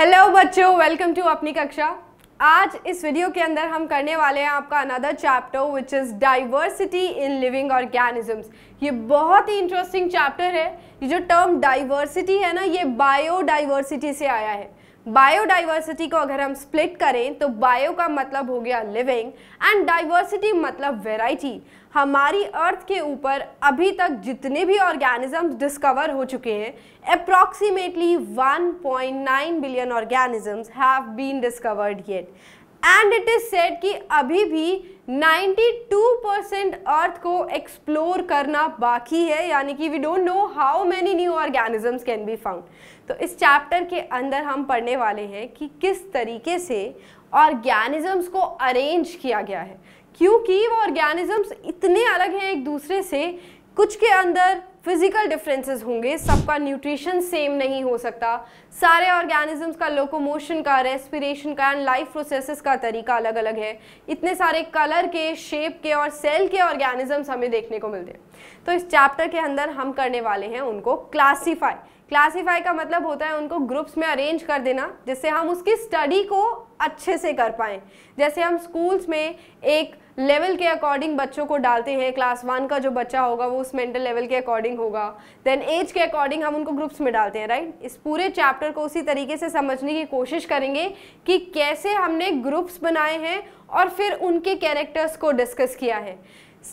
Hello बच्चों welcome to अपनी कक्षा आज इस वीडियो के अंदर हम करने वाले हैं आपका another chapter which is diversity in living organisms ये बहुत ही इंटरेस्टिंग चैप्टर है ये जो टर्म डाइवर्सिटी है ना ये बायोडाइवर्सिटी से आया है बायोडाइवर्सिटी को अगर हम स्प्लिट करें तो बायो का मतलब हो गया लिविंग एंड डाइवर्सिटी मतलब वेराइटी हमारी अर्थ के ऊपर अभी तक जितने भी ऑर्गेनिजम्स डिस्कवर हो चुके हैं approximately 1.9 billion organisms have been discovered yet and it is said कि अभी भी 92 परसेंट अर्थ को एक्सप्लोर करना बाकी है यानी कि we don't know how many new organisms can be found तो इस चैप्टर के अंदर हम पढ़ने वाले हैं कि किस तरीके से ऑर्गेनिजम्स को अरेंज किया गया है क्योंकि वो ऑर्गेनिजम्स इतने अलग हैं एक दूसरे से कुछ के अंदर फिज़िकल डिफरेंसेस होंगे सबका न्यूट्रिशन सेम नहीं हो सकता सारे ऑर्गेनिजम्स का लोकोमोशन का रेस्पिरेशन का एंड लाइफ प्रोसेसेस का तरीका अलग अलग है इतने सारे कलर के शेप के और सेल के ऑर्गेनिजम्स हमें देखने को मिलते हैं तो इस चैप्टर के अंदर हम करने वाले हैं उनको क्लासीफाई क्लासीफाई का मतलब होता है उनको ग्रुप्स में अरेंज कर देना जिससे हम उसकी स्टडी को अच्छे से कर पाएँ जैसे हम स्कूल्स में एक लेवल के अकॉर्डिंग बच्चों को डालते हैं क्लास वन का जो बच्चा होगा वो उस मेंटल लेवल के अकॉर्डिंग होगा देन एज के अकॉर्डिंग हम उनको ग्रुप्स में डालते हैं राइट इस पूरे चैप्टर को उसी तरीके से समझने की कोशिश करेंगे कि कैसे हमने ग्रुप्स बनाए हैं और फिर उनके कैरेक्टर्स को डिस्कस किया है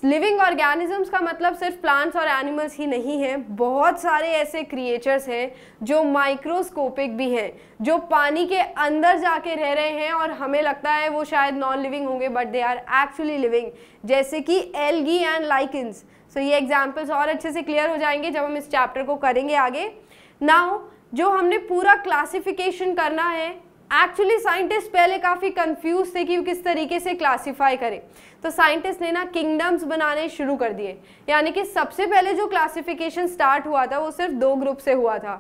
लिविंग ऑर्गेनिजम्स का मतलब सिर्फ प्लांट्स और एनिमल्स ही नहीं है बहुत सारे ऐसे क्रिएचर्स हैं जो माइक्रोस्कोपिक भी हैं जो पानी के अंदर जाके रह रहे हैं और हमें लगता है वो शायद नॉन लिविंग होंगे but they are actually living जैसे कि एलगी एंड लाइकन्स सो ये एग्जाम्पल्स और अच्छे से क्लियर हो जाएंगे जब हम इस चैप्टर को करेंगे आगे नाउ जो हमने पूरा क्लासिफिकेशन करना है एक्चुअली साइंटिस्ट पहले काफ़ी कंफ्यूज थे कि किस तरीके से क्लासीफाई करें तो साइंटिस्ट ने ना किंगडम्स बनाने शुरू कर दिए यानी कि सबसे पहले जो क्लासिफिकेशन स्टार्ट हुआ था वो सिर्फ दो ग्रुप से हुआ था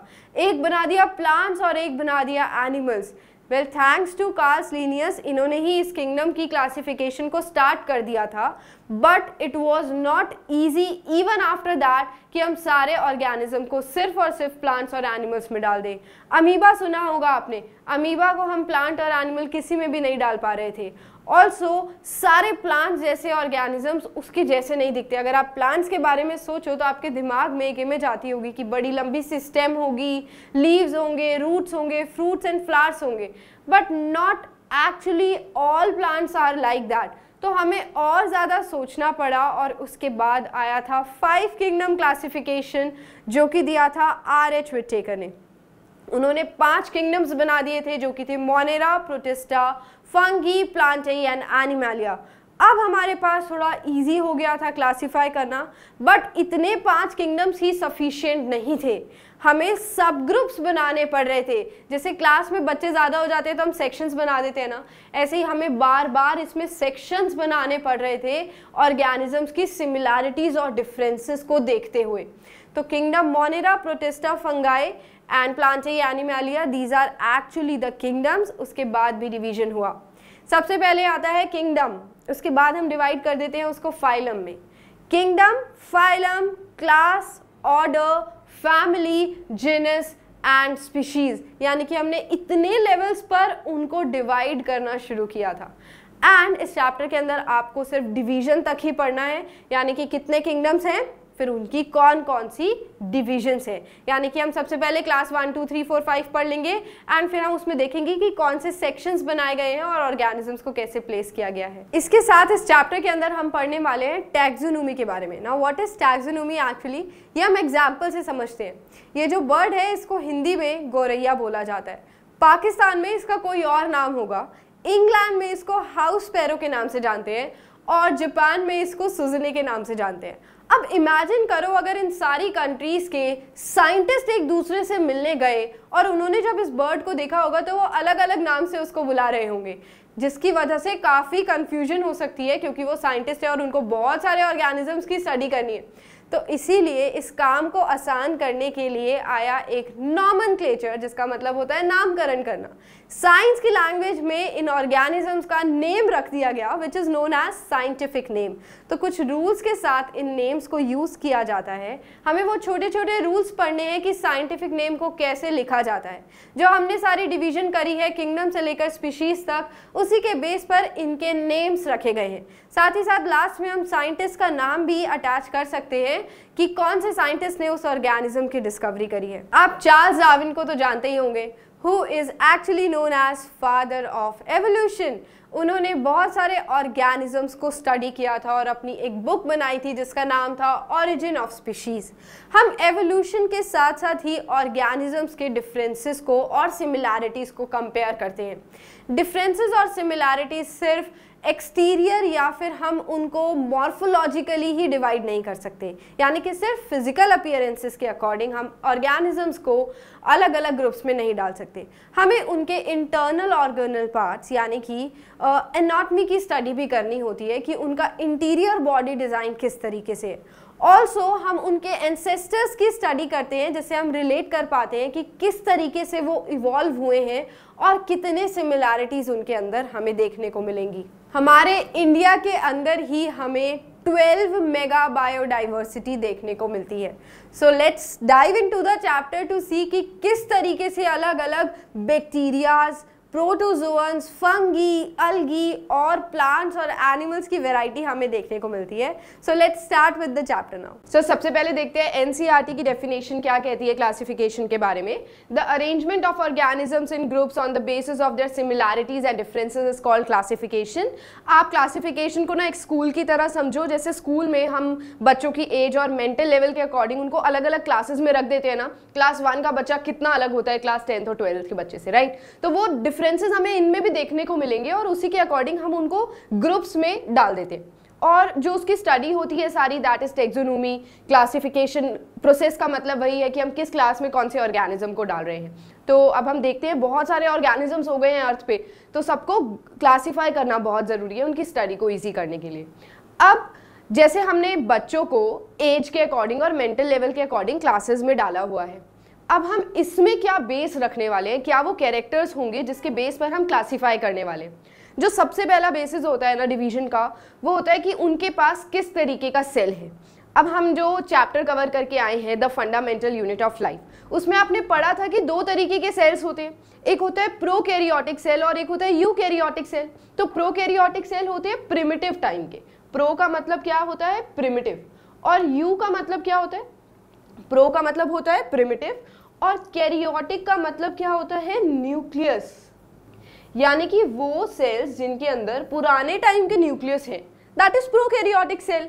एक बना दिया प्लांट्स और एक बना दिया animals well thanks to Carl's Linnaeus इन्होंने ही इस किंगडम की क्लासिफिकेशन को स्टार्ट कर दिया था but it was not easy even after that कि हम सारे ऑर्गेनिज्म को सिर्फ और सिर्फ प्लांट्स और एनिमल्स में डाल दें अमीबा सुना होगा आपने अमीबा को हम प्लांट और एनिमल किसी में भी नहीं डाल पा रहे थे ऑल्सो सारे प्लांट्स जैसे ऑर्गेनिजम्स उसके जैसे नहीं दिखते अगर आप प्लांट्स के बारे में सोचो तो आपके दिमाग में एक इमेज आती होगी कि बड़ी लंबी सिस्टम होगी लीव्स होंगे रूट्स होंगे फ्रूट्स एंड फ्लावर्स होंगे but not actually all plants are like that तो हमें और ज़्यादा सोचना पड़ा और उसके बाद आया था फाइव किंगडम क्लासिफिकेशन जो कि दिया था आर एच विटेकर ने उन्होंने पांच किंगडम्स बना दिए थे जो कि थे Monera Protista Fungi Plantae and Animalia अब हमारे पास थोड़ा इजी हो गया था क्लासिफाई करना बट इतने पांच किंगडम्स ही सफिशिएंट नहीं थे हमें सब ग्रुप्स बनाने पड़ रहे थे जैसे क्लास में बच्चे ज़्यादा हो जाते हैं तो हम सेक्शंस बना देते हैं ना ऐसे ही हमें बार बार इसमें सेक्शंस बनाने पड़ रहे थे ऑर्गेनिजम्स की सिमिलैरिटीज़ और डिफरेंसेस को देखते हुए तो kingdom Monera Protista Fungi and Plantae Animalia these are actually the kingdoms उसके बाद भी डिवीजन हुआ सबसे पहले आता है किंगडम उसके बाद हम डिवाइड कर देते हैं उसको फाइलम में kingdom phylum class order family genus and species यानी कि हमने इतने लेवल्स पर उनको डिवाइड करना शुरू किया था एंड इस चैप्टर के अंदर आपको सिर्फ डिवीजन तक ही पढ़ना है यानी कि कितने किंगडम्स हैं फिर उनकी कौन कौन सी डिविजन्स है यानी कि हम सबसे पहले class one two three four five पढ़ लेंगे एंड फिर हम उसमें देखेंगे कि कौन से सेक्शंस बनाए गए हैं और ऑर्गेनिजम्स को कैसे प्लेस किया गया है इसके साथ इस चैप्टर के अंदर हम पढ़ने वाले हैं टैक्जोनोमी के बारे में ना वॉट इज़ टैक्जोनोमी एक्चुअली ये हम एग्जाम्पल से समझते हैं ये जो बर्ड है इसको हिंदी में गोरैया बोला जाता है पाकिस्तान में इसका कोई और नाम होगा इंग्लैंड में इसको हाउस पैरो के नाम से जानते हैं और जापान में इसको सुजने के नाम से जानते हैं अब इमेजिन करो अगर इन सारी कंट्रीज़ के साइंटिस्ट एक दूसरे से मिलने गए और उन्होंने जब इस बर्ड को देखा होगा तो वो अलग अलग नाम से उसको बुला रहे होंगे जिसकी वजह से काफ़ी कन्फ्यूजन हो सकती है क्योंकि वो साइंटिस्ट है और उनको बहुत सारे ऑर्गेनिजम्स की स्टडी करनी है तो इसीलिए इस काम को आसान करने के लिए आया एक नॉमन जिसका मतलब होता है नामकरण करना साइंस की लैंग्वेज में इन ऑर्गेनिजम्स का नेम रख दिया गया which is known as scientific name तो कुछ रूल्स के साथ इन नेम्स को यूज़ किया जाता है हमें वो छोटे छोटे रूल्स पढ़ने हैं कि साइंटिफिक नेम को कैसे लिखा जाता है जो हमने सारी डिवीजन करी है किंगडम से लेकर स्पीशीज़ तक उसी के बेस पर इनके नेम्स रखे गए हैं साथ ही साथ लास्ट में हम साइंटिस्ट का नाम भी अटैच कर सकते हैं कि कौन से साइंटिस्ट ने उस ऑर्गेनिज्म की डिस्कवरी करी है आप चार्ल्स डार्विन को तो जानते ही होंगे who is actually known as father of evolution उन्होंने बहुत सारे ऑर्गेनिजम्स को स्टडी किया था और अपनी एक बुक बनाई थी जिसका नाम था ऑरिजिन ऑफ स्पीशीज़ हम एवोल्यूशन के साथ साथ ही ऑर्गेनिजम्स के डिफरेंसेस को और सिमिलैरिटीज़ को कंपेयर करते हैं डिफरेंसेस और सिमिलैरिटीज़ सिर्फ एक्सटीरियर या फिर हम उनको मॉर्फोलॉजिकली ही डिवाइड नहीं कर सकते यानी कि सिर्फ फिजिकल अपियरेंसेस के अकॉर्डिंग हम ऑर्गेनिजम्स को अलग अलग ग्रुप्स में नहीं डाल सकते हमें उनके इंटरनल ऑर्गेनल पार्ट्स यानी कि एनाटमी की स्टडी भी करनी होती है कि उनका इंटीरियर बॉडी डिज़ाइन किस तरीके से है ऑल्सो हम उनके एंसेस्टर्स की स्टडी करते हैं जिससे हम रिलेट कर पाते हैं कि किस तरीके से वो इवॉल्व हुए हैं और कितने सिमिलैरिटीज़ उनके अंदर हमें देखने को मिलेंगी हमारे इंडिया के अंदर ही हमें 12 मेगा बायोडाइवर्सिटी देखने को मिलती है so let's dive into the chapter to see कि किस तरीके से अलग अलग बैक्टीरियाज़ प्रोटोजोअन्स फंगी अलगी और प्लांट्स और एनिमल्स की वेराइटी हमें देखने को मिलती है so let's start with the chapter now so सबसे पहले देखते हैं एनसीईआरटी e की डेफिनेशन क्या कहती है क्लासिफिकेशन के बारे में the arrangement of organisms in groups on the basis of their similarities and differences is called classification आप क्लासिफिकेशन को ना एक स्कूल की तरह समझो जैसे स्कूल में हम बच्चों की एज और मेंटल लेवल के अकॉर्डिंग उनको अलग अलग क्लासेज में रख देते हैं ना क्लास वन का बच्चा कितना अलग होता है क्लास टेंथ और ट्वेल्थ के बच्चे से राइट right? तो वो डिफरेंट डिफरेंसेस हमें इनमें भी देखने को मिलेंगे और उसी के अकॉर्डिंग हम उनको ग्रुप्स में डाल देते हैं और जो उसकी स्टडी होती है सारी that is taxonomy classification process का मतलब वही है कि हम किस क्लास में कौन से ऑर्गेनिज्म को डाल रहे हैं तो अब हम देखते हैं बहुत सारे ऑर्गेनिजम्स हो गए हैं अर्थ पे तो सबको क्लासीफाई करना बहुत ज़रूरी है उनकी स्टडी को ईजी करने के लिए अब जैसे हमने बच्चों को एज के अकॉर्डिंग और मेंटल लेवल के अकॉर्डिंग क्लासेस में डाला हुआ है अब हम इसमें क्या बेस रखने वाले हैं क्या वो कैरेक्टर्स होंगे जिसके बेस पर हम क्लासीफाई करने वाले जो सबसे पहला बेसिस होता है ना डिवीजन का वो होता है कि उनके पास किस तरीके का सेल है अब हम जो चैप्टर कवर करके आए हैं the fundamental unit of life उसमें आपने पढ़ा था कि दो तरीके के सेल्स होते हैं एक होता है प्रो सेल और एक होता है यू सेल तो प्रो कैरियोटिक सेल होते हैं प्रिमिटिव टाइम के प्रो का मतलब क्या होता है प्रिमिटिव और यू का मतलब क्या होता है प्रो का मतलब होता है प्रिमिटिव और कैरियोटिक का मतलब क्या होता है न्यूक्लियस यानी कि वो सेल्स जिनके अंदर पुराने टाइम के न्यूक्लियस हैं दैट इज प्रोकैरियोटिक सेल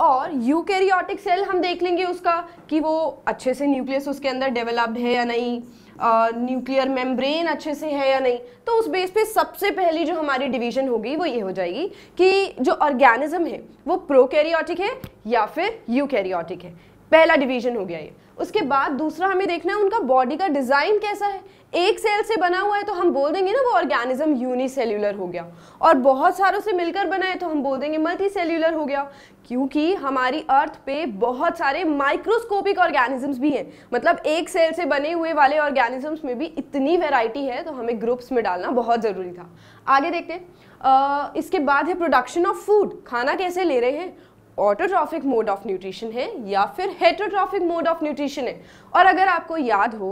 और यूकैरियोटिक सेल हम देख लेंगे उसका कि वो अच्छे से न्यूक्लियस उसके अंदर डेवलप्ड है या नहीं न्यूक्लियर uh, मेम्ब्रेन अच्छे से है या नहीं तो उस बेस पे सबसे पहली जो हमारी डिवीजन होगी वो ये हो जाएगी कि जो ऑर्गेनिज्म है वो प्रोकैरियोटिक है या फिर यूकैरियोटिक है पहला डिवीजन हो गया ये उसके बाद दूसरा हमें देखना है उनका बॉडी का डिज़ाइन कैसा है एक सेल से बना हुआ है तो हम बोल देंगे ना वो ऑर्गेनिज्म यूनिसेल्यूलर हो गया और बहुत सारों से मिलकर बना है तो हम बोल देंगे मल्टी सेल्यूलर हो गया क्योंकि हमारी अर्थ पे बहुत सारे माइक्रोस्कोपिक ऑर्गेनिजम्स भी हैं मतलब एक सेल से बने हुए वाले ऑर्गेनिजम्स में भी इतनी वेराइटी है तो हमें ग्रुप्स में डालना बहुत ज़रूरी था आगे देखते हैं इसके बाद है प्रोडक्शन ऑफ फूड खाना कैसे ले रहे हैं ऑटोट्रॉफिक मोड ऑफ न्यूट्रिशन है या फिर हेटोट्रॉफिक मोड ऑफ न्यूट्रिशन है और अगर आपको याद हो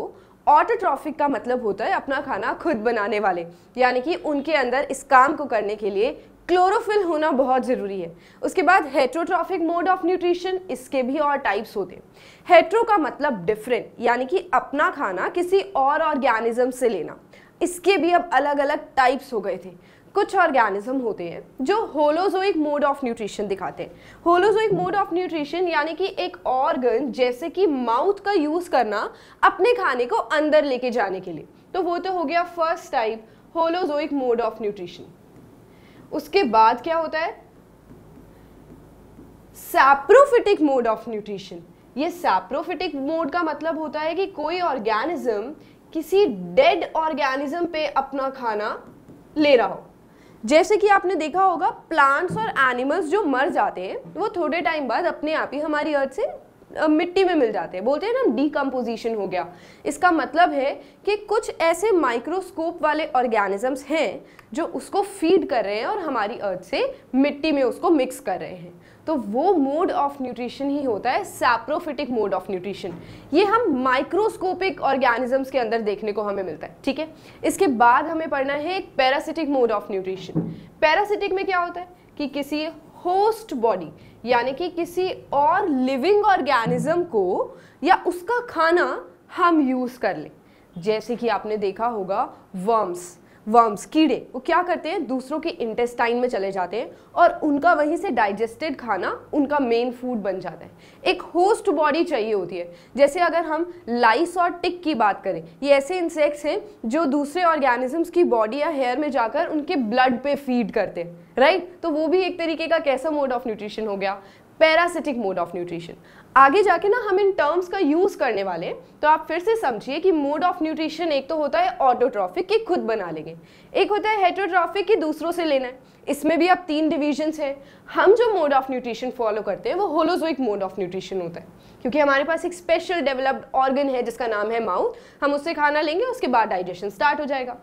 ऑटोट्रॉफिक का मतलब होता है अपना खाना खुद बनाने वाले यानी कि उनके अंदर इस काम को करने के लिए क्लोरोफिल होना बहुत ज़रूरी है उसके बाद हेट्रोट्रॉफिक मोड ऑफ न्यूट्रिशन इसके भी और टाइप्स होते हैं हेट्रो का मतलब डिफरेंट यानी कि अपना खाना किसी और ऑर्गेनिज्म से लेना इसके भी अब अलग अलग टाइप्स हो गए थे कुछ ऑर्गेनिज्म होते हैं जो होलोजोइक मोड ऑफ न्यूट्रिशन दिखाते हैं होलोजोइक मोड ऑफ न्यूट्रिशन यानी कि एक ऑर्गन जैसे कि माउथ का यूज़ करना अपने खाने को अंदर लेके जाने के लिए तो वो तो हो गया first type holozoic mode of nutrition उसके बाद क्या होता है सैप्रोफिटिक मोड ऑफ न्यूट्रिशन ये सैप्रोफिटिक मोड का मतलब होता है कि कोई ऑर्गेनिज्म किसी डेड ऑर्गेनिज्म पे अपना खाना ले रहा हो जैसे कि आपने देखा होगा प्लांट्स और एनिमल्स जो मर जाते हैं वो थोड़े टाइम बाद अपने आप ही हमारी अर्थ से मिट्टी में मिल जाते हैं बोलते हैं ना डीकम्पोजिशन हो गया इसका मतलब है कि कुछ ऐसे माइक्रोस्कोप वाले ऑर्गेनिजम्स हैं जो उसको फीड कर रहे हैं और हमारी अर्थ से मिट्टी में उसको मिक्स कर रहे हैं तो वो मोड ऑफ न्यूट्रिशन ही होता है सैप्रोफिटिक मोड ऑफ न्यूट्रिशन ये हम माइक्रोस्कोपिक ऑर्गेनिजम्स के अंदर देखने को हमें मिलता है ठीक है इसके बाद हमें पढ़ना है एक parasitic mode of nutrition parasitic में क्या होता है कि किसी होस्ट बॉडी यानी कि किसी और लिविंग ऑर्गेनिज्म को या उसका खाना हम यूज़ कर लें जैसे कि आपने देखा होगा वर्म्स वर्म्स कीड़े वो क्या करते हैं दूसरों के इंटेस्टाइन में चले जाते हैं और उनका वहीं से डाइजेस्टेड खाना उनका मेन फूड बन जाता है एक होस्ट बॉडी चाहिए होती है जैसे अगर हम लाइस और टिक की बात करें ये ऐसे इंसेक्ट्स हैं जो दूसरे ऑर्गेनिजम्स की बॉडी या हेयर में जाकर उनके ब्लड पे फीड करते हैं राइट तो वो भी एक तरीके का कैसा मोड ऑफ न्यूट्रिशन हो गया पैरासिटिक मोड ऑफ न्यूट्रिशन आगे जाके ना हम इन टर्म्स का यूज़ करने वाले हैं तो आप फिर से समझिए कि मोड ऑफ न्यूट्रिशन एक तो होता है ऑटोट्रॉफिक कि खुद बना लेंगे एक होता है हेट्रोट्रॉफिक कि दूसरों से लेना है इसमें भी अब तीन डिविजन्स हैं हम जो मोड ऑफ न्यूट्रिशन फॉलो करते हैं वो होलोजोइक मोड ऑफ न्यूट्रिशन होता है क्योंकि हमारे पास एक स्पेशल डेवलप्ड ऑर्गन है जिसका नाम है माउथ हम उससे खाना लेंगे उसके बाद डाइजेशन स्टार्ट हो जाएगा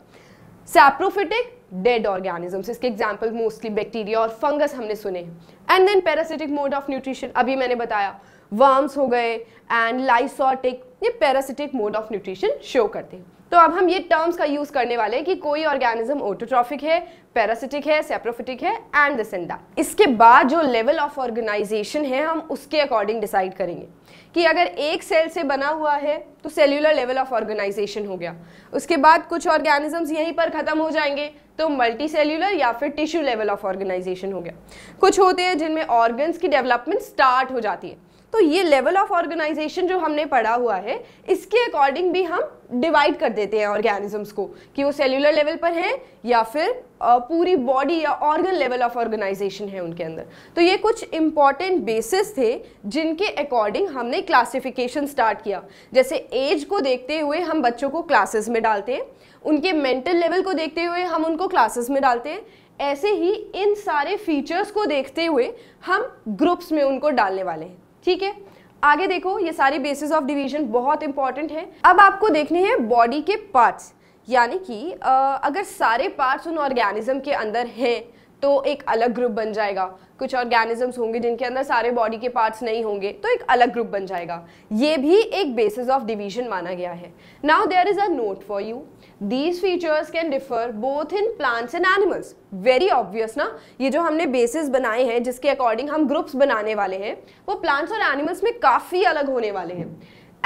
सैप्रोफिटिक डेड ऑर्गेनिजम्स इसके एग्जाम्पल मोस्टली बैक्टीरिया और फंगस हमने सुने हैं and then parasitic mode of nutrition अभी मैंने बताया वर्म्स हो गए एंड लाइसोटिक ये parasitic mode of nutrition show करते हैं तो अब हम ये टर्म्स का यूज़ करने वाले हैं कि कोई ऑर्गेनिज्म ऑटोट्रॉफिक है पैरासिटिक है सेप्रोफिटिक है एंड दिस एंड दैट इसके बाद जो लेवल ऑफ ऑर्गेनाइजेशन है हम उसके अकॉर्डिंग डिसाइड करेंगे कि अगर एक सेल से बना हुआ है तो सेल्यूलर लेवल ऑफ ऑर्गेनाइजेशन हो गया उसके बाद कुछ ऑर्गेनिजम्स यहीं पर ख़त्म हो जाएंगे तो मल्टी सेल्यूलर या फिर टिश्यू लेवल ऑफ ऑर्गेनाइजेशन हो गया कुछ होते हैं जिनमें ऑर्गन्स की डेवलपमेंट स्टार्ट हो जाती है तो ये लेवल ऑफ ऑर्गेनाइजेशन जो हमने पढ़ा हुआ है इसके अकॉर्डिंग भी हम डिवाइड कर देते हैं ऑर्गेनिजम्स को कि वो सेल्यूलर लेवल पर हैं या फिर पूरी बॉडी या ऑर्गन लेवल ऑफ ऑर्गेनाइजेशन है उनके अंदर तो ये कुछ इंपॉर्टेंट बेसिस थे जिनके अकॉर्डिंग हमने क्लासिफिकेशन स्टार्ट किया जैसे एज को देखते हुए हम बच्चों को क्लासेस में डालते हैं उनके मेंटल लेवल को देखते हुए हम उनको क्लासेस में डालते हैं ऐसे ही इन सारे फीचर्स को देखते हुए हम ग्रुप्स में उनको डालने वाले हैं ठीक है आगे देखो ये सारी बेसिस ऑफ डिवीजन बहुत इंपॉर्टेंट है अब आपको देखने हैं बॉडी के पार्ट्स यानी कि अगर सारे पार्ट्स उन ऑर्गेनिज्म के अंदर हैं तो एक अलग ग्रुप बन जाएगा कुछ ऑर्गेनिजम्स होंगे जिनके अंदर सारे बॉडी के पार्ट्स नहीं होंगे तो एक अलग ग्रुप बन जाएगा ये भी एक बेसिस ऑफ डिवीजन माना गया है now there is a note for you these features can differ both in plants and animals very obvious ना ये जो हमने बेसिस बनाए हैं जिसके अकॉर्डिंग हम ग्रुप्स बनाने वाले हैं वो प्लांट्स और एनिमल्स में काफ़ी अलग होने वाले हैं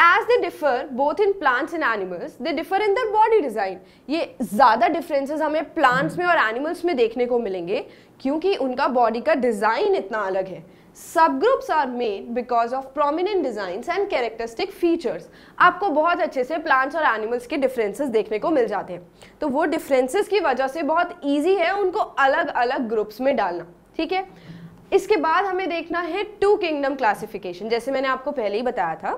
as they differ both in plants and animals they differ in their body design ये ज़्यादा डिफरेंसेज हमें प्लांट्स में और एनिमल्स में देखने को मिलेंगे क्योंकि उनका बॉडी का डिज़ाइन इतना अलग है subgroups are made because of prominent design and characteristic features आपको बहुत अच्छे से प्लांट्स और एनिमल्स के डिफरेंसेस देखने को मिल जाते हैं तो वो डिफरेंसेस की वजह से बहुत ईजी है उनको अलग अलग ग्रुप्स में डालना ठीक है इसके बाद हमें देखना है टू किंगडम क्लासिफिकेशन जैसे मैंने आपको पहले ही बताया था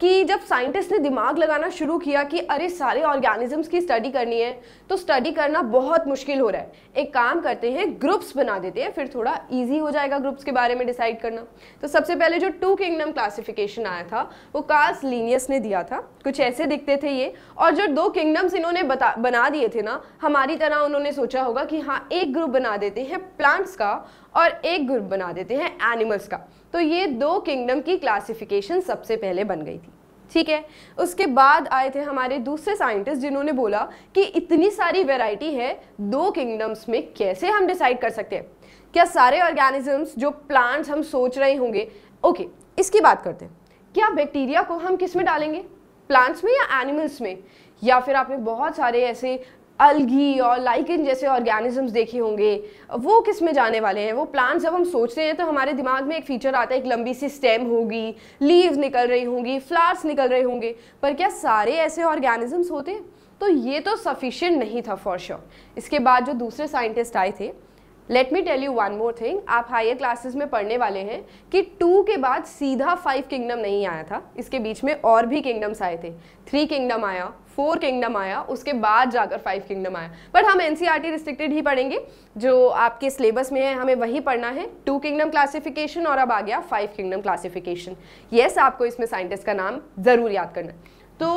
कि जब साइंटिस्ट ने दिमाग लगाना शुरू किया कि अरे सारे ऑर्गेनिजम्स की स्टडी करनी है तो स्टडी करना बहुत मुश्किल हो रहा है एक काम करते हैं ग्रुप्स बना देते हैं फिर थोड़ा ईजी हो जाएगा ग्रुप्स के बारे में डिसाइड करना तो सबसे पहले जो टू किंगडम क्लासिफिकेशन आया था वो कार्स लीनियस ने दिया था कुछ ऐसे दिखते थे ये और जो दो किंगडम्स इन्होंने बता बना दिए थे ना हमारी तरह उन्होंने सोचा होगा कि हाँ एक ग्रुप बना देते हैं प्लांट्स का और एक ग्रुप बना देते हैं एनिमल्स का तो ये दो किंगडम की क्लासिफिकेशन सबसे पहले बन गई थी ठीक है उसके बाद आए थे हमारे दूसरे साइंटिस्ट जिन्होंने बोला कि इतनी सारी वैरायटी है दो किंगडम्स में कैसे हम डिसाइड कर सकते हैं क्या सारे ऑर्गेनिजम्स जो प्लांट्स हम सोच रहे होंगे ओके इसकी बात करते हैं क्या बैक्टीरिया को हम किस में डालेंगे प्लांट्स में या एनिमल्स में या फिर आपने बहुत सारे ऐसे अलगी और लाइकिन जैसे ऑर्गेनिजम्स देखे होंगे वो किस में जाने वाले हैं वो प्लांट्स जब हम सोचते हैं तो हमारे दिमाग में एक फीचर आता है एक लंबी सी स्टेम होगी लीव निकल रही होंगी फ्लावर्स निकल रहे होंगे पर क्या सारे ऐसे ऑर्गेनिजम्स होते हैं तो ये तो सफिशेंट नहीं था फॉर श्योर sure. इसके बाद जो दूसरे साइंटिस्ट आए थे let me tell you one more thing आप हायर क्लासेस में पढ़ने वाले हैं कि टू के बाद सीधा फाइव किंगडम नहीं आया था इसके बीच में और भी किंगडम्स आए थे थ्री किंगडम आया फोर किंगडम आया उसके बाद जाकर फाइव किंगडम आया बट हम एन रिस्ट्रिक्टेड e ही पढ़ेंगे जो आपके सिलेबस में है हमें वही पढ़ना है टू किंगडम क्लासिफिकेशन और अब आ गया फाइव किंगडम क्लासिफिकेशन येस आपको इसमें साइंटिस्ट का नाम ज़रूर याद करना है तो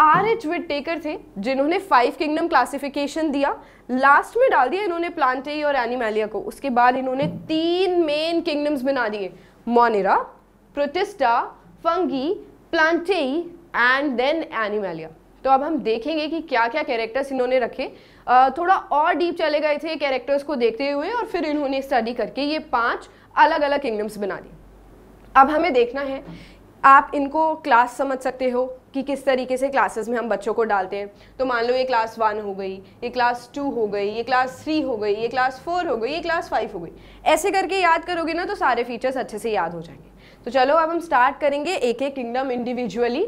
आर एच विट टेकर थे जिन्होंने फाइव किंगडम क्लासिफिकेशन दिया लास्ट में डाल दिया इन्होंने प्लांटेई और एनिमेलिया को उसके बाद इन्होंने तीन मेन किंगडम्स बना दिए Monera Protista Fungi Plantae and then Animalia तो अब हम देखेंगे कि क्या क्या कैरेक्टर्स इन्होंने रखे थोड़ा और डीप चले गए थे कैरेक्टर्स को देखते हुए और फिर इन्होंने स्टडी करके ये पाँच अलग अलग किंगडम्स बना दी अब हमें देखना है आप इनको क्लास समझ सकते हो कि किस तरीके से क्लासेस में हम बच्चों को डालते हैं तो मान लो ये क्लास वन हो गई ये क्लास टू हो गई ये क्लास थ्री हो गई ये क्लास फोर हो गई ये क्लास फाइव हो गई ऐसे करके याद करोगे ना तो सारे फीचर्स अच्छे से याद हो जाएंगे तो चलो अब हम स्टार्ट करेंगे एक एक किंगडम इंडिविजुअली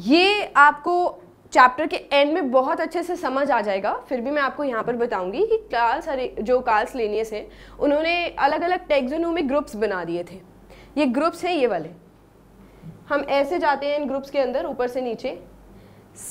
ये आपको चैप्टर के एंड में बहुत अच्छे से समझ आ जाएगा फिर भी मैं आपको यहाँ पर बताऊंगी कि कार्ल्स हरे जो कार्ल्स लेनियस हैं उन्होंने अलग अलग टेक्जोनोमिक ग्रुप्स बना दिए थे ये ग्रुप्स हैं ये वाले हम ऐसे जाते हैं इन ग्रुप्स के अंदर ऊपर से नीचे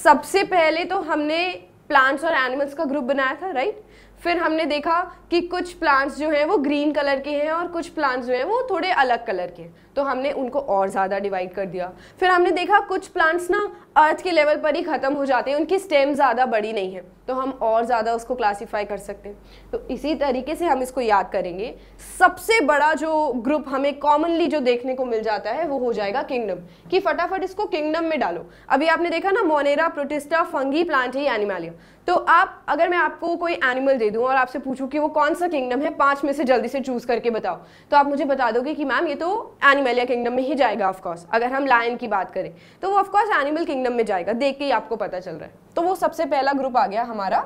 सबसे पहले तो हमने प्लांट्स और एनिमल्स का ग्रुप बनाया था राइट फिर हमने देखा कि कुछ प्लांट्स जो हैं वो ग्रीन कलर के हैं और कुछ प्लांट्स जो हैं वो थोड़े अलग कलर के हैं तो हमने उनको और ज़्यादा डिवाइड कर दिया फिर हमने देखा कुछ प्लांट्स ना अर्थ के लेवल पर ही ख़त्म हो जाते हैं उनकी स्टेम ज़्यादा बड़ी नहीं है तो हम और ज़्यादा उसको क्लासीफाई कर सकते हैं तो इसी तरीके से हम इसको याद करेंगे सबसे बड़ा जो ग्रुप हमें कॉमनली जो देखने को मिल जाता है वो हो जाएगा किंगडम कि फटाफट इसको किंगडम में डालो अभी आपने देखा ना मोनेरा प्रोटिस्टा फंगी प्लांट ही एनिमालिया तो आप अगर मैं आपको कोई एनिमल दे दूँ और आपसे पूछूँ कि वो कौन सा किंगडम है पाँच में से जल्दी से चूज़ करके बताओ तो आप मुझे बता दोगे कि मैम ये तो एनिमलिया किंगडम में ही जाएगा ऑफकोर्स अगर हम लायन की बात करें तो वो ऑफकोर्स एनिमल किंगडम किंगडम में जाएगा देख के ही आपको पता चल रहा है तो वो सबसे पहला ग्रुप आ गया हमारा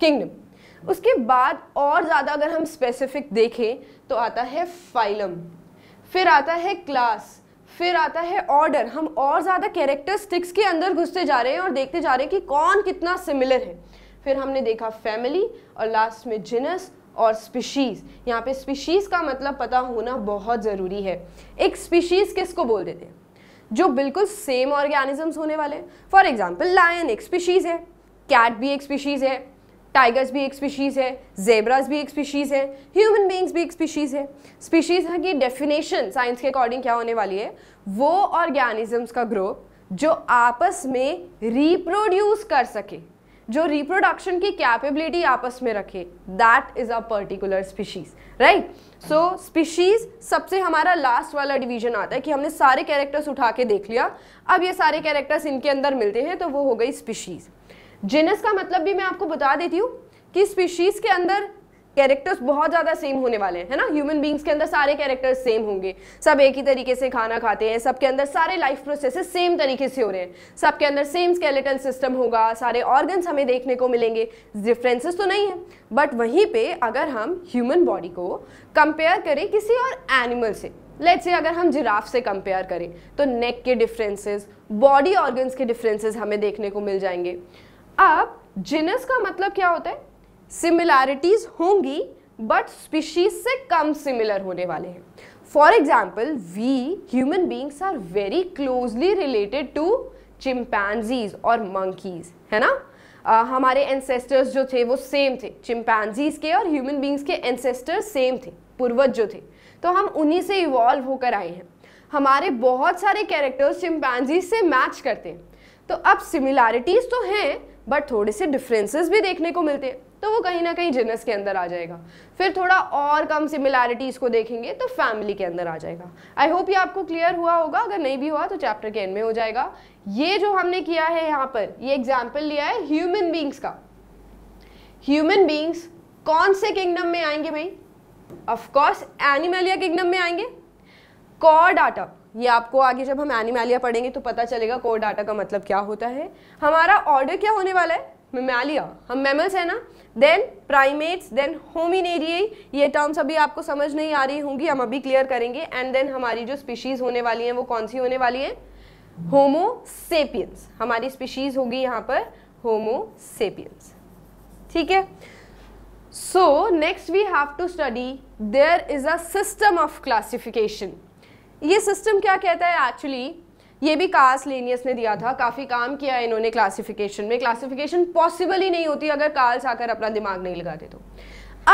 किंगडम उसके बाद और ज़्यादा अगर हम स्पेसिफिक देखें तो आता है फाइलम फिर आता है क्लास फिर आता है ऑर्डर हम और ज़्यादा कैरेक्टर स्टिक्स के अंदर घुसते जा रहे हैं और देखते जा रहे हैं कि कौन कितना सिमिलर है फिर हमने देखा फैमिली और लास्ट में जिनस और स्पीशीज़ यहाँ पे स्पीशीज़ का मतलब पता होना बहुत ज़रूरी है एक स्पीशीज़ किसको बोल देते हैं जो बिल्कुल सेम ऑर्गेनिजम्स होने वाले फॉर एग्जाम्पल लायन एक स्पीशीज़ है कैट भी एक स्पीशीज़ है टाइगर्स भी एक स्पीशीज़ है जेबराज भी एक स्पीशीज़ है ह्यूमन बींग्स भी एक स्पीशीज़ है स्पीशीज़ की डेफिनेशन साइंस के अकॉर्डिंग क्या होने वाली है वो ऑर्गेनिजम्स का ग्रुप जो आपस में रिप्रोड्यूस कर सके जो रिप्रोडक्शन की कैपेबिलिटी आपस में रखे that is a particular species right so species सबसे हमारा लास्ट वाला डिवीजन आता है कि हमने सारे कैरेक्टर्स उठा के देख लिया अब ये सारे कैरेक्टर्स इनके अंदर मिलते हैं तो वो हो गई स्पीशीज जिनस का मतलब भी मैं आपको बता देती हूँ कि स्पीशीज़ के अंदर कैरेक्टर्स बहुत ज़्यादा सेम होने वाले हैं है ना ह्यूमन बींग्स के अंदर सारे कैरेक्टर्स सेम होंगे सब एक ही तरीके से खाना खाते हैं सबके अंदर सारे लाइफ प्रोसेसेस सेम तरीके से हो रहे हैं सबके अंदर सेम स्केलेटन सिस्टम होगा सारे ऑर्गन्स हमें देखने को मिलेंगे डिफरेंसेस तो नहीं है बट वहीं पे अगर हम ह्यूमन बॉडी को कंपेयर करें किसी और एनिमल से लेट से अगर हम जिराफ से कंपेयर करें तो नेक के डिफरेंसेस बॉडी ऑर्गन्स के डिफरेंसेस हमें देखने को मिल जाएंगे अब जिनस का मतलब क्या होता है सिमिलैरिटीज़ होंगी बट स्पीशीज से कम सिमिलर होने वाले हैं for example we human beings are very closely related to chimpanzees और मंकीज है ना आ, uh, हमारे एंसेस्टर्स जो थे वो सेम थे चिम्पैनजीज के और ह्यूमन बींग्स के एंसेस्टर्स सेम थे पूर्वज जो थे तो हम उन्हीं से इवॉल्व होकर आए हैं हमारे बहुत सारे कैरेक्टर्स चिम्पैनजीज से मैच करते हैं तो अब सिमिलैरिटीज़ तो हैं बट थोड़े से डिफरेंसेस भी देखने को मिलते हैं तो वो कहीं ना कहीं जिनस के अंदर आ जाएगा फिर थोड़ा और कम सिमिलैरिटीज़ को देखेंगे तो फैमिली के अंदर आ जाएगा आई होप ये आपको क्लियर हुआ होगा अगर नहीं भी हुआ तो चैप्टर के एंड में हो जाएगा ये जो हमने किया है यहाँ पर ये एग्जाम्पल लिया है ह्यूमन बींग्स का ह्यूमन बींग्स कौन से किंगडम में आएंगे भाई ऑफकोर्स एनिमलिया किंगडम में आएंगे कॉ डाटा ये आपको आगे जब हम एनिमालिया पढ़ेंगे तो पता चलेगा कोर डाटा का मतलब क्या होता है हमारा ऑर्डर क्या होने वाला है मेमालिया हम मेमल्स हैं ना देन प्राइमेट्स देन होमिनेरिए ये टर्म्स अभी आपको समझ नहीं आ रही होंगी हम अभी क्लियर करेंगे एंड देन हमारी जो स्पीशीज़ होने वाली हैं वो कौन सी होने वाली है होमो सेपियंस हमारी स्पीशीज़ होगी यहाँ पर होमो सेपियंस ठीक है so next we have to study there is a system of classification ये सिस्टम क्या कहता है एक्चुअली ये भी कास लेनियस ने दिया था काफ़ी काम किया है इन्होंने क्लासिफिकेशन में क्लासिफिकेशन पॉसिबल ही नहीं होती अगर कार्स आकर अपना दिमाग नहीं लगाते तो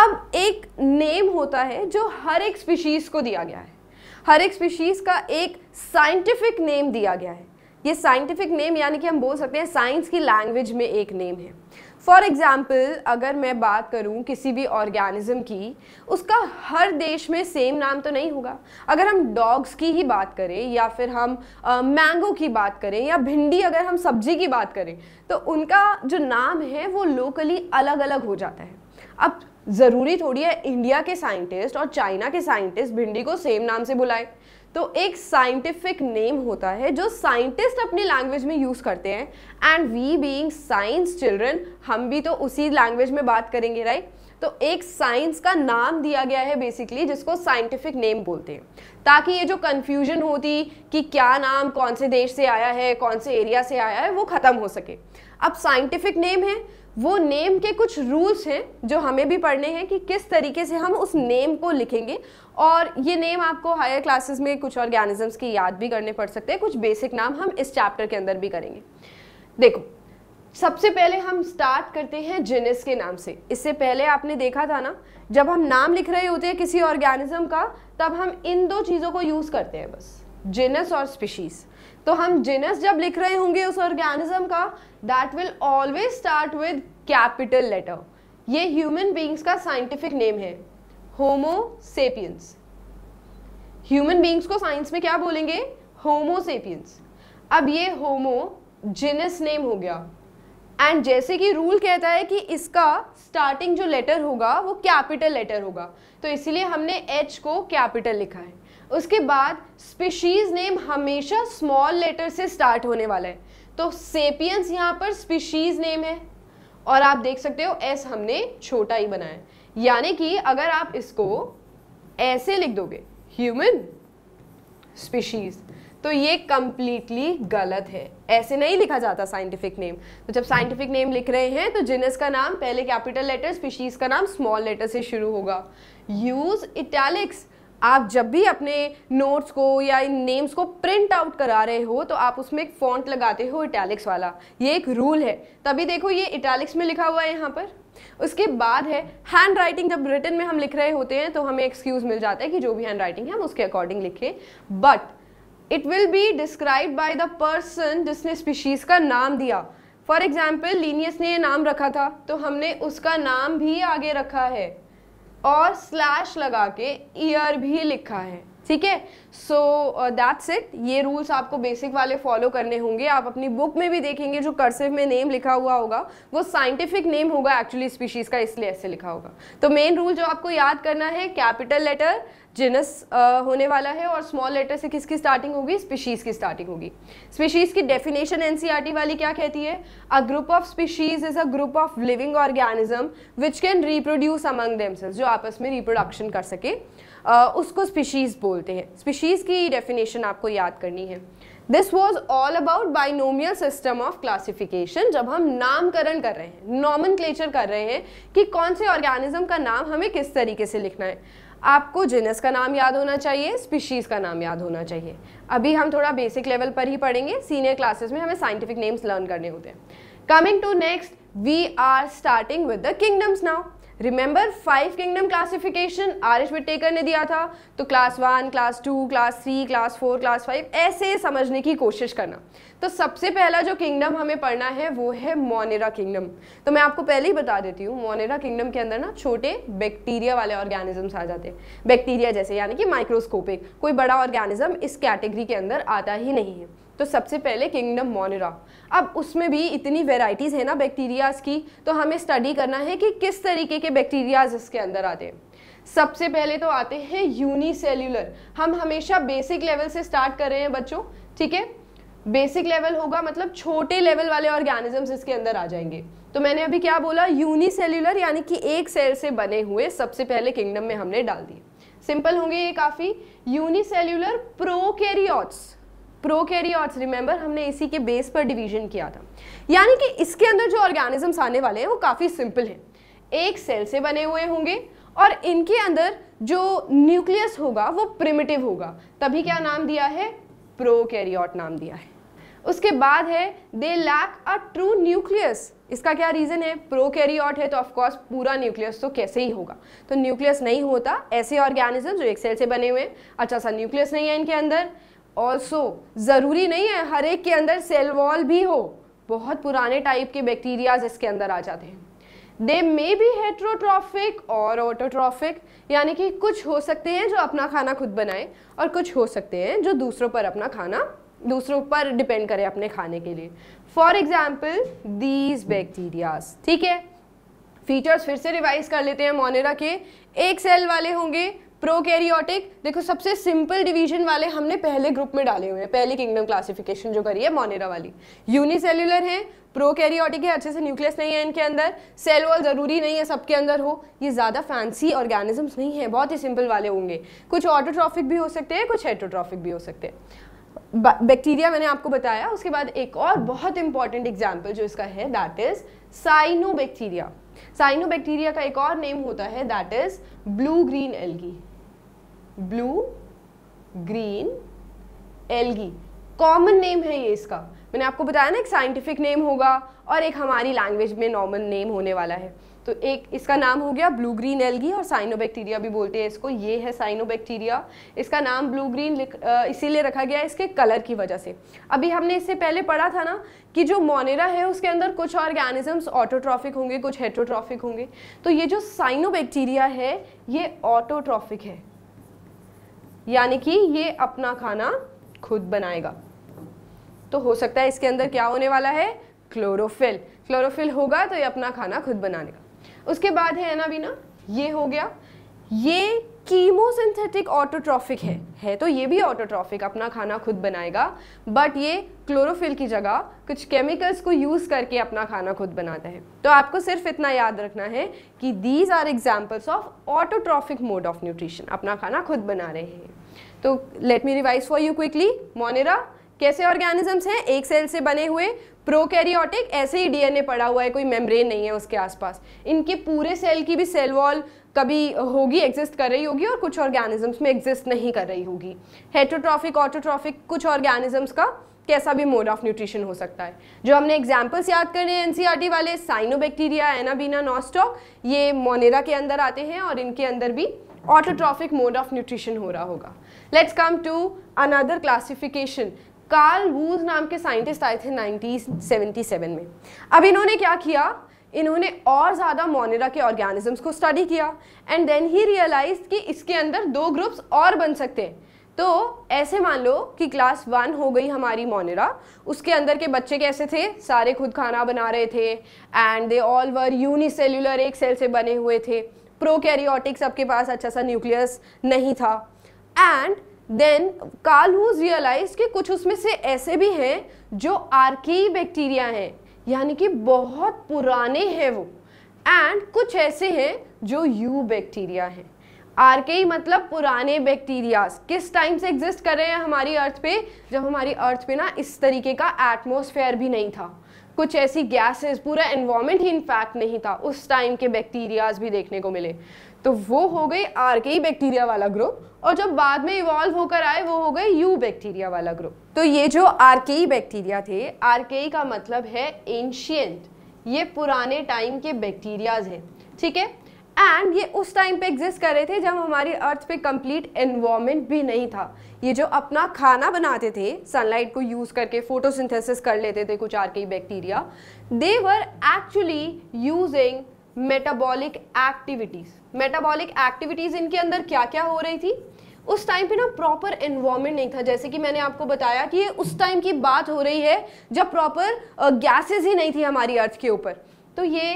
अब एक नेम होता है जो हर एक स्पीशीज़ को दिया गया है हर एक स्पीशीज़ का एक साइंटिफिक नेम दिया गया है ये साइंटिफिक नेम यानी कि हम बोल सकते हैं साइंस की लैंग्वेज में एक नेम है फॉर एग्ज़ाम्पल अगर मैं बात करूँ किसी भी ऑर्गेनिज़म की उसका हर देश में सेम नाम तो नहीं होगा अगर हम डॉग्स की ही बात करें या फिर हम मैंगो मैंगो की बात करें या भिंडी अगर हम सब्जी की बात करें तो उनका जो नाम है वो लोकली अलग अलग हो जाता है अब ज़रूरी थोड़ी है इंडिया के साइंटिस्ट और चाइना के साइंटिस्ट भिंडी को सेम नाम से बुलाएं तो एक साइंटिफिक नेम होता है जो साइंटिस्ट अपनी लैंग्वेज में यूज़ करते हैं and we being science children हम भी तो उसी लैंग्वेज में बात करेंगे राइट तो एक साइंस का नाम दिया गया है बेसिकली जिसको साइंटिफिक नेम बोलते हैं ताकि ये जो कन्फ्यूजन होती कि क्या नाम कौन से देश से आया है कौन से एरिया से आया है वो ख़त्म हो सके अब साइंटिफिक नेम है वो नेम के कुछ रूल्स हैं जो हमें भी पढ़ने हैं कि किस तरीके से हम उस नेम को लिखेंगे और ये नेम आपको हायर क्लासेस में कुछ ऑर्गेनिजम्स की याद भी करने पड़ सकते हैं कुछ बेसिक नाम हम इस चैप्टर के अंदर भी करेंगे देखो सबसे पहले हम स्टार्ट करते हैं जिनिस के नाम से इससे पहले आपने देखा था ना जब हम नाम लिख रहे होते हैं किसी ऑर्गेनिज्म का तब हम इन दो चीज़ों को यूज़ करते हैं बस जिनस और स्पीशीज़ तो हम जिनस जब लिख रहे होंगे उस ऑर्गेनिज्म का that will always start with capital letter ये ह्यूमन बींग्स का साइंटिफिक नेम है होमोसेपियंस ह्यूमन बींग्स को साइंस में क्या बोलेंगे होमोसेपियंस अब ये होमो जिनस नेम हो गया एंड जैसे कि रूल कहता है कि इसका स्टार्टिंग जो लेटर होगा वो कैपिटल लेटर होगा तो इसीलिए हमने एच को कैपिटल लिखा है उसके बाद स्पीशीज़ नेम हमेशा स्मॉल लेटर से स्टार्ट होने वाला है तो सेपियंस यहाँ पर स्पीशीज़ नेम है और आप देख सकते हो एस हमने छोटा ही बनाया यानी कि अगर आप इसको ऐसे लिख दोगे ह्यूमन स्पीशीज़ तो ये कंप्लीटली गलत है ऐसे नहीं लिखा जाता साइंटिफिक नेम तो जब साइंटिफिक नेम लिख रहे हैं तो जिनस का नाम पहले कैपिटल लेटर स्पीशीज़ का नाम स्मॉल लेटर से शुरू होगा यूज़ इटैलिक्स आप जब भी अपने नोट्स को या इन नेम्स को प्रिंट आउट करा रहे हो तो आप उसमें एक फॉन्ट लगाते हो इटैलिक्स वाला ये एक रूल है तभी देखो ये इटैलिक्स में लिखा हुआ है यहाँ पर उसके बाद है हैंड राइटिंग जब रिटर्न में हम लिख रहे होते हैं तो हमें एक्सक्यूज मिल जाता है कि जो भी हैंड राइटिंग है हम उसके अकॉर्डिंग लिखें but it will be describe by the person जिसने स्पीशीज़ का नाम दिया फॉर एग्जाम्पल लीनियस ने ये नाम रखा था तो हमने उसका नाम भी आगे रखा है और स्लैश लगा के ईयर भी लिखा है ठीक है सो दैट्स इट ये रूल्स आपको बेसिक वाले फॉलो करने होंगे आप अपनी बुक में भी देखेंगे जो कर्सिव में नेम लिखा हुआ होगा वो साइंटिफिक नेम होगा एक्चुअली स्पीशीज़ का इसलिए ऐसे लिखा होगा तो मेन रूल जो आपको याद करना है कैपिटल लेटर जिनस होने वाला है और स्मॉल लेटर से किसकी स्टार्टिंग होगी स्पीशीज़ की स्टार्टिंग होगी स्पीशीज़ की डेफिनेशन एनसीईआरटी e वाली क्या कहती है a group of species is a group of living organism which can reproduce among themselves जो आपस में रिप्रोडक्शन कर सके उसको स्पीशीज़ बोलते हैं स्पीशीज़ की डेफिनेशन आपको याद करनी है this was all about binomial system of classification जब हम नामकरण कर रहे हैं नॉमन क्लेचर कर रहे हैं कि कौन से ऑर्गेनिज्म का नाम हमें किस तरीके से लिखना है आपको जिनस का नाम याद होना चाहिए स्पीशीज़ का नाम याद होना चाहिए अभी हम थोड़ा बेसिक लेवल पर ही पढ़ेंगे सीनियर क्लासेस में हमें साइंटिफिक नेम्स लर्न करने होते हैं coming to next we are starting with the kingdoms now remember five kingdom classification R H Whittaker ने दिया था तो class one class two class three class four class five ऐसे समझने की कोशिश करना तो सबसे पहला जो किंगडम हमें पढ़ना है वो है मोनेरा किंगडम तो मैं आपको पहले ही बता देती हूँ मोनेरा किंगडम के अंदर ना छोटे बैक्टीरिया वाले ऑर्गेनिजम्स आ जाते हैं बैक्टीरिया जैसे यानी कि माइक्रोस्कोपिक कोई बड़ा ऑर्गेनिज्म इस कैटेगरी के अंदर आता ही नहीं है तो सबसे पहले किंगडम मोनरा अब उसमें भी इतनी वेराइटीज़ है ना बैक्टीरियाज़ की तो हमें स्टडी करना है कि किस तरीके के बैक्टीरियाज़ इसके अंदर आते हैं सबसे पहले तो आते हैं यूनिसेल्युलर हम हमेशा बेसिक लेवल से स्टार्ट कर रहे हैं बच्चों ठीक है बेसिक लेवल होगा मतलब छोटे लेवल वाले ऑर्गेनिजम्स इसके अंदर आ जाएंगे तो मैंने अभी क्या बोला यूनिसेल्युलर यानी कि एक सेल से बने हुए सबसे पहले किंगडम में हमने डाल दिए सिंपल होंगे ये काफ़ी यूनिसेल्यूलर प्रोकैरियोट्स प्रोकैरियोट्स रिमेंबर हमने इसी के बेस पर डिवीजन किया था यानी कि इसके अंदर जो ऑर्गेनिजम्स आने वाले हैं वो काफ़ी सिंपल हैं एक सेल से बने हुए होंगे और इनके अंदर जो न्यूक्लियस होगा वो प्रिमिटिव होगा तभी क्या नाम दिया है प्रोकैरियोट नाम दिया है उसके बाद है they lack a true nucleus इसका क्या रीज़न है प्रोकैरियोट है तो ऑफकोर्स पूरा न्यूक्लियस तो कैसे ही होगा तो न्यूक्लियस नहीं होता ऐसे ऑर्गेनिज्म जो एक सेल से बने हुए हैं अच्छा सा न्यूक्लियस नहीं है इनके अंदर ऑल्सो ज़रूरी नहीं है हर एक के अंदर सेल वॉल भी हो बहुत पुराने टाइप के बैक्टीरियाज इसके अंदर आ जाते हैं दे मे बी हेट्रोट्रॉफिक और ऑटोट्रॉफिक यानी कि कुछ हो सकते हैं जो अपना खाना खुद बनाएं और कुछ हो सकते हैं जो दूसरों पर अपना खाना दूसरों पर डिपेंड करें अपने खाने के लिए फॉर एग्जाम्पल दीज बैक्टीरियाज ठीक है फीचर्स फिर से रिवाइज कर लेते हैं मोनेरा के एक सेल वाले होंगे प्रोकैरियोटिक देखो सबसे सिंपल डिवीजन वाले हमने पहले ग्रुप में डाले हुए हैं पहली किंगडम क्लासिफिकेशन जो करी है मोनेरा वाली यूनिसेल्युलर है प्रोकैरियोटिक है अच्छे से न्यूक्लियस नहीं है इनके अंदर सेल वॉल ज़रूरी नहीं है सबके अंदर हो ये ज़्यादा फैंसी ऑर्गेनिजम्स नहीं है बहुत ही सिंपल वाले होंगे कुछ ऑटोट्रॉफिक भी हो सकते हैं कुछ हेटोट्रॉफिक भी हो सकते हैं बैक्टीरिया मैंने आपको बताया उसके बाद एक और बहुत इंपॉर्टेंट एग्जाम्पल जो इसका है दैट इज साइनोबैक्टीरिया साइनोबैक्टीरिया का एक और नेम होता है that is blue green algae blue green algae common name है ये इसका मैंने आपको बताया ना एक साइंटिफिक नेम होगा और एक हमारी लैंग्वेज में नॉर्मल नेम होने वाला है तो एक इसका नाम हो गया ब्लू ग्रीन एल्गी और साइनोबैक्टीरिया भी बोलते हैं इसको ये है साइनोबैक्टीरिया इसका नाम ब्लू ग्रीन इसीलिए रखा गया इसके कलर की वजह से अभी हमने इससे पहले पढ़ा था ना कि जो मोनेरा है उसके अंदर कुछ ऑर्गेनिजम्स ऑटोट्रॉफिक होंगे कुछ हेट्रोट्रॉफिक होंगे तो ये जो साइनोबैक्टीरिया है ये ऑटोट्रॉफिक है यानी कि ये अपना खाना खुद बनाएगा तो हो सकता है इसके अंदर क्या होने वाला है क्लोरोफिल क्लोरोफिल होगा तो ये अपना खाना खुद बनाने का उसके बाद है ना बीना ये हो गया ये कीमोसिंथेटिक ऑटोट्रॉफिक है है तो ये भी ऑटोट्रॉफिक अपना खाना खुद बनाएगा बट ये क्लोरोफिल की जगह कुछ केमिकल्स को यूज़ करके अपना खाना खुद बनाता है तो आपको सिर्फ इतना याद रखना है कि these are examples of autotrophic mode of nutrition अपना खाना खुद बना रहे हैं तो let me revise for you quickly Monera कैसे ऑर्गेनिजम्स हैं एक सेल से बने हुए प्रोकैरियोटिक ऐसे ही डीएनए पड़ा हुआ है कोई मेम्ब्रेन नहीं है उसके आसपास इनके पूरे सेल की भी सेल वॉल कभी होगी एग्जिस्ट कर रही होगी और कुछ ऑर्गेनिजम्स में एग्जिस्ट नहीं कर रही होगी हेट्रोट्रॉफिक ऑटोट्रॉफिक कुछ ऑर्गेनिजम्स का कैसा भी मोड ऑफ न्यूट्रिशन हो सकता है जो हमने एग्जाम्पल्स याद रहे हैं एनसीआरटी e वाले साइनोबैक्टीरिया एनाबीना नॉस्टॉक ये मोनेरा के अंदर आते हैं और इनके अंदर भी ऑटोट्रॉफिक मोड ऑफ न्यूट्रिशन हो रहा होगा let's come to another classification Carl Woese नाम के साइंटिस्ट आए थे 1977 में अब इन्होंने क्या किया इन्होंने और ज़्यादा मोनेरा के ऑर्गेनिजम्स को स्टडी किया एंड देन ही रियलाइज कि इसके अंदर दो ग्रुप्स और बन सकते हैं तो ऐसे मान लो कि क्लास वन हो गई हमारी मोनेरा उसके अंदर के बच्चे कैसे थे सारे खुद खाना बना रहे थे and they all were unicellular एक सेल से बने हुए थे प्रोकैरियोटिक्स आपके पास अच्छा सा न्यूक्लियस नहीं था एंड देन कार्लहूज रियलाइज कि कुछ उसमें से ऐसे भी हैं जो आर्की बैक्टीरिया हैं यानी कि बहुत पुराने हैं वो एंड कुछ ऐसे हैं जो यू बैक्टीरिया हैं आरके मतलब पुराने बैक्टीरियाज किस टाइम से एग्जिस्ट कर रहे हैं हमारी अर्थ पे जब हमारी अर्थ पे ना इस तरीके का एटमोसफेयर भी नहीं था कुछ ऐसी गैसेस पूरा एनवायरनमेंट ही इनफैक्ट नहीं था उस टाइम के बैक्टीरियाज भी देखने को मिले तो वो हो गई आर के ही बैक्टीरिया वाला ग्रुप और जब बाद में इवॉल्व होकर आए वो हो गए यू बैक्टीरिया वाला ग्रुप तो ये जो ही बैक्टीरिया थे ही का मतलब है एंशियंट ये पुराने टाइम के बैक्टीरियाज हैं ठीक है एंड ये उस टाइम पे एग्जिस्ट कर रहे थे जब हमारी अर्थ पे कंप्लीट एनवायरनमेंट भी नहीं था ये जो अपना खाना बनाते थे सनलाइट को यूज़ करके फोटोसिंथेसिस कर लेते थे कुछ archaebacteria they were actually using metabolic activities metabolic activities इनके अंदर क्या क्या हो रही थी उस टाइम पे ना प्रॉपर एनवायरमेंट नहीं था जैसे कि मैंने आपको बताया कि ये उस टाइम की बात हो रही है जब प्रॉपर गैसेस ही नहीं थी हमारी अर्थ के ऊपर तो ये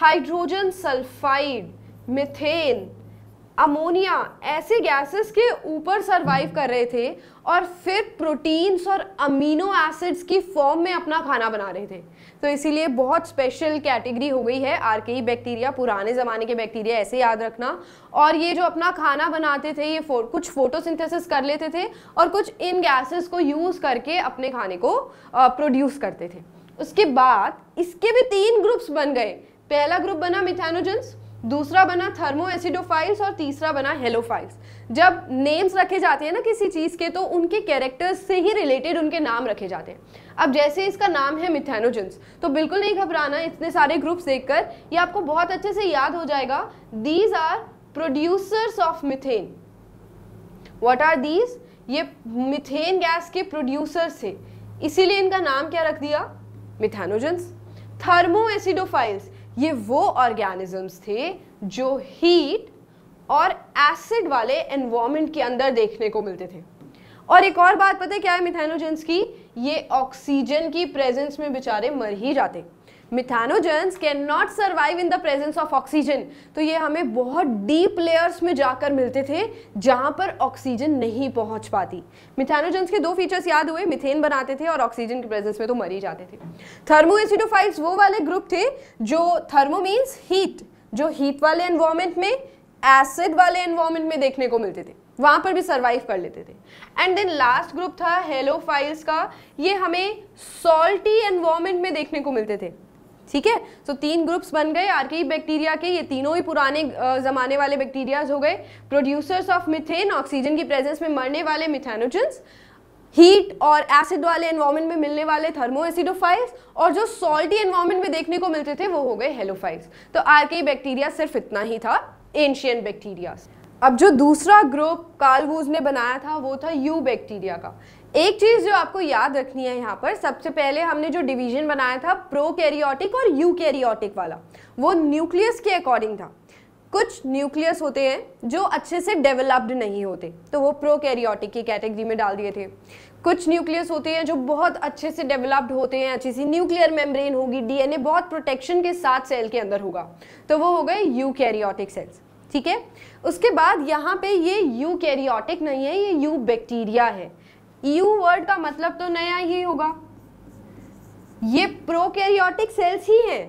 हाइड्रोजन सल्फाइड मिथेन अमोनिया ऐसे गैसेस के ऊपर सरवाइव कर रहे थे और फिर प्रोटीन्स और अमीनो एसिड्स की फॉर्म में अपना खाना बना रहे थे तो इसीलिए बहुत स्पेशल कैटेगरी हो गई है आर्केई बैक्टीरिया e पुराने ज़माने के बैक्टीरिया ऐसे याद रखना और ये जो अपना खाना बनाते थे ये फो, कुछ फोटोसिंथेसिस कर लेते थे और कुछ इन गैसेस को यूज़ करके अपने खाने को प्रोड्यूस करते थे उसके बाद इसके भी तीन ग्रुप्स बन गए पहला ग्रुप बना मिथेनोजेंस दूसरा बना थर्मो एसिडोफाइल्स और तीसरा बना हेलोफाइल्स जब नेम्स रखे जाते हैं ना किसी चीज़ के तो उनके कैरेक्टर्स से ही रिलेटेड उनके नाम रखे जाते हैं अब जैसे इसका नाम है मिथेनोजेंस तो बिल्कुल नहीं घबराना इतने सारे ग्रुप्स देखकर ये आपको बहुत अच्छे से याद हो जाएगा these are producers of methane what are these ये मिथेन गैस के प्रोड्यूसर्स थे इसीलिए इनका नाम क्या रख दिया मिथेनोजेंस थर्मो एसिडोफाइल्स ये वो ऑर्गेनिजम्स थे जो हीट और एसिड वाले एनवायरमेंट के अंदर देखने को मिलते थे और एक और बात पता है क्या है मिथेनोजेंस की ये ऑक्सीजन की प्रेजेंस में बेचारे मर ही जाते methanogens can not survive in the presence of oxygen तो ये हमें बहुत डीप लेयर्स में जाकर मिलते थे जहां पर ऑक्सीजन नहीं पहुंच पाती मिथेनोजेंस के दो फीचर्स याद हुए मिथेन बनाते थे और ऑक्सीजन के प्रेजेंस में तो मर ही जाते थे थर्मो एसिडोफाइट्स वो वाले ग्रुप थे जो थर्मो मीन्स हीट जो हीट वाले एनवायरमेंट में एसिड वाले एनवायरमेंट में देखने को मिलते थे वहां पर भी सरवाइव कर लेते थे एंड देन लास्ट ग्रुप था फाइल्स का ये हमें सॉल्टी एनवायरमेंट में देखने को मिलते थे ठीक है सो तीन ग्रुप्स बन गए आर्की बैक्टीरिया e के ये तीनों ही पुराने ज़माने वाले बैक्टीरियाज हो गए प्रोड्यूसर्स ऑफ मिथेन ऑक्सीजन की प्रेजेंस में मरने वाले मिथेनोजन्स हीट और एसिड वाले एनवायरमेंट में मिलने वाले थर्मो एसिडोफाइल्स और जो सॉल्टी एनवायरमेंट में देखने को मिलते थे वो हो गए हेलोफाइल्स तो आर्की बैक्टीरिया e सिर्फ इतना ही था एंशियन बैक्टीरिया अब जो दूसरा ग्रुप कार्लवूज ने बनाया था वो था यू बैक्टीरिया का एक चीज़ जो आपको याद रखनी है यहाँ पर सबसे पहले हमने जो डिवीजन बनाया था प्रो कैरियोटिक और यू कैरियोटिक वाला वो न्यूक्लियस के अकॉर्डिंग था कुछ न्यूक्लियस होते हैं जो अच्छे से डेवलप्ड नहीं होते तो वो प्रो कैरियोटिक की कैटेगरी में डाल दिए थे कुछ न्यूक्लियस होते हैं जो बहुत अच्छे से डेवलप्ड होते हैं अच्छी सी न्यूक्लियर मेम्ब्रेन होगी डीएनए बहुत प्रोटेक्शन के साथ सेल के अंदर होगा तो वो हो गए यूकैरियोटिक सेल्स ठीक है उसके बाद यहाँ पे ये यूकैरियोटिक नहीं है ये यू बैक्टीरिया है यू वर्ड का मतलब तो नया ही होगा ये प्रोकैरियोटिक सेल्स ही हैं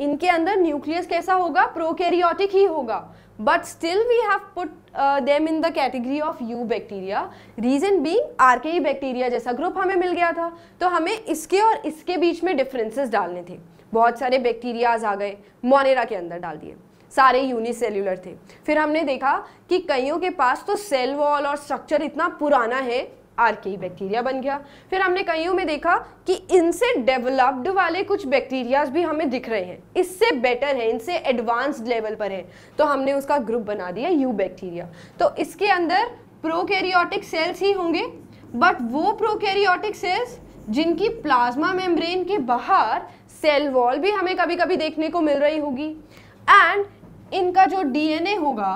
इनके अंदर न्यूक्लियस कैसा होगा प्रोकैरियोटिक ही होगा but still we have put uh, them in the category of U bacteria. Reason being RKE bacteria जैसा group हमें मिल गया था तो हमें इसके और इसके बीच में differences डालने थे बहुत सारे bacterias आ गए monera के अंदर डाल दिए सारे यूनिसेल्यूलर थे फिर हमने देखा कि कईयों के पास तो सेल वॉल और स्ट्रक्चर इतना पुराना है आरकेई बैक्टीरिया बन गया फिर हमने कईयों में देखा कि इनसे डेवलप्ड वाले कुछ बैक्टीरियाज भी हमें दिख रहे हैं इससे बेटर है इनसे एडवांस्ड लेवल पर है तो हमने उसका ग्रुप बना दिया यू बैक्टीरिया तो इसके अंदर प्रोकैरियोटिक सेल्स ही होंगे बट वो प्रोकैरियोटिक सेल्स जिनकी प्लाज्मा मेम्ब्रेन के बाहर सेल वॉल भी हमें कभी कभी देखने को मिल रही होगी एंड इनका जो डीएनए होगा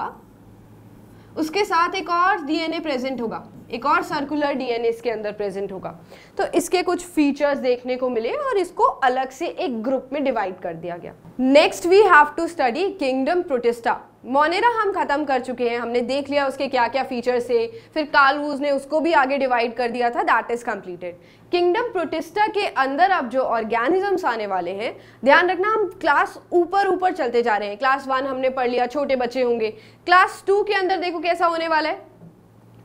उसके साथ एक और डीएनए प्रेजेंट होगा एक और सर्कुलर डीएनए इसके अंदर प्रेजेंट होगा तो इसके कुछ फीचर्स देखने को मिले और इसको अलग से एक ग्रुप में डिवाइड कर दिया गया next we have to study kingdom Protista Monera हम ख़त्म कर चुके हैं हमने देख लिया उसके क्या क्या फीचर्स थे फिर कार्लवूज ने उसको भी आगे डिवाइड कर दिया था that is completed kingdom Protista के अंदर अब जो ऑर्गेनिजम्स आने वाले हैं ध्यान रखना हम क्लास ऊपर ऊपर चलते जा रहे हैं क्लास वन हमने पढ़ लिया छोटे बच्चे होंगे क्लास टू के अंदर देखो कैसा होने वाला है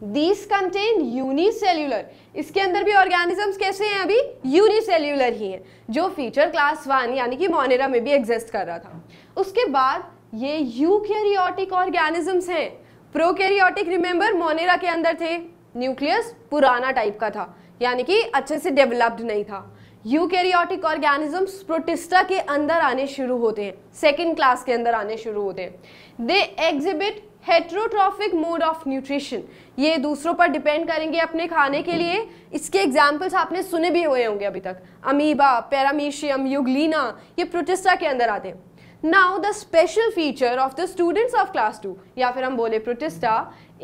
दीज कंटेन यूनिसेल्यूलर इसके अंदर भी ऑर्गेनिजम्स कैसे हैं अभी यूनिसेल्यूलर ही हैं जो फीचर क्लास वन यानी कि मोनेरा में भी एग्जिस्ट कर रहा था उसके बाद ये यूकैरियोटिक ऑर्गेनिजम्स हैं प्रोकैरियोटिक रिमेंबर मोनेरा के अंदर थे न्यूक्लियस पुराना टाइप का था यानी कि अच्छे से डेवलप्ड नहीं था यूकैरियोटिक ऑर्गेनिजम्स प्रोटिस्टा के अंदर आने शुरू होते हैं सेकेंड क्लास के अंदर आने शुरू होते हैं they exhibit heterotrophic mode of nutrition ये दूसरों पर डिपेंड करेंगे अपने खाने के लिए इसके एग्जाम्पल्स आपने सुने भी हुए होंगे अभी तक अमीबा पैरामीशियम युगलीना ये प्रोटिस्टा के अंदर आते हैं now the special feature of the students of class two या फिर हम बोले प्रोटिस्टा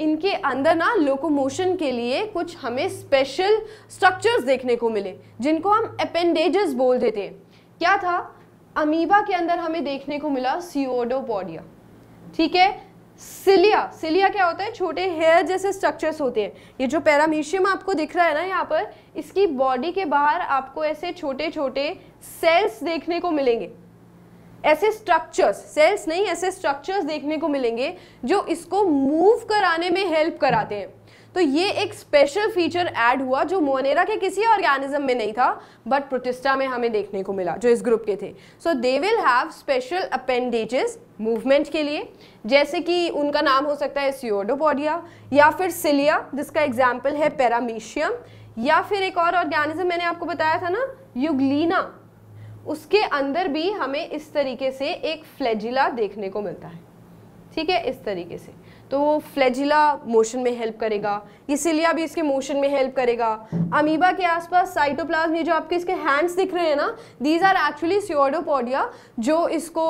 इनके अंदर ना लोकोमोशन के लिए कुछ हमें स्पेशल स्ट्रक्चर्स देखने को मिले जिनको हम अपेंडेजेस बोल देते हैं क्या था अमीबा के अंदर हमें देखने को मिला सीओडोपोडिया ठीक है सिलिया सिलिया क्या होता है छोटे हेयर जैसे स्ट्रक्चर्स होते हैं ये जो पैरामीशियम आपको दिख रहा है ना यहाँ पर इसकी बॉडी के बाहर आपको ऐसे छोटे छोटे सेल्स देखने को मिलेंगे ऐसे स्ट्रक्चर्स सेल्स नहीं ऐसे स्ट्रक्चर्स देखने को मिलेंगे जो इसको मूव कराने में हेल्प कराते हैं तो ये एक स्पेशल फीचर ऐड हुआ जो मोनेरा के किसी ऑर्गेनिज्म में नहीं था बट प्रोटिस्टा में हमें देखने को मिला जो इस ग्रुप के थे so they will have special appendages movement के लिए जैसे कि उनका नाम हो सकता है सियोडोपोडिया या फिर सिलिया जिसका एग्जाम्पल है पैरामीशियम या फिर एक और ऑर्गेनिज्म मैंने आपको बताया था ना युगलीना उसके अंदर भी हमें इस तरीके से एक फ्लैजिला देखने को मिलता है ठीक है इस तरीके से तो वो फ्लैजिला मोशन में हेल्प करेगा ये सिलिया भी इसके मोशन में हेल्प करेगा अमीबा के आसपास साइटोप्लाज्म ये जो आपके इसके हैंड्स दिख रहे हैं ना दीज आर एक्चुअली सियोडोपोडिया जो इसको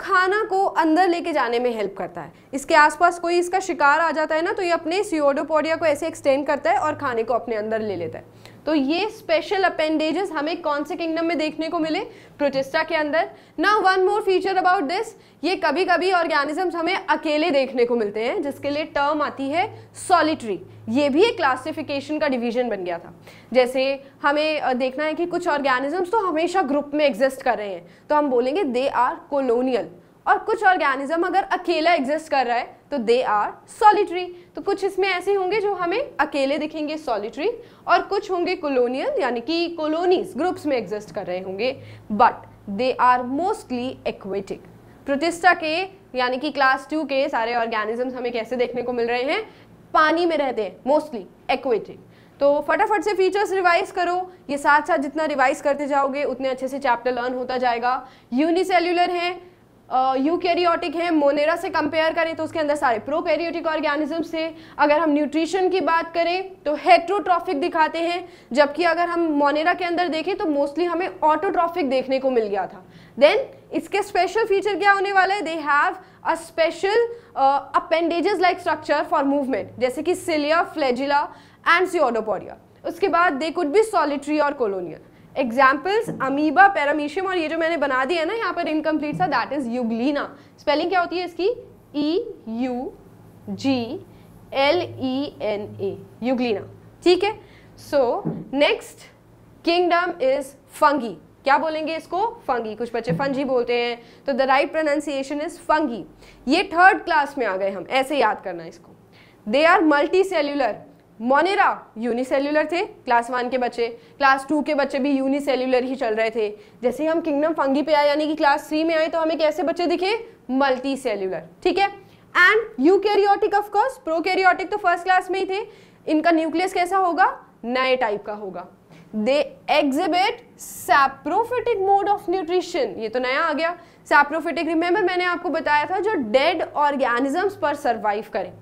खाना को अंदर लेके जाने में हेल्प करता है इसके आसपास कोई इसका शिकार आ जाता है ना तो ये अपने सियोडोपोडिया को ऐसे एक्सटेंड करता है और खाने को अपने अंदर ले लेता है तो ये स्पेशल अपेंडेजेस हमें कौन से किंगडम में देखने को मिले प्रोटेस्टा के अंदर ना one more feature about this ये कभी कभी ऑर्गेनिजम्स हमें अकेले देखने को मिलते हैं जिसके लिए टर्म आती है सॉलिटरी ये भी एक क्लासिफिकेशन का डिवीजन बन गया था जैसे हमें देखना है कि कुछ ऑर्गेनिजम्स तो हमेशा ग्रुप में एग्जिस्ट कर रहे हैं तो हम बोलेंगे दे आर कोलोनियल और कुछ ऑर्गेनिज्म अगर अकेला एग्जिस्ट कर रहा है तो दे आर सॉलिटरी तो कुछ इसमें ऐसे होंगे जो हमें अकेले दिखेंगे सॉलिटरी और कुछ होंगे कोलोनियल यानी कि कॉलोनीज ग्रुप्स में एग्जिस्ट कर रहे होंगे but they are mostly aquatic Protista के यानी कि क्लास टू के सारे ऑर्गेनिजम्स हमें कैसे देखने को मिल रहे हैं पानी में रहते हैं मोस्टली एक्वेटिक तो फटाफट से फीचर्स रिवाइज करो ये साथ साथ जितना रिवाइज करते जाओगे उतने अच्छे से चैप्टर लर्न होता जाएगा यूनिसेल्यूलर हैं यूकैरियोटिक हैं मोनेरा से कंपेयर करें तो उसके अंदर सारे प्रोकैरियोटिक ऑर्गेनिज्म से अगर हम न्यूट्रिशन की बात करें तो हेट्रोट्रॉफिक दिखाते हैं जबकि अगर हम मोनेरा के अंदर देखें तो मोस्टली हमें ऑटोट्रॉफिक देखने को मिल गया था देन इसके स्पेशल फीचर क्या होने वाला है they have a special appendages like structure for movement जैसे कि सिलिया फ्लेजिला एंड सियोडोपोरिया उसके बाद दे कुड बी सॉलिट्री और कोलोनियल एग्जाम्पल्स अमीबा पैरामीशियम और ये जो मैंने बना दिया है ना यहाँ पर इनकम्प्लीट सा दैट इज युगलीना स्पेलिंग क्या होती है इसकी E U G L E N A euglena ठीक है so next kingdom is fungi क्या बोलेंगे इसको फंगी कुछ बच्चे फंजी बोलते हैं तो the right pronunciation is fungi ये थर्ड क्लास में आ गए हम ऐसे याद करना इसको they are multicellular Monera unicellular थे क्लास वन के बच्चे क्लास टू के बच्चे भी यूनिसेल्यूलर ही चल रहे थे जैसे हम किंगडम फंगी पे आए यानी कि क्लास थ्री में आए तो हमें कैसे बच्चे दिखे मल्टी सेल्यूलर ठीक है and eukaryotic of course prokaryotic तो फर्स्ट क्लास में ही थे इनका न्यूक्लियस कैसा होगा नए टाइप का होगा they exhibit saprophytic mode of nutrition ये तो नया आ गया सैप्रोफिटिक रिमेंबर मैंने आपको बताया था जो डेड ऑर्गेनिजम्स पर सर्वाइव करें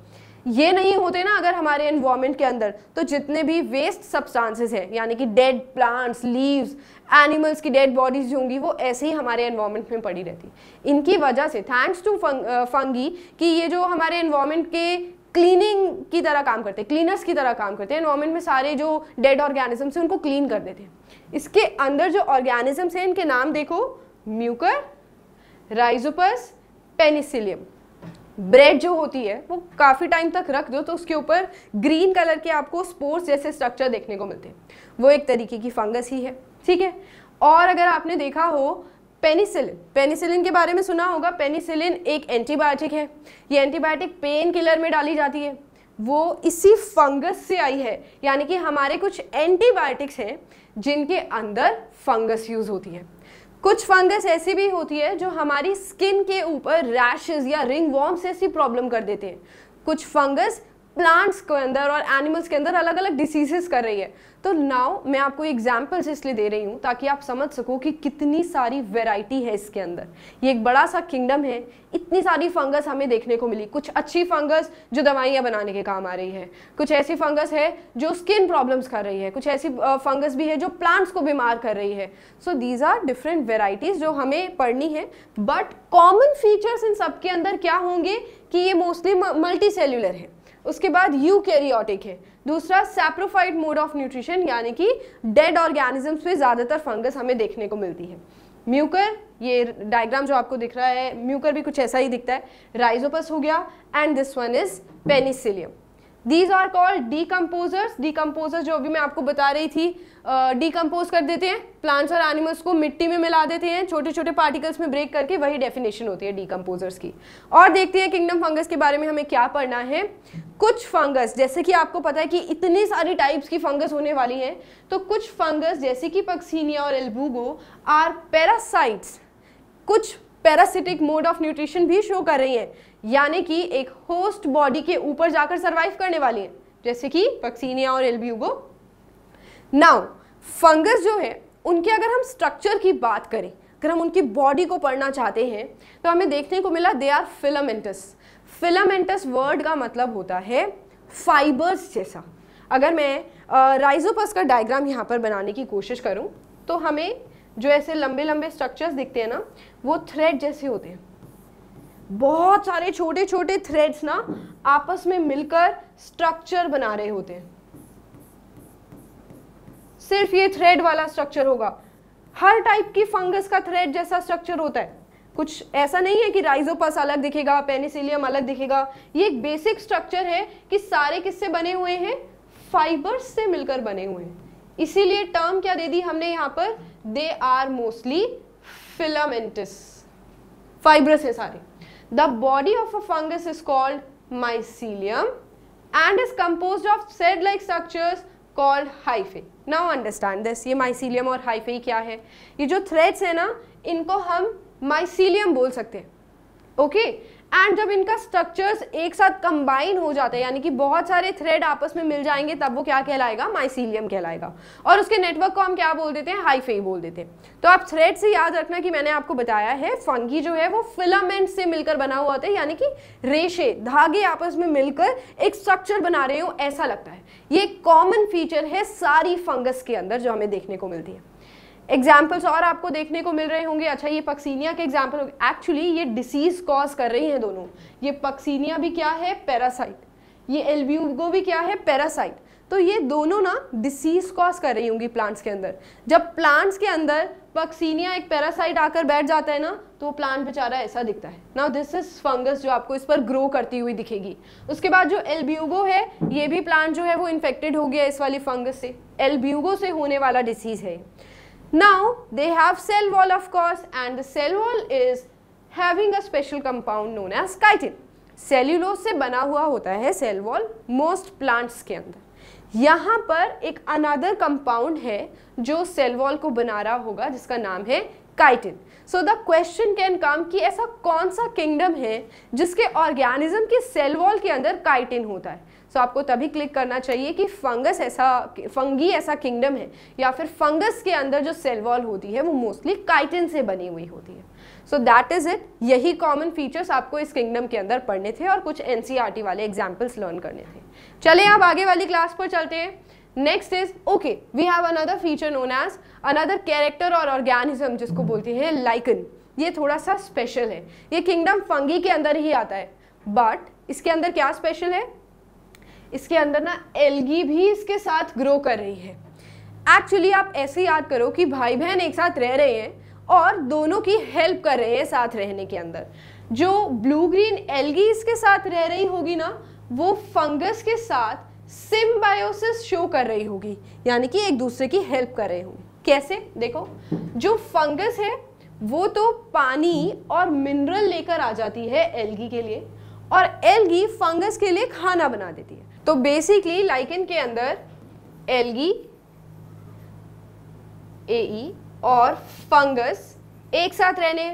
ये नहीं होते ना अगर हमारे एनवायरमेंट के अंदर तो जितने भी वेस्ट सब्सटेंसेस हैं यानी कि डेड प्लांट्स लीव्स एनिमल्स की डेड बॉडीज होंगी वो ऐसे ही हमारे एनवायरमेंट में पड़ी रहती इनकी वजह से थैंक्स टू फंगी कि ये जो हमारे एनवायरमेंट के क्लीनिंग की तरह काम करते हैं क्लीनर्स की तरह काम करते हैं इन्वामेंट में सारे जो डेड ऑर्गेनिजम्स हैं उनको क्लीन कर देते हैं इसके अंदर जो ऑर्गेनिजम्स हैं इनके नाम देखो म्यूकर राइजोपस पेनिसिलियम ब्रेड जो होती है वो काफ़ी टाइम तक रख दो तो उसके ऊपर ग्रीन कलर के आपको स्पोर्ट्स जैसे स्ट्रक्चर देखने को मिलते हैं वो एक तरीके की फंगस ही है ठीक है और अगर आपने देखा हो पेनिसिलिन पेनिसिलिन के बारे में सुना होगा पेनिसिलिन एक एंटीबायोटिक है ये एंटीबायोटिक पेन किलर में डाली जाती है वो इसी फंगस से आई है यानी कि हमारे कुछ एंटीबायोटिक्स हैं जिनके अंदर फंगस यूज़ होती है कुछ फंगस ऐसी भी होती है जो हमारी स्किन के ऊपर रैशेज या रिंग वॉर्म से ऐसी प्रॉब्लम कर देते हैं कुछ फंगस प्लांट्स के अंदर और एनिमल्स के अंदर अलग अलग डिसीजेस कर रही है तो नाउ मैं आपको एग्जाम्पल्स इसलिए दे रही हूँ ताकि आप समझ सको कि कितनी सारी वेराइटी है इसके अंदर ये एक बड़ा सा किंगडम है इतनी सारी फंगस हमें देखने को मिली कुछ अच्छी फंगस जो दवाइयाँ बनाने के काम आ रही है कुछ ऐसी फंगस है जो स्किन प्रॉब्लम्स कर रही है कुछ ऐसी फंगस भी है जो प्लांट्स को बीमार कर रही है so these are different varieties जो हमें पढ़नी है बट कॉमन फीचर्स इन सबके अंदर क्या होंगे कि ये मोस्टली मल्टी सेल्यूलर है उसके बाद यू कैरियोटिक है दूसरा सेप्रोफाइड मोड ऑफ न्यूट्रिशन यानी कि डेड ऑर्गेनिजम्स पे ज़्यादातर फंगस हमें देखने को मिलती है म्यूकर ये डायग्राम जो आपको दिख रहा है म्यूकर भी कुछ ऐसा ही दिखता है राइजोपस हो गया and this one is Penicillium these are called decomposers decomposers जो अभी मैं आपको बता रही थी डीकम्पोज uh, कर देते हैं प्लांट्स और एनिमल्स को मिट्टी में मिला देते हैं छोटे छोटे पार्टिकल्स में ब्रेक करके वही डेफिनेशन होती है डीकम्पोजर्स की और देखते हैं किंगडम फंगस के बारे में हमें क्या पढ़ना है कुछ फंगस जैसे कि आपको पता है कि इतनी सारी टाइप्स की फंगस होने वाली हैं तो कुछ फंगस जैसे कि पक्सीनिया और एल्बूगो आर पैरासाइट्स कुछ पैरासिटिक मोड ऑफ न्यूट्रिशन भी शो कर रही हैं यानी कि एक होस्ट बॉडी के ऊपर जाकर सर्वाइव करने वाली है जैसे कि पक्सीनिया और एल्ब्यूगो नाउ फंगस जो है उनके अगर हम स्ट्रक्चर की बात करें अगर हम उनकी बॉडी को पढ़ना चाहते हैं तो हमें देखने को मिला they are filamentous filamentous word का मतलब होता है फाइबर्स जैसा अगर मैं राइजोपस का डायग्राम यहाँ पर बनाने की कोशिश करूँ तो हमें जो ऐसे लंबे लंबे स्ट्रक्चर्स दिखते हैं ना वो थ्रेड जैसे होते हैं बहुत सारे छोटे छोटे थ्रेड्स ना आपस में मिलकर स्ट्रक्चर बना रहे होते हैं सिर्फ ये थ्रेड वाला स्ट्रक्चर होगा हर टाइप की फंगस का थ्रेड जैसा स्ट्रक्चर होता है कुछ ऐसा नहीं है कि राइजोपस अलग दिखेगा पेनिसिलियम अलग दिखेगा ये एक बेसिक स्ट्रक्चर है कि सारे किससे बने हुए हैं फाइबर्स से मिलकर बने हुए हैं इसीलिए टर्म क्या दे दी हमने यहां पर they are mostly filamentous fibres है सारे The body of a fungus is called mycelium and is composed of said-like structures called hyphae now understand this ye mycelium aur hyphae kya hai ye jo threads hai na inko hum mycelium bol sakte hain okay? And जब इनका structures एक साथ combine हो जाते हैं यानी कि बहुत सारे थ्रेड आपस में मिल जाएंगे तब वो क्या कहलाएगा माइसीलियम कहलाएगा और उसके नेटवर्क को हम क्या बोल देते हैं हाई फेई बोल देते हैं तो आप थ्रेड से याद रखना कि मैंने आपको बताया है फंगी जो है वो फिलामेंट से मिलकर बना हुआ होता है यानी कि रेशे धागे आपस में मिलकर एक स्ट्रक्चर बना रहे हो ऐसा लगता है ये कॉमन फीचर है सारी फंगस के अंदर जो हमें देखने को मिलती है एग्जाम्पल्स और आपको देखने को मिल रहे होंगे अच्छा ये पक्सीनिया के एग्जाम्पल एक्चुअली ये डिसीज़ कॉज कर रही हैं दोनों ये पक्सीनिया भी क्या है पैरासाइट ये एल्ब्यूगो भी क्या है पैरासाइट तो ये दोनों ना डिसीज़ कॉज कर रही होंगी प्लांट्स के अंदर जब प्लांट्स के अंदर पक्सीनिया एक पैरासाइट आकर बैठ जाता है ना तो वो प्लांट बेचारा ऐसा दिखता है ना दिस इज फंगस जो आपको इस पर ग्रो करती हुई दिखेगी उसके बाद जो एल्ब्यूगो है ये भी प्लांट जो है वो इन्फेक्टेड हो गया इस वाली फंगस से एल्ब्यूगो से होने वाला डिसीज़ है Now they have cell wall of course and the cell wall is having a special compound known as chitin. Cellulose से बना हुआ होता है सेल वॉल मोस्ट प्लांट्स के अंदर यहाँ पर एक अनदर कंपाउंड है जो सेल वॉल को बना रहा होगा जिसका नाम है chitin so the question can come कि ऐसा कौन सा किंगडम है जिसके ऑर्गेनिज्म के सेल वॉल के अंदर काइटिन होता है सो आपको तभी क्लिक करना चाहिए कि फंगस ऐसा फंगी ऐसा किंगडम है या फिर फंगस के अंदर जो सेल वॉल होती है वो मोस्टली काइटिन से बनी हुई होती है सो दैट इज़ इट यही कॉमन फीचर्स आपको इस किंगडम के अंदर पढ़ने थे और कुछ एन e वाले एग्जाम्पल्स लर्न करने थे चले आप आगे वाली क्लास पर चलते हैं next is okay we have another feature known as another character और ऑर्गेनिज्म जिसको बोलते हैं लाइकन ये थोड़ा सा स्पेशल है ये किंगडम फंगी के अंदर ही आता है बट इसके अंदर क्या स्पेशल है इसके अंदर ना एलगी भी इसके साथ ग्रो कर रही है एक्चुअली आप ऐसे याद करो कि भाई बहन एक साथ रह रहे हैं और दोनों की हेल्प कर रहे हैं साथ रहने के अंदर जो ब्लू ग्रीन एलगी इसके साथ रह रही होगी ना वो फंगस के साथ सिम्बायोसिस शो कर रही होगी यानी कि एक दूसरे की हेल्प कर रहे होंगे कैसे देखो जो फंगस है वो तो पानी और मिनरल लेकर आ जाती है एलगी के लिए और एलगी फंगस के लिए खाना बना देती है तो बेसिकली लाइकन के अंदर एलगी एई e और फंगस एक साथ रहने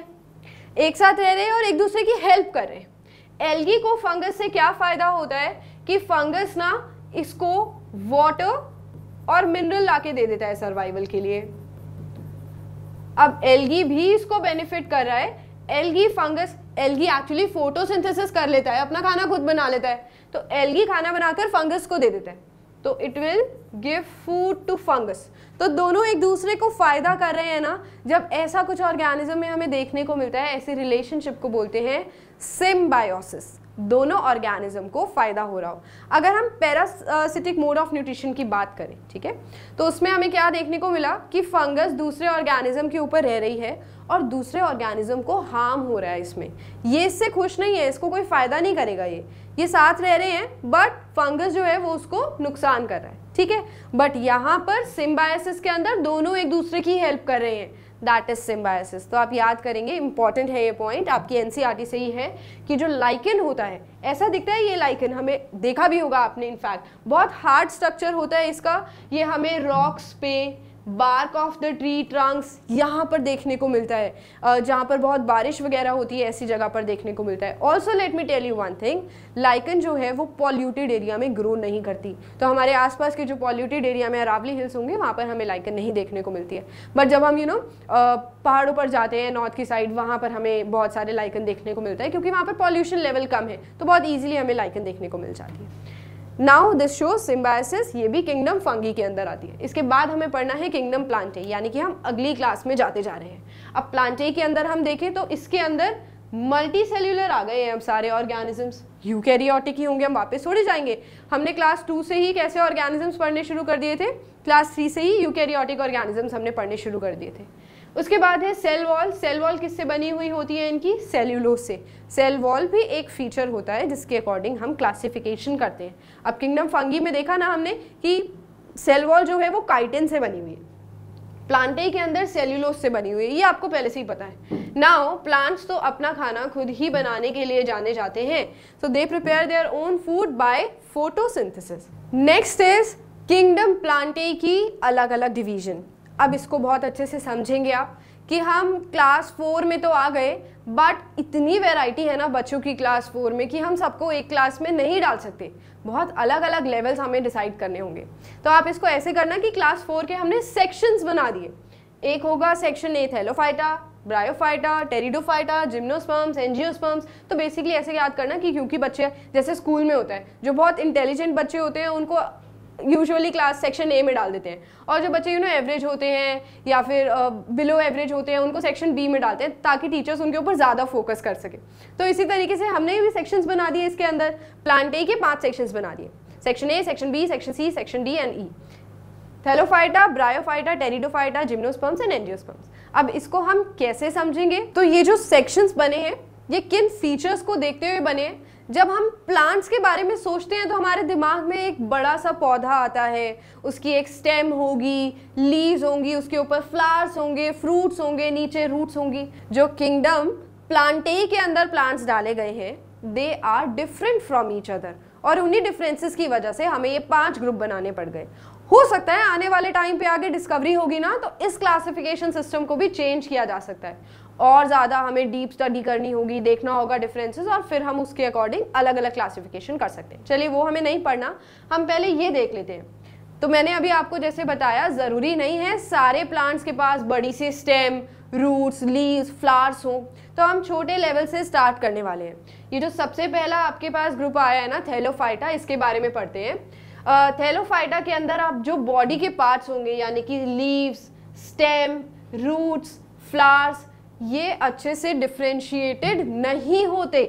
एक साथ रह रहे हैं और एक दूसरे की हेल्प कर रहे हैं एलगी को फंगस से क्या फ़ायदा होता है कि फंगस ना इसको वाटर और मिनरल लाके दे देता है सर्वाइवल के लिए अब एलगी भी इसको बेनिफिट कर रहा है algae fungus algae actually photosynthesis कर लेता है अपना खाना खुद बना लेता है तो एलगी खाना बनाकर फंगस को दे देते हैं तो it will give food to fungus तो दोनों एक दूसरे को फ़ायदा कर रहे हैं ना जब ऐसा कुछ ऑर्गेनिज्म में हमें देखने को मिलता है ऐसे रिलेशनशिप को बोलते हैं सिम्बायोसिस दोनों ऑर्गेनिज्म को फ़ायदा हो रहा हो अगर हम पैरासिटिक मोड ऑफ न्यूट्रिशन की बात करें ठीक है तो उसमें हमें क्या देखने को मिला कि फंगस दूसरे ऑर्गेनिज्म के ऊपर रह रही है और दूसरे ऑर्गेनिज्म को हार्म हो रहा है इसमें ये इससे खुश नहीं है इसको कोई फ़ायदा नहीं करेगा ये ये साथ रह रहे हैं बट फंगस जो है वो उसको नुकसान कर रहा है ठीक है बट यहाँ पर सिम्बायसिस के अंदर दोनों एक दूसरे की हेल्प कर रहे हैं दैट इज सिम्बायसिस तो आप याद करेंगे इंपॉर्टेंट है ये पॉइंट आपकी एनसीईआरटी e से ही है कि जो लाइकन होता है ऐसा दिखता है ये लाइकन हमें देखा भी होगा आपने इनफैक्ट बहुत हार्ड स्ट्रक्चर होता है इसका ये हमें रॉक्स पे bark of the tree trunks यहाँ पर देखने को मिलता है जहाँ पर बहुत बारिश वगैरह होती है ऐसी जगह पर देखने को मिलता है also let me tell you one thing lichen जो है वो पॉल्यूटेड एरिया में ग्रो नहीं करती तो हमारे आसपास के जो पॉल्यूटेड एरिया में अरावली हिल्स होंगे वहाँ पर हमें लाइकन नहीं देखने को मिलती है बट जब हम यू you नो know, पहाड़ों पर जाते हैं नॉर्थ की साइड वहाँ पर हमें बहुत सारे लाइकन देखने को मिलता है क्योंकि वहाँ पर पॉल्यूशन लेवल कम है तो बहुत ईजिली हमें लाइकन देखने को मिल जाती है नाउ दिस शो सिम्बायसिस ये भी किंगडम फंगी के अंदर आती है इसके बाद हमें पढ़ना है किंगडम प्लांटे यानी कि हम अगली क्लास में जाते जा रहे हैं अब प्लांटे के अंदर हम देखें तो इसके अंदर मल्टी सेल्यूलर आ गए हैं अब सारे ऑर्गेनिजम्स यूकैरियोटिक ही होंगे हम वापस थोड़े जाएंगे हमने क्लास टू से ही कैसे ऑर्गेनिजम्स पढ़ने शुरू कर दिए थे क्लास थ्री से ही यूकैरियोटिक ऑर्गेनिजम्स हमने पढ़ने शुरू कर दिए थे उसके बाद है सेल वॉल सेल वॉल किससे बनी हुई होती है इनकी सेल्यूलोज से सेल वॉल भी एक फीचर होता है जिसके अकॉर्डिंग हम क्लासिफिकेशन करते हैं अब किंगडम फंगी में देखा ना हमने कि सेल वॉल जो है वो काइटिन से बनी हुई है प्लांटे के अंदर सेल्यूलोज से बनी हुई है ये आपको पहले से ही पता है नाउ प्लांट्स तो अपना खाना खुद ही बनाने के लिए जाने जाते हैं so they prepare their own food by photosynthesis next is kingdom Plantae की अलग अलग डिवीजन अब इसको बहुत अच्छे से समझेंगे आप कि हम क्लास फोर में तो आ गए बट इतनी वैरायटी है ना बच्चों की क्लास फोर में कि हम सबको एक क्लास में नहीं डाल सकते बहुत अलग अलग लेवल्स हमें डिसाइड करने होंगे तो आप इसको ऐसे करना कि क्लास फोर के हमने सेक्शंस बना दिए एक होगा section A Thallophyta Bryophyta Pteridophyta gymnosperms angiosperms तो बेसिकली ऐसे याद करना कि क्योंकि बच्चे जैसे स्कूल में होता है जो बहुत इंटेलिजेंट बच्चे होते हैं उनको यूजुअली क्लास सेक्शन ए में डाल देते हैं और जो बच्चे यू नो एवरेज होते हैं या फिर बिलो uh, एवरेज होते हैं उनको सेक्शन बी में डालते हैं ताकि टीचर्स उनके ऊपर ज़्यादा फोकस कर सके तो इसी तरीके से हमने भी सेक्शंस बना दिए इसके अंदर प्लांट ए के पाँच सेक्शंस बना दिए section A section B section C section D and E Thallophyta Bryophyta Pteridophyta gymnosperms and angiosperms अब इसको हम कैसे समझेंगे तो ये जो सेक्शंस बने हैं ये किन फीचर्स को देखते हुए बने हैं जब हम प्लांट्स के बारे में सोचते हैं तो हमारे दिमाग में एक बड़ा सा पौधा आता है उसकी एक स्टेम होगी लीव्स होंगी उसके ऊपर फ्लावर्स होंगे फ्रूट्स होंगे नीचे रूट्स होंगी जो किंगडम प्लांटे के अंदर प्लांट्स डाले गए हैं they are different from each other और उन्हीं डिफरेंसेस की वजह से हमें ये पांच ग्रुप बनाने पड़ गए हो सकता है आने वाले टाइम पे आगे डिस्कवरी होगी ना तो इस क्लासिफिकेशन सिस्टम को भी चेंज किया जा सकता है और ज़्यादा हमें डीप स्टडी करनी होगी देखना होगा डिफरेंसेस और फिर हम उसके अकॉर्डिंग अलग अलग क्लासिफिकेशन कर सकते हैं चलिए वो हमें नहीं पढ़ना हम पहले ये देख लेते हैं तो मैंने अभी आपको जैसे बताया ज़रूरी नहीं है सारे प्लांट्स के पास बड़ी सी स्टेम रूट्स लीव्स फ्लावर्स हों तो हम छोटे लेवल से स्टार्ट करने वाले हैं ये जो सबसे पहला आपके पास ग्रुप आया है ना थैलोफाइटा इसके बारे में पढ़ते हैं थैलोफाइटा के अंदर आप जो बॉडी के पार्ट्स होंगे यानी कि लीव्स स्टेम रूट्स फ्लावर्स ये अच्छे से डिफ्रेंशिएटेड नहीं होते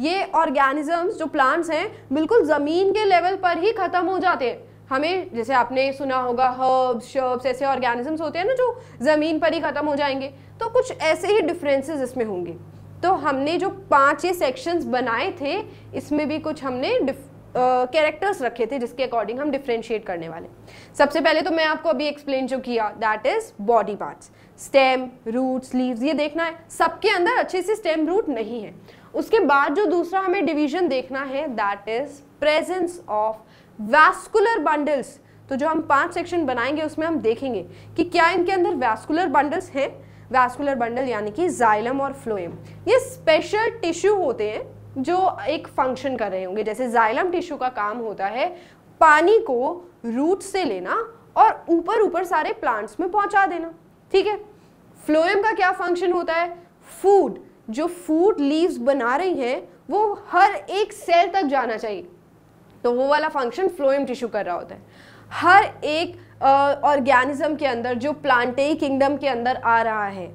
ये ऑर्गेनिजम्स जो प्लांट्स हैं बिल्कुल ज़मीन के लेवल पर ही ख़त्म हो जाते हैं हमें जैसे आपने सुना होगा हर्ब्स शर्ब्स ऐसे ऑर्गेनिजम्स होते हैं ना जो ज़मीन पर ही ख़त्म हो जाएंगे तो कुछ ऐसे ही डिफरेंसेस इसमें होंगे तो हमने जो पाँच ये सेक्शंस बनाए थे इसमें भी कुछ हमने कैरेक्टर्स रखे थे जिसके अकॉर्डिंग हम डिफ्रेंशिएट करने वाले सबसे पहले तो मैं आपको अभी एक्सप्लेन जो किया that is body parts stem roots leaves ये देखना है सबके अंदर अच्छे से स्टेम रूट नहीं है उसके बाद जो दूसरा हमें डिवीजन देखना है that is presence of vascular bundles तो जो हम पांच सेक्शन बनाएंगे उसमें हम देखेंगे कि क्या इनके अंदर वैस्कुलर बंडल्स हैं वैस्कुलर बंडल यानी कि जाइलम और फ्लोएम ये स्पेशल टिश्यू होते हैं जो एक फंक्शन कर रहे होंगे जैसे जाइलम टिश्यू का काम होता है पानी को रूट से लेना और ऊपर ऊपर सारे प्लांट्स में पहुंचा देना ठीक है फ्लोएम का क्या फंक्शन होता है फूड जो फूड लीव्स बना रही हैं वो हर एक सेल तक जाना चाहिए तो वो वाला फंक्शन फ्लोएम टिश्यू कर रहा होता है हर एक ऑर्गेनिज्म के अंदर जो प्लांटे किंगडम के अंदर आ रहा है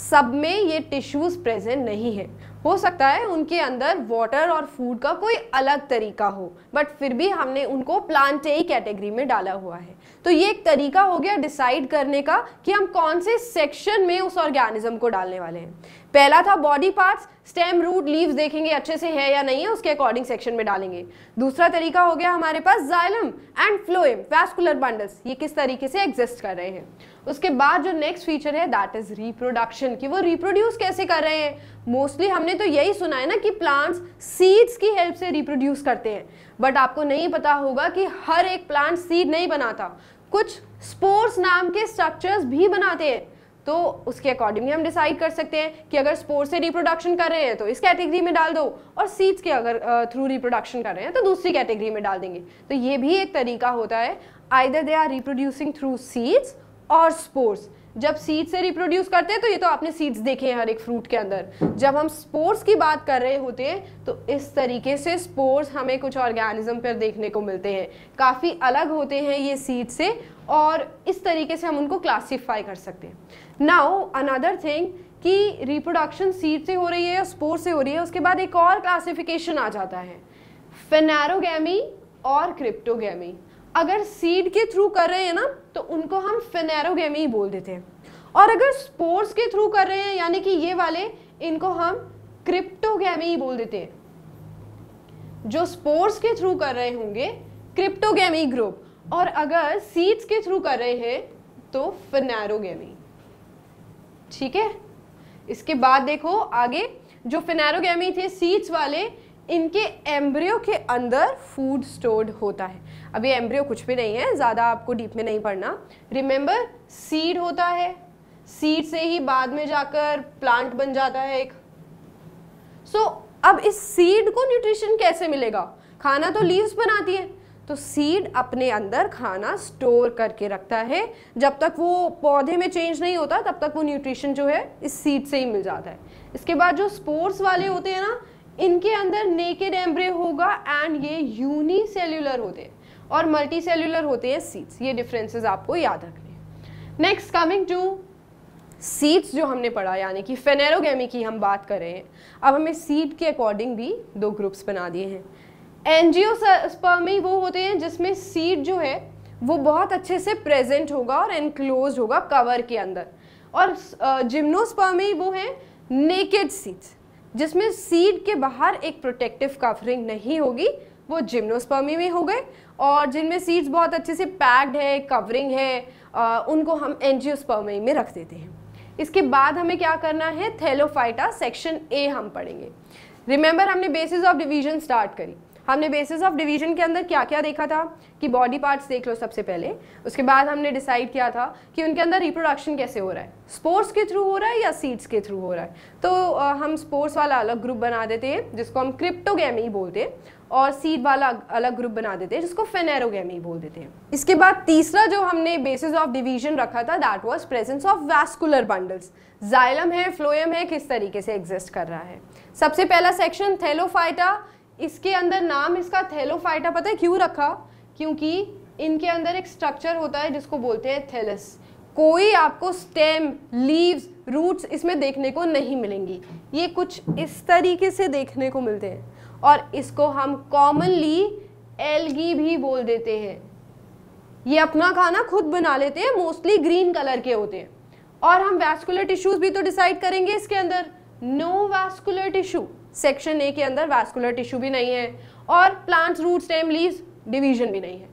सब में ये टिश्यूज़ प्रेजेंट नहीं है हो सकता है उनके अंदर वाटर और फूड का कोई अलग तरीका हो बट फिर भी हमने उनको प्लांटेई कैटेगरी में डाला हुआ है तो ये एक तरीका हो गया डिसाइड करने का कि हम कौन से सेक्शन में उस ऑर्गेनिज्म को डालने वाले हैं पहला था body parts stem root leaves देखेंगे अच्छे से है या नहीं है उसके अकॉर्डिंग सेक्शन में डालेंगे दूसरा तरीका हो गया हमारे पास xylem and phloem vascular bundles ये किस तरीके से एग्जिस्ट कर रहे हैं उसके बाद जो नेक्स्ट फीचर है दैट इज रिप्रोडक्शन कि वो रिप्रोड्यूस कैसे कर रहे हैं मोस्टली हमने तो यही सुना है ना कि प्लांट्स सीड्स की हेल्प से रिप्रोड्यूस करते हैं बट आपको नहीं पता होगा कि हर एक प्लांट सीड नहीं बनाता कुछ स्पोर्स नाम के स्ट्रक्चर्स भी बनाते हैं तो उसके अकॉर्डिंगली हम डिसाइड कर सकते हैं कि अगर स्पोर्ट्स से रिप्रोडक्शन कर रहे हैं तो इस कैटेगरी में डाल दो और सीड्स के अगर थ्रू रिप्रोडक्शन कर रहे हैं तो दूसरी कैटेगरी में डाल देंगे तो ये भी एक तरीका होता है either they are reproducing through seeds और स्पोर्स जब सीड से रिप्रोड्यूस करते हैं तो ये तो आपने सीड्स देखे हैं हर एक फ्रूट के अंदर जब हम स्पोर्स की बात कर रहे होते हैं तो इस तरीके से स्पोर्स हमें कुछ ऑर्गेनिज्म पर देखने को मिलते हैं काफ़ी अलग होते हैं ये सीड से और इस तरीके से हम उनको क्लासीफाई कर सकते हैं नाउ अनदर थिंग कि रिप्रोडक्शन सीड से हो रही है या स्पोर्ट्स से हो रही है उसके बाद एक और क्लासिफिकेशन आ जाता है फेनारोगी और क्रिप्टोगी अगर सीड के थ्रू कर रहे हैं ना तो उनको हम फेनेरोगेमी ही बोल देते हैं और अगर स्पोर्ट्स के थ्रू कर रहे हैं यानी कि ये वाले इनको हम क्रिप्टोगेमी ही बोल देते हैं जो स्पोर्ट्स के थ्रू कर रहे होंगे क्रिप्टोगेमी ग्रुप और अगर सीड्स के थ्रू कर रहे हैं तो फेनेरोगेमी ठीक है इसके बाद देखो आगे जो फेनेरोगेमी थे सीड्स वाले इनके एम्ब्रियो के अंदर फूड स्टोर्ड होता है अभी एम्ब्रियो कुछ भी नहीं है ज़्यादा आपको डीप में नहीं पढ़ना रिमेंबर सीड होता है सीड से ही बाद में जाकर प्लांट बन जाता है एक सो so, अब इस सीड को न्यूट्रिशन कैसे मिलेगा खाना तो लीव्स बनाती है तो सीड अपने अंदर खाना स्टोर करके रखता है जब तक वो पौधे में चेंज नहीं होता तब तक वो न्यूट्रिशन जो है इस सीड से ही मिल जाता है इसके बाद जो स्पोर्ट्स वाले होते हैं ना इनके अंदर नेकेड एम्ब्रे होगा एंड ये यूनिसेल्युलर होते हैं और मल्टी सेल्यूलर होते हैं सीड्स ये डिफरेंसेस आपको याद रखने नेक्स्ट कमिंग टू सीड्स जो हमने पढ़ा यानी कि फेनेरोगेमी की हम बात कर रहे हैं अब हमें सीड के अकॉर्डिंग भी दो ग्रुप्स बना दिए हैं एनजीओ स्पर्मी वो होते हैं जिसमें सीड जो है वो बहुत अच्छे से प्रेजेंट होगा और एनक्लोज होगा कवर के अंदर और जिम्नोस्पर्मी वो हैं नेकेड सीड्स जिसमें सीड के बाहर एक प्रोटेक्टिव कवरिंग नहीं होगी वो जिम्नोस्पर्मी में हो गए और जिनमें सीड्स बहुत अच्छे से पैक्ड है कवरिंग है आ, उनको हम एनजियोस्पर्मी में रख देते हैं इसके बाद हमें क्या करना है थेलोफाइटा सेक्शन ए हम पढ़ेंगे रिमेंबर हमने बेसिस ऑफ डिवीजन स्टार्ट करी हमने बेसिस ऑफ डिवीजन के अंदर क्या क्या देखा था कि बॉडी पार्ट्स देख लो सबसे पहले उसके बाद हमने डिसाइड किया था कि उनके अंदर रिप्रोडक्शन कैसे हो रहा है स्पोर्ट्स के थ्रू हो रहा है या सीड्स के थ्रू हो रहा है तो आ, हम स्पोर्ट्स वाला अलग ग्रुप बना देते हैं जिसको हम क्रिप्टोगेमी बोलते हैं और सीड वाला अलग ग्रुप बना देते हैं जिसको फेनेरोगेमी बोल देते हैं इसके बाद तीसरा जो हमने बेसिस ऑफ डिवीजन रखा था that was presence of vascular bundles xylem है फ्लोएम है किस तरीके से एग्जिस्ट कर रहा है सबसे पहला सेक्शन थेलोफाइटा इसके अंदर नाम इसका थेलोफाइटा पता है क्यों रखा क्योंकि इनके अंदर एक स्ट्रक्चर होता है जिसको बोलते हैं थेलस कोई आपको स्टेम लीव्स रूट्स इसमें देखने को नहीं मिलेंगी ये कुछ इस तरीके से देखने को मिलते हैं और इसको हम कॉमनली एलगी भी बोल देते हैं ये अपना खाना खुद बना लेते हैं मोस्टली ग्रीन कलर के होते हैं और हम वैस्कुलर टिश्यूज भी तो डिसाइड करेंगे इसके अंदर no vascular tissue section A के अंदर वैस्कुलर टिश्यू भी नहीं है और plants root stem leaves division भी नहीं है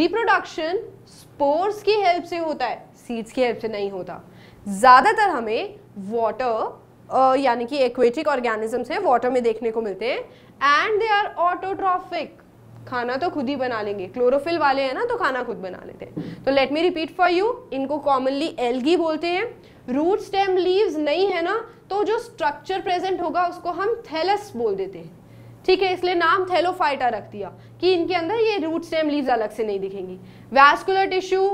रिप्रोडक्शन स्पोर्स की हेल्प से होता है सीड्स की हेल्प से नहीं होता ज़्यादातर हमें वाटर यानी कि एक्वेटिक ऑर्गेनिज्म से वाटर में देखने को मिलते हैं एंड दे आर ऑटोट्रॉफिक खाना तो खुद ही बना लेंगे क्लोरोफिल वाले हैं ना तो खाना खुद बना लेते हैं तो let me repeat for you इनको कॉमनली एल्गी बोलते हैं रूट स्टेम लीव्स नहीं है ना तो जो स्ट्रक्चर प्रेजेंट होगा उसको हम थैलस बोल देते हैं ठीक है इसलिए नाम थैलोफाइटा रख दिया कि इनके अंदर ये रूट स्टेम लीव्स अलग से नहीं दिखेंगी वैस्कुलर टिश्यू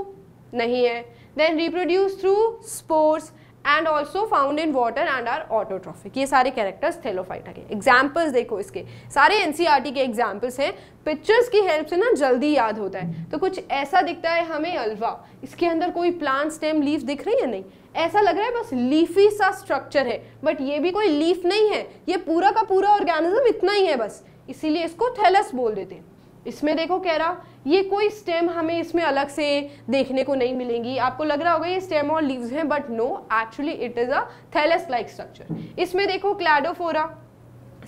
नहीं है then reproduce through spores and also found in water and are autotrophic ये सारे कैरेक्टर्स थेलोफाइटा के एग्जाम्पल्स देखो इसके सारे एन e के एग्जाम्पल्स हैं पिक्चर्स की हेल्प से ना जल्दी याद होता है तो कुछ ऐसा दिखता है हमें अल्वा इसके अंदर कोई प्लांट स्टेम लीफ दिख रही है नहीं ऐसा लग रहा है बस लीफी सा स्ट्रक्चर है बट ये भी कोई लीफ नहीं है ये पूरा का पूरा ऑर्गेनिज्म इतना ही है बस इसीलिए इसको थैलस बोल देते हैं इसमें देखो कह रहा ये कोई स्टेम हमें इसमें अलग से देखने को नहीं मिलेंगी आपको लग रहा होगा ये स्टेम और लीव्स हैं but no actually it is a thallus like structure इसमें देखो क्लैडोफोरा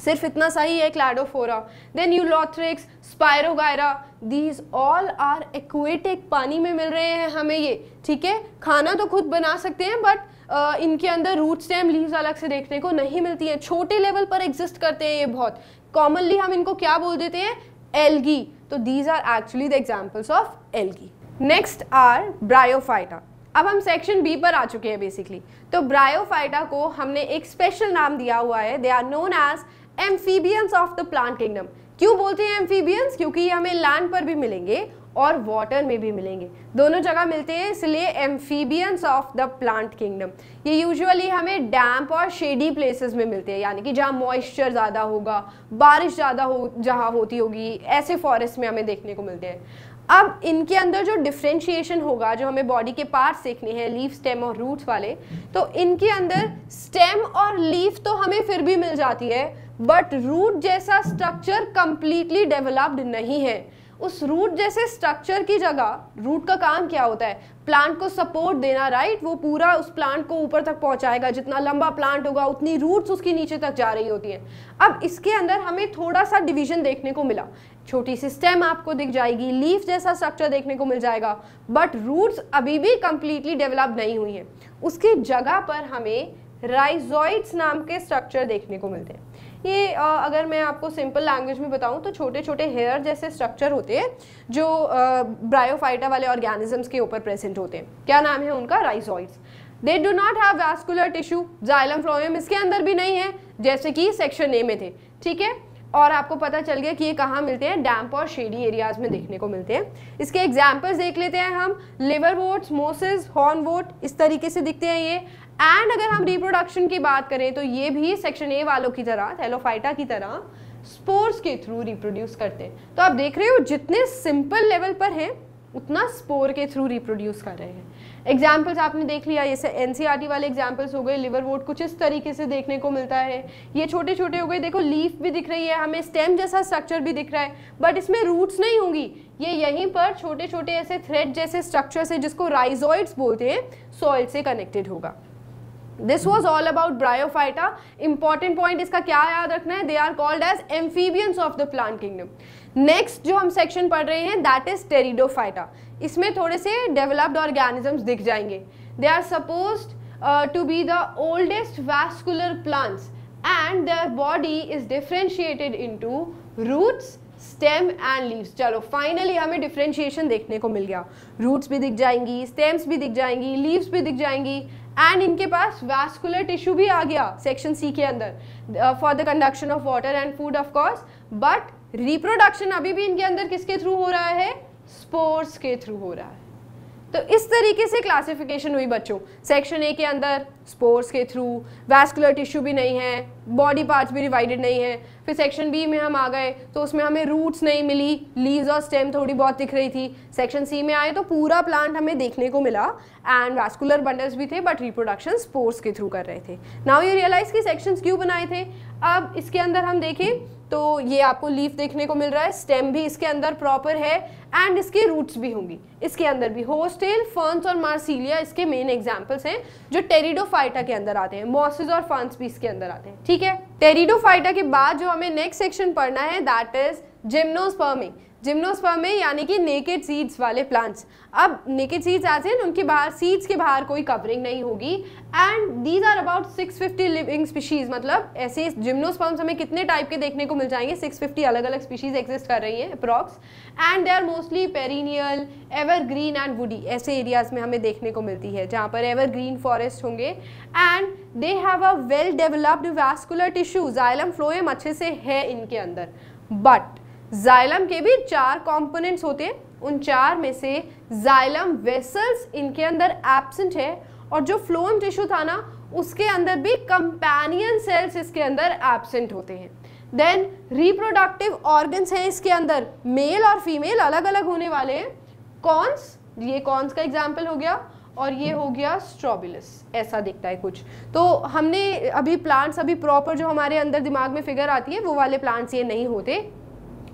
सिर्फ इतना सा ही है cladophora then ulothrix spirogyra these all are aquatic पानी में मिल रहे हैं हमें ये ठीक है खाना तो खुद बना सकते हैं बट Uh, इनके अंदर रूट स्टेम लीव्स अलग से देखने को नहीं मिलती है छोटे लेवल पर एग्जिस्ट करते हैं ये बहुत कॉमनली हम इनको क्या बोल देते हैं एलगी तो these are actually the examples of algae next are bryophyta अब हम सेक्शन बी पर आ चुके हैं बेसिकली तो ब्रायोफाइटा को हमने एक स्पेशल नाम दिया हुआ है they are known as amphibians of the plant kingdom क्यों बोलते हैं एम्फीबियंस क्योंकि ये हमें लैंड पर भी मिलेंगे और वाटर में भी मिलेंगे दोनों जगह मिलते हैं इसलिए amphibians of the plant kingdom ये यूजुअली हमें डैम्प और शेडी प्लेसेस में मिलते हैं यानी कि जहाँ मॉइस्चर ज़्यादा होगा बारिश ज़्यादा हो जहाँ होती होगी ऐसे फॉरेस्ट में हमें देखने को मिलते हैं अब इनके अंदर जो डिफ्रेंशिएशन होगा जो हमें बॉडी के पार्ट्स देखने हैं लीफ स्टेम और रूट्स वाले तो इनके अंदर स्टेम और लीफ तो हमें फिर भी मिल जाती है बट रूट जैसा स्ट्रक्चर कंप्लीटली डेवलप्ड नहीं है उस रूट जैसे स्ट्रक्चर की जगह रूट का काम क्या होता है प्लांट को सपोर्ट देना राइट वो पूरा उस प्लांट को ऊपर तक पहुंचाएगा जितना लंबा प्लांट होगा उतनी रूट्स उसके नीचे तक जा रही होती हैं अब इसके अंदर हमें थोड़ा सा डिवीजन देखने को मिला छोटी सी स्टेम आपको दिख जाएगी लीफ जैसा स्ट्रक्चर देखने को मिल जाएगा बट रूट्स अभी भी कंप्लीटली डेवलप नहीं हुई है उसकी जगह पर हमें राइजॉइड्स नाम के स्ट्रक्चर देखने को मिलते हैं ये अगर मैं आपको सिंपल लैंग्वेज में बताऊँ तो छोटे छोटे हेयर जैसे स्ट्रक्चर होते हैं जो ब्रायोफाइटा वाले ऑर्गेनिजम्स के ऊपर प्रेजेंट होते हैं क्या नाम है उनका rhizoids they do not have vascular tissue xylem phloem इसके अंदर भी नहीं है जैसे कि सेक्शन ए में थे ठीक है और आपको पता चल गया कि ये कहाँ मिलते हैं डैम्प और शेडी एरियाज में देखने को मिलते हैं इसके एग्जाम्पल्स देख लेते हैं हम liverworts mosses hornworts इस तरीके से दिखते हैं ये एंड अगर हम रिप्रोडक्शन की बात करें तो ये भी सेक्शन ए वालों की तरह थैलोफाइटा की तरह स्पोर्स के थ्रू रिप्रोड्यूस करते हैं तो आप देख रहे हो जितने सिंपल लेवल पर हैं उतना स्पोर के थ्रू रिप्रोड्यूस कर रहे हैं एग्जाम्पल्स आपने देख लिया जैसे एन e वाले एग्जाम्पल्स हो गए लिवर वोट कुछ इस तरीके से देखने को मिलता है ये छोटे छोटे हो गए देखो लीफ भी दिख रही है हमें स्टेम जैसा स्ट्रक्चर भी दिख रहा है बट इसमें रूट्स नहीं होंगी ये यहीं पर छोटे छोटे ऐसे थ्रेड जैसे स्ट्रक्चर से जिसको राइजॉइड्स बोलते हैं सॉइल से कनेक्टेड होगा this was all about bryophyta important point इसका क्या याद रखना है they are called as amphibians of the plant kingdom next जो हम सेक्शन पढ़ रहे हैं दैट इज टेरिडोफाइटा इसमें थोड़े से डेवलप्ड ऑर्गेनिजम्स दिख जाएंगे they are suppose to be the oldest vascular plants and the body is differentiated to roots stem and leaves चलो फाइनली हमें डिफ्रेंशिएशन देखने को मिल गया रूट्स भी दिख जाएंगी स्टेम्स भी दिख जाएंगी लीव्स भी दिख जाएंगी एंड इनके पास वैस्कुलर टिश्यू भी आ गया सेक्शन सी के अंदर for the conduction of water and food of course but reproduction अभी भी इनके अंदर किसके थ्रू हो रहा है स्पोर्ट्स के थ्रू हो रहा है तो इस तरीके से क्लासिफिकेशन हुई बच्चों सेक्शन ए के अंदर स्पोर्ट्स के थ्रू वैस्कुलर टिश्यू भी नहीं है बॉडी पार्ट्स भी डिवाइडेड नहीं है फिर सेक्शन बी में हम आ गए तो उसमें हमें रूट्स नहीं मिली लीव्स और स्टेम थोड़ी बहुत दिख रही थी सेक्शन सी में आए तो पूरा प्लांट हमें देखने को मिला एंड वैस्कुलर बंडल्स भी थे बट रिप्रोडक्शन स्पोर्ट्स के थ्रू कर रहे थे नाउ यू रियलाइज़ कि सेक्शंस क्यों बनाए थे अब इसके अंदर हम देखें तो ये आपको लीफ देखने को मिल रहा है स्टेम भी इसके अंदर प्रॉपर है एंड इसके रूट्स भी होंगी इसके अंदर भी होस्टेल फंस और मार्सिलिया इसके मेन एग्जाम्पल्स हैं जो टेरिडोफाइटा के अंदर आते हैं मॉसिस और फंस भी इसके अंदर आते हैं ठीक है टेरिडोफाइटा के बाद जो हमें नेक्स्ट सेक्शन पढ़ना है दैट इज जिम्नोस्पर्मिंग जिम्नोस्पर्म में यानी कि नेकेड सीड्स वाले प्लांट्स अब नेकेड सीड्स आते हैं उनके बाहर सीड्स के बाहर कोई कवरिंग नहीं होगी and these are about 650 living species मतलब ऐसे जिम्नोस्पर्म्स हमें कितने टाइप के देखने को मिल जाएंगे 650 अलग अलग स्पीशीज़ एग्जिस्ट कर रही हैं approx and they are mostly perennial evergreen and woody ऐसे एरियाज़ में हमें देखने को मिलती है जहाँ पर एवरग्रीन फॉरेस्ट होंगे and they have a well developed vascular tissue xylem phloem अच्छे से है इनके अंदर बट जाइलम के भी चार कंपोनेंट्स होते हैं उन चार में से जाइलम वेसल्स इनके अंदर एबसेंट है और जो फ्लोम टिश्यू था ना उसके अंदर भी कंपेनियन सेल्स इसके अंदर एबसेंट होते हैं देन रिप्रोडक्टिव ऑर्गन्स हैं इसके अंदर मेल और फीमेल अलग अलग होने वाले हैं कॉन्स ये कॉन्स का एग्जाम्पल हो गया और ये हो गया स्ट्रॉबिलस ऐसा दिखता है कुछ तो हमने अभी प्लांट्स अभी प्रॉपर जो हमारे अंदर दिमाग में फिगर आती है वो वाले प्लांट्स ये नहीं होते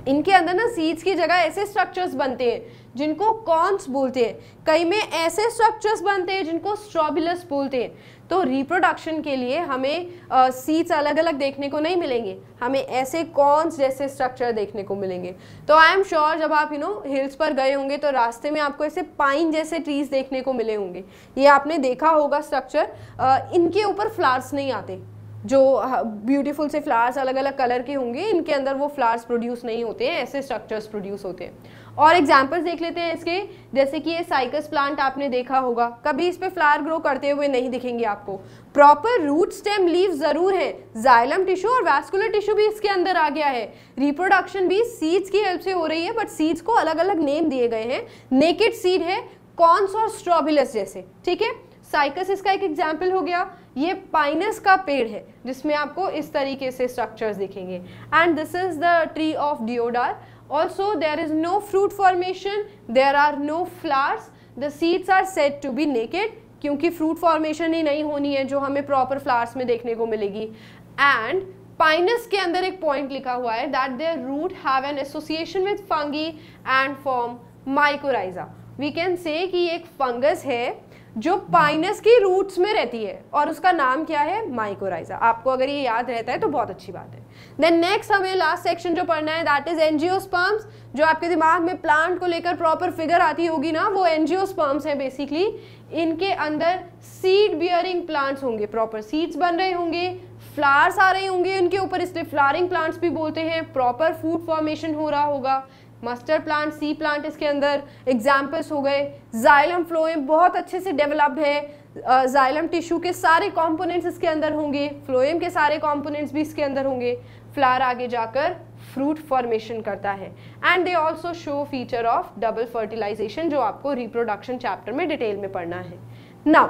इनके अंदर ना सीड्स की जगह ऐसे स्ट्रक्चर्स बनते हैं जिनको कॉन्स बोलते हैं कई में ऐसे स्ट्रक्चर्स बनते हैं जिनको स्ट्रॉबिलस बोलते हैं तो रिप्रोडक्शन के लिए हमें सीड्स अलग अलग देखने को नहीं मिलेंगे हमें ऐसे कॉन्स जैसे स्ट्रक्चर देखने को मिलेंगे तो आई एम श्योर जब आप यू नो हिल्स पर गए होंगे तो रास्ते में आपको ऐसे पाइन जैसे ट्रीज देखने को मिले होंगे ये आपने देखा होगा स्ट्रक्चर इनके ऊपर फ्लावर्स नहीं आते जो ब्यूटीफुल हाँ, से फ्लावर्स अलग अलग कलर के होंगे इनके अंदर वो फ्लावर्स प्रोड्यूस नहीं होते हैं ऐसे स्ट्रक्चर्स प्रोड्यूस होते हैं और एग्जांपल्स देख लेते हैं इसके जैसे कि ये साइकस प्लांट आपने देखा होगा कभी इस पर फ्लावर ग्रो करते हुए नहीं दिखेंगे आपको प्रॉपर रूट स्टेम लीव ज़रूर है जाइलम टिश्यू और वैस्कुलर टिश्यू भी इसके अंदर आ गया है रिप्रोडक्शन भी सीड्स की हेल्प से हो रही है बट सीड्स को अलग अलग नेम दिए गए हैं नेकेड सीड है कॉन्स और स्ट्रॉबिलस जैसे ठीक है साइकस इसका एक एग्जाम्पल हो गया ये पाइनस का पेड़ है जिसमें आपको इस तरीके से स्ट्रक्चर्स दिखेंगे and this is the tree of deodar also there is no fruit formation there are no flowers the seeds are said to be naked क्योंकि फ्रूट फॉर्मेशन ही नहीं होनी है जो हमें प्रॉपर फ्लावर्स में देखने को मिलेगी एंड पाइनस के अंदर एक पॉइंट लिखा हुआ है that their root have an association with fungi and form mycorrhiza we can say कि एक फंगस है जो पाइनस की रूट्स में रहती है और उसका नाम क्या है माइकोराइजा आपको अगर ये याद रहता है तो बहुत अच्छी बात है देन नेक्स्ट हमें लास्ट सेक्शन जो पढ़ना है दैट इज एनजियोस्पर्म्स जो आपके दिमाग में प्लांट को लेकर प्रॉपर फिगर आती होगी ना वो स्पर्म्स हैं बेसिकली इनके अंदर सीड बियरिंग प्लांट्स होंगे प्रॉपर सीड्स बन रहे होंगे फ्लावर्स आ रहे होंगे इनके ऊपर इसलिए फ्लारिंग प्लांट्स भी बोलते हैं प्रॉपर फूड फॉर्मेशन हो रहा होगा मस्टर प्लांट सी प्लांट इसके अंदर एग्जाम्पल्स हो गए जाइलम फ्लोएम बहुत अच्छे से डेवलप है जाइलम टिश्यू के सारे कॉम्पोनेंट्स इसके अंदर होंगे फ्लोएम के सारे कॉम्पोनेंट्स भी इसके अंदर होंगे फ्लार आगे जाकर फ्रूट फॉर्मेशन करता है and they also show feature of double fertilization जो आपको रिप्रोडक्शन चैप्टर में डिटेल में पढ़ना है नाउ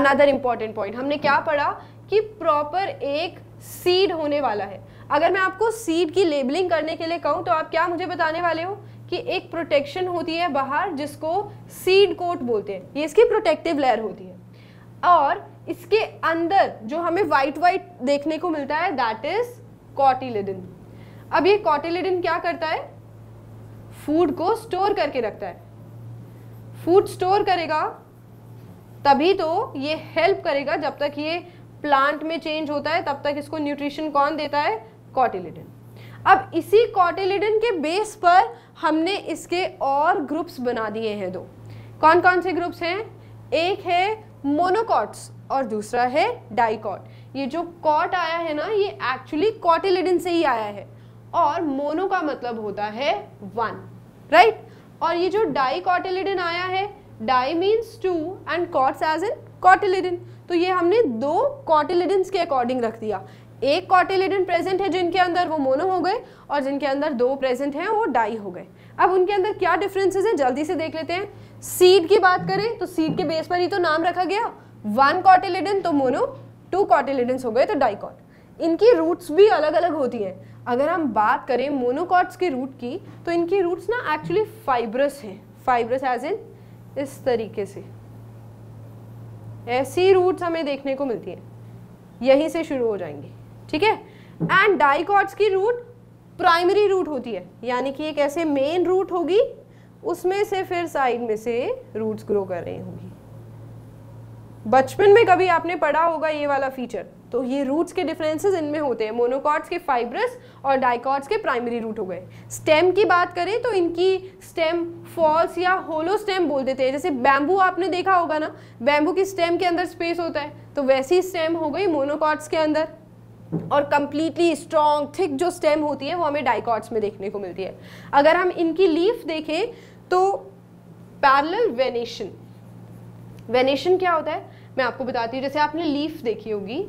अनदर इंपॉर्टेंट पॉइंट हमने क्या पढ़ा कि प्रॉपर एक सीड होने वाला है अगर मैं आपको सीड की लेबलिंग करने के लिए कहूँ तो आप क्या मुझे बताने वाले हो कि एक प्रोटेक्शन होती है बाहर जिसको सीड कोट बोलते हैं ये इसकी प्रोटेक्टिव लेयर होती है और इसके अंदर जो हमें वाइट वाइट देखने को मिलता है दैट इज कॉटिलिडिन अब ये कॉटिलिडिन क्या करता है फूड को स्टोर करके रखता है फूड स्टोर करेगा तभी तो ये हेल्प करेगा जब तक ये प्लांट में चेंज होता है तब तक इसको न्यूट्रिशन कौन देता है कॉटिलिडन अब इसी कॉटिलिडन के बेस पर हमने इसके और ग्रुप्स बना दिए हैं दो कौन कौन से ग्रुप्स हैं एक है मोनोकॉट्स और दूसरा है डाइकॉट ये जो कॉट आया है ना ये एक्चुअली कॉटिलिडन से ही आया है और मोनो का मतलब होता है वन राइट right? और ये जो डाइकॉटिलिडन आया है di means two and cots as in cotyledon तो ये हमने दो कॉटिलिडन के अकॉर्डिंग रख दिया एक कॉटिलीडन प्रेजेंट है जिनके अंदर वो मोनो हो गए और जिनके अंदर दो प्रेजेंट हैं वो डाई हो गए अब उनके अंदर क्या डिफरेंसेस हैं जल्दी से देख लेते हैं सीड की बात करें तो सीड के बेस पर ही तो नाम रखा गया वन कॉटिलीडन तो मोनो टू कॉटिलीडन्स हो गए तो डाइकॉट इनकी रूट्स भी अलग अलग होती हैं अगर हम बात करें मोनोकॉट्स के रूट की तो इनकी रूट्स ना एक्चुअली फाइब्रस हैं फाइब्रस एज इन इस तरीके से ऐसी रूट्स हमें देखने को मिलती हैं यहीं से शुरू हो जाएंगी ठीक है एंड डाइकॉट्स की रूट प्राइमरी रूट होती है यानी कि एक ऐसे मेन रूट होगी उसमें से फिर साइड में से रूट्स ग्रो कर रही होंगी बचपन में कभी आपने पढ़ा होगा ये वाला फीचर तो ये रूट्स के डिफरेंसेस इनमें होते हैं मोनोकॉट्स के फाइब्रस और डाइकॉट्स के प्राइमरी रूट हो गए स्टेम की बात करें तो इनकी स्टेम फॉल्स या होलो स्टेम बोल देते हैं जैसे बैम्बू आपने देखा होगा ना बैम्बू की स्टेम के अंदर स्पेस होता है तो वैसी स्टेम हो गई मोनोकॉट्स के अंदर और कम्प्लीटली स्ट्रॉन्ग थिक जो स्टेम होती है वो हमें डाइकॉट्स में देखने को मिलती है अगर हम इनकी लीफ देखें तो पैरल वेनेशन वेनेशन क्या होता है मैं आपको बताती हूँ जैसे आपने लीफ देखी होगी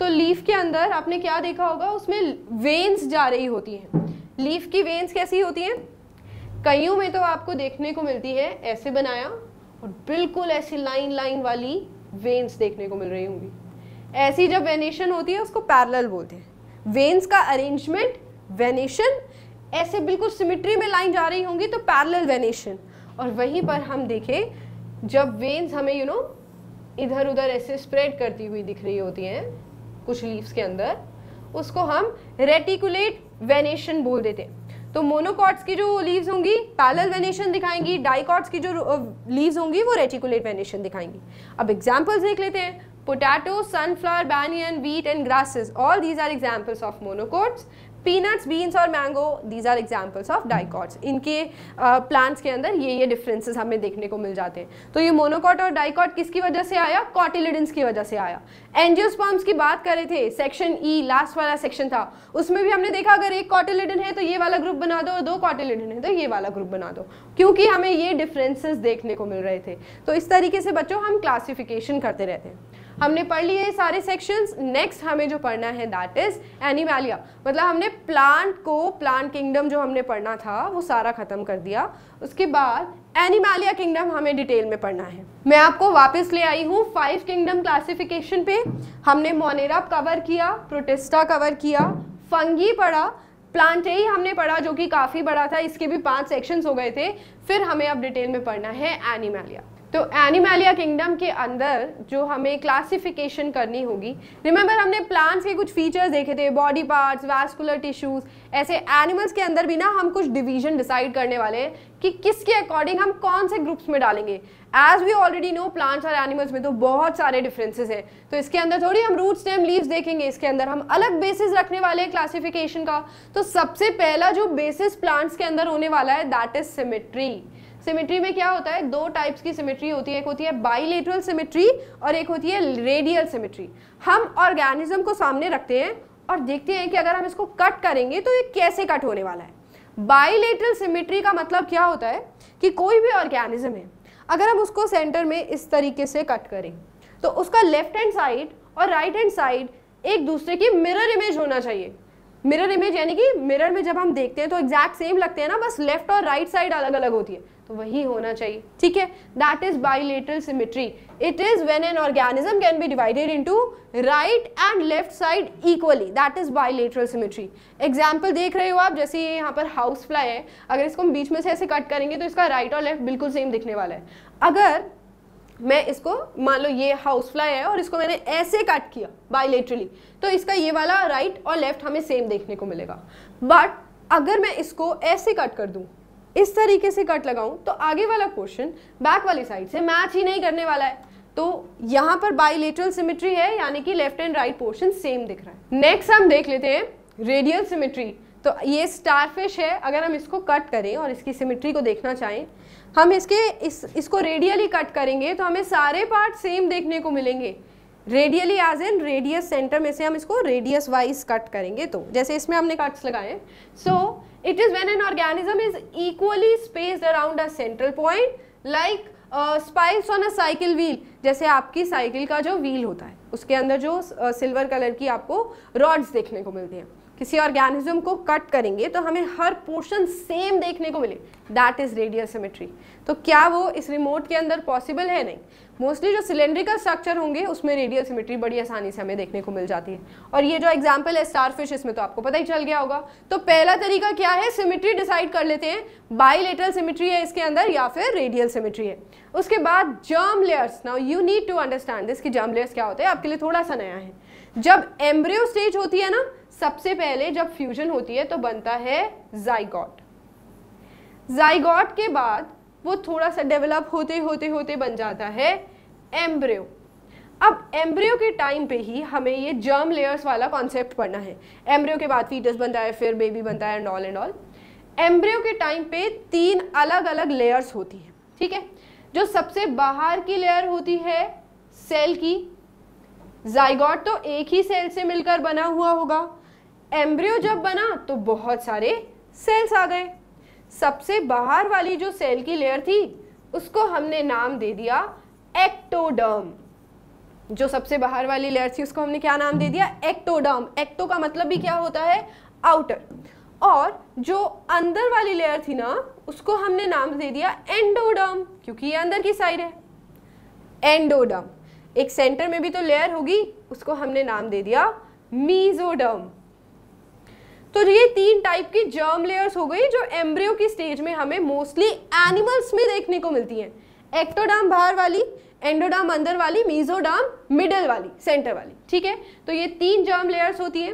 तो लीफ के अंदर आपने क्या देखा होगा उसमें वेन्स जा रही होती हैं लीफ की वेन्स कैसी होती हैं कईयों में तो आपको देखने को मिलती है ऐसे बनाया और बिल्कुल ऐसी लाइन लाइन वाली वेन्स देखने को मिल रही होंगी ऐसी जब वेनेशन होती है उसको पैरल बोलते हैं वेन्स का अरेंजमेंट वेनेशन ऐसे बिल्कुल सिमिट्री में लाइन जा रही होंगी तो पैरल वेनेशन और वहीं पर हम देखें जब वेन्स हमें यू नो इधर उधर ऐसे स्प्रेड करती हुई दिख रही होती हैं कुछ लीव्स के अंदर उसको हम रेटिकुलेट वेनेशन बोल देते हैं तो मोनोकॉट्स की जो लीव्स होंगी पैरल वेनेशन दिखाएंगी डाइकॉट्स की जो लीव्स uh, होंगी वो रेटिकुलेट वेनेशन दिखाएंगी अब एग्जाम्पल्स देख लेते हैं potato, sunflower, banyan, wheat and grasses. All these are examples of monocots. Peanuts, beans और mango, these are examples of dicots. इनके प्लांट्स uh, के अंदर ये ये differences हमें देखने को मिल जाते हैं तो ये मोनोकॉट और डाइकॉट किसकी वजह से आया कॉटिलिडन्स की वजह से आया एंजियोस्पॉम्स की बात कर रहे थे सेक्शन ई लास्ट वाला सेक्शन था उसमें भी हमने देखा अगर एक कॉटिलिडन है तो ये वाला ग्रुप बना दो और दो कॉटिलिडन है तो ये वाला ग्रुप बना दो क्योंकि हमें ये डिफरेंसेस देखने को मिल रहे थे तो इस तरीके से बच्चों हम क्लासिफिकेशन करते रहते हैं हमने पढ़ लिए सारे सेक्शंस नेक्स्ट हमें जो पढ़ना है दैट इज एनिमालिया मतलब हमने प्लांट को प्लांट किंगडम जो हमने पढ़ना था वो सारा ख़त्म कर दिया उसके बाद एनिमालिया किंगडम हमें डिटेल में पढ़ना है मैं आपको वापस ले आई हूँ फाइव किंगडम क्लासिफिकेशन पे हमने मोनेरा कवर किया प्रोटेस्टा कवर किया फंगी पढ़ा प्लांट ही हमने पढ़ा जो कि काफ़ी बड़ा था इसके भी पांच सेक्शंस हो गए थे फिर हमें अब डिटेल में पढ़ना है एनिमालिया तो एनिमेलिया किंगडम के अंदर जो हमें क्लासिफिकेशन करनी होगी रिमेंबर हमने प्लांट्स के कुछ फीचर्स देखे थे बॉडी पार्ट्स वैस्कुलर टिश्यूज ऐसे एनिमल्स के अंदर भी ना हम कुछ डिवीजन डिसाइड करने वाले हैं कि किसके अकॉर्डिंग हम कौन से ग्रुप्स में डालेंगे as we already know plants और एनिमल्स में तो बहुत सारे डिफरेंसेस हैं तो इसके अंदर थोड़ी हम रूट स्टेम लीव्स देखेंगे इसके अंदर हम अलग बेसिस रखने वाले हैं क्लासिफिकेशन का तो सबसे पहला जो बेसिस प्लांट्स के अंदर होने वाला है दैट इज सिमेट्री सिमेट्री में क्या होता है दो टाइप्स की सिमेट्री होती है एक होती है बाइलेटरल सिमेट्री और एक होती है रेडियल सिमेट्री हम ऑर्गेनिज्म को सामने रखते हैं और देखते हैं कि अगर हम इसको कट करेंगे तो ये कैसे कट होने वाला है बाइलेटरल सिमेट्री का मतलब क्या होता है कि कोई भी ऑर्गेनिज्म है अगर हम उसको सेंटर में इस तरीके से कट करें तो उसका लेफ्ट हैंड साइड और राइट हैंड साइड एक दूसरे की मिरर इमेज होना चाहिए मिरर इमेज यानी कि मिरर में जब हम देखते हैं तो एग्जैक्ट सेम लगते हैं ना बस लेफ्ट और राइट साइड अलग अलग होती है तो वही होना चाहिए ठीक है that is bilateral symmetry it is when an organism can be divided into right and left side equally that is bilateral symmetry example देख रहे हो आप जैसे ये यहाँ पर हाउस फ्लाई है अगर इसको हम बीच में से ऐसे कट करेंगे तो इसका राइट और लेफ्ट बिल्कुल सेम दिखने वाला है अगर मैं इसको मान लो ये हाउस फ्लाई है और इसको मैंने ऐसे कट किया बाइलेटरली तो इसका ये वाला राइट और लेफ्ट हमें सेम देखने को मिलेगा बट अगर मैं इसको ऐसे कट कर दूं इस तरीके से कट लगाऊं तो आगे वाला पोर्शन बैक वाली साइड से मैच ही नहीं करने वाला है तो यहां पर बाइलेटरल सिमेट्री है यानी कि left and right portion same दिख रहा है नेक्स्ट हम देख लेते हैं रेडियल सिमेट्री तो ये स्टारफिश है अगर हम इसको कट करें और इसकी सिमेट्री को देखना चाहें हम इसके इस इसको रेडियली कट करेंगे तो हमें सारे पार्ट सेम देखने को मिलेंगे radially as in radius centre में से हम इसको रेडियस वाइज कट करेंगे तो जैसे इसमें हमने कट्स लगाए so it is when an organism is equally space around a central point like spikes on a cycle wheel जैसे आपकी साइकिल का जो व्हील होता है उसके अंदर जो सिल्वर uh, कलर की आपको रॉड्स देखने को मिलती हैं किसी ऑर्गेनिज्म को कट करेंगे तो हमें हर पोर्शन सेम देखने को मिले दैट इज़ रेडियल सिमेट्री तो क्या वो इस रिमोट के अंदर पॉसिबल है नहीं मोस्टली जो सिलेंड्रिकल स्ट्रक्चर होंगे उसमें रेडियल सिमेट्री बड़ी आसानी से हमें देखने को मिल जाती है और ये जो एग्जाम्पल है स्टारफिश इसमें तो आपको पता ही चल गया होगा तो पहला तरीका क्या है सिमेट्री डिसाइड कर लेते हैं बाईलेटरल सिमेट्री है इसके अंदर या फिर रेडियल सिमेट्री है उसके बाद germ layers now you need to understand this की जर्म लेयर्स क्या होते हैं आपके लिए थोड़ा सा नया है जब एम्ब्रियो स्टेज होती है ना सबसे पहले जब फ्यूजन होती है तो बनता है जाइगॉट जाइगॉट के बाद वो थोड़ा सा डेवलप होते होते होते बन जाता है एम्ब्रियो अब एम्ब्रियो के टाइम पे ही हमें ये जर्म लेयर्स वाला कॉन्सेप्ट पढ़ना है एम्ब्रियो के बाद फीटस बनता है फिर बेबी बनता है and all and all embryo के टाइम पे तीन अलग अलग लेयर्स होती हैं ठीक है जो सबसे बाहर की लेयर होती है सेल की जाइगॉट तो एक ही सेल से मिलकर बना हुआ होगा एम्ब्रियो जब बना तो बहुत सारे सेल्स आ गए सबसे बाहर वाली जो सेल की लेयर थी उसको हमने नाम दे दिया एक्टोडर्म जो सबसे बाहर वाली लेयर थी उसको हमने क्या नाम दे दिया एक्टोडर्म एक्टो का मतलब भी क्या होता है आउटर और जो अंदर वाली लेयर थी ना उसको हमने नाम दे दिया एंडोडर्म क्योंकि ये अंदर की साइड है एंडोडर्म एक सेंटर में भी तो लेयर होगी उसको हमने नाम दे दिया मीजोडर्म तो ये तीन टाइप की जर्म लेयर्स हो गई जो एम्ब्रियो की स्टेज में हमें मोस्टली एनिमल्स में देखने को मिलती हैं एक्टोडाम बाहर वाली एंडोडाम अंदर वाली मीजोडाम मिडल वाली सेंटर वाली ठीक है तो ये तीन जर्म लेयर्स होती हैं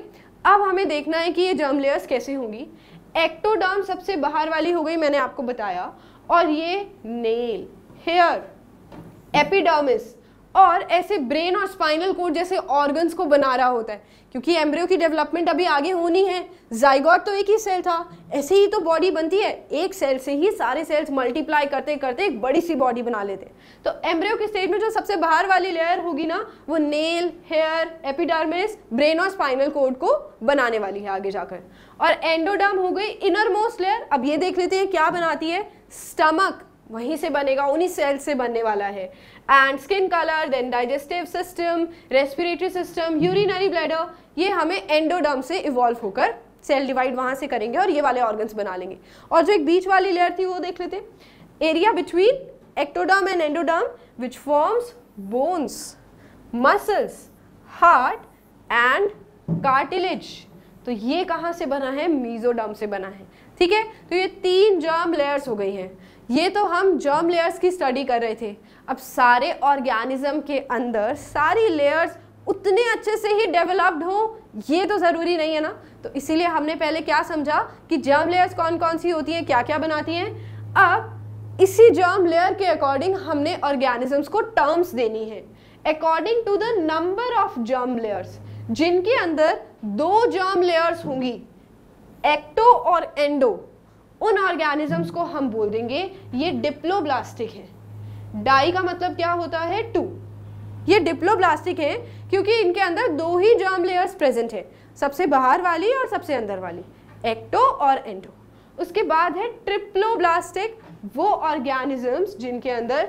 अब हमें देखना है कि ये जर्म लेयर्स कैसे होंगी एक्टोडाम सबसे बाहर वाली हो गई मैंने आपको बताया और ये नेल हेयर एपिडामिस और ऐसे ब्रेन और स्पाइनल कोड जैसे ऑर्गन्स को बना रहा होता है क्योंकि एम्ब्रियो की डेवलपमेंट अभी आगे होनी है जाइगॉट तो एक ही सेल था ऐसे ही तो बॉडी बनती है एक सेल से ही सारे सेल्स मल्टीप्लाई करते करते एक बड़ी सी बॉडी बना लेते हैं तो एम्ब्रियो के स्टेज में जो सबसे बाहर वाली लेयर होगी ना वो नेल हेयर एपिडार्मिस ब्रेन और स्पाइनल कोड को बनाने वाली है आगे जाकर और एंडोडर्म हो गई इनर मोस्ट लेयर अब ये देख लेते हैं क्या बनाती है स्टमक वहीं से बनेगा उन्हीं सेल से बनने वाला है and skin colour then digestive system respiratory system urinary bladder ये हमें एंडोडर्म से इवॉल्व होकर सेल डिवाइड वहाँ से करेंगे और ये वाले ऑर्गन्स बना लेंगे और जो एक बीच वाली लेयर थी वो देख लेते area between ectoderm and endoderm which forms bones muscles heart and cartilage तो ये कहाँ से बना है मीजोडर्म से बना है ठीक है तो ये तीन जर्म लेयर्स हो गई हैं ये तो हम जर्म लेयर्स की स्टडी कर रहे थे अब सारे ऑर्गेनिज्म के अंदर सारी लेयर्स उतने अच्छे से ही डेवलप्ड हो ये तो ज़रूरी नहीं है ना तो इसीलिए हमने पहले क्या समझा कि जर्म लेयर्स कौन कौन सी होती हैं क्या क्या बनाती हैं अब इसी जर्म लेयर के अकॉर्डिंग हमने ऑर्गेनिजम्स को टर्म्स देनी है according to the number of germ layers जिनके अंदर दो जर्म लेयर्स होंगी एक्टो और एंडो उन ऑर्गेनिजम्स को हम बोल देंगे ये डिप्लोब्लास्टिक है डाई का मतलब क्या होता है टू ये डिप्लोब्लास्टिक है क्योंकि इनके अंदर दो ही जर्म लेयर्स प्रेजेंट है सबसे बाहर वाली और सबसे अंदर वाली एक्टो और एंडो उसके बाद है ट्रिप्लोब्लास्टिक वो ऑर्गेनिजम्स जिनके अंदर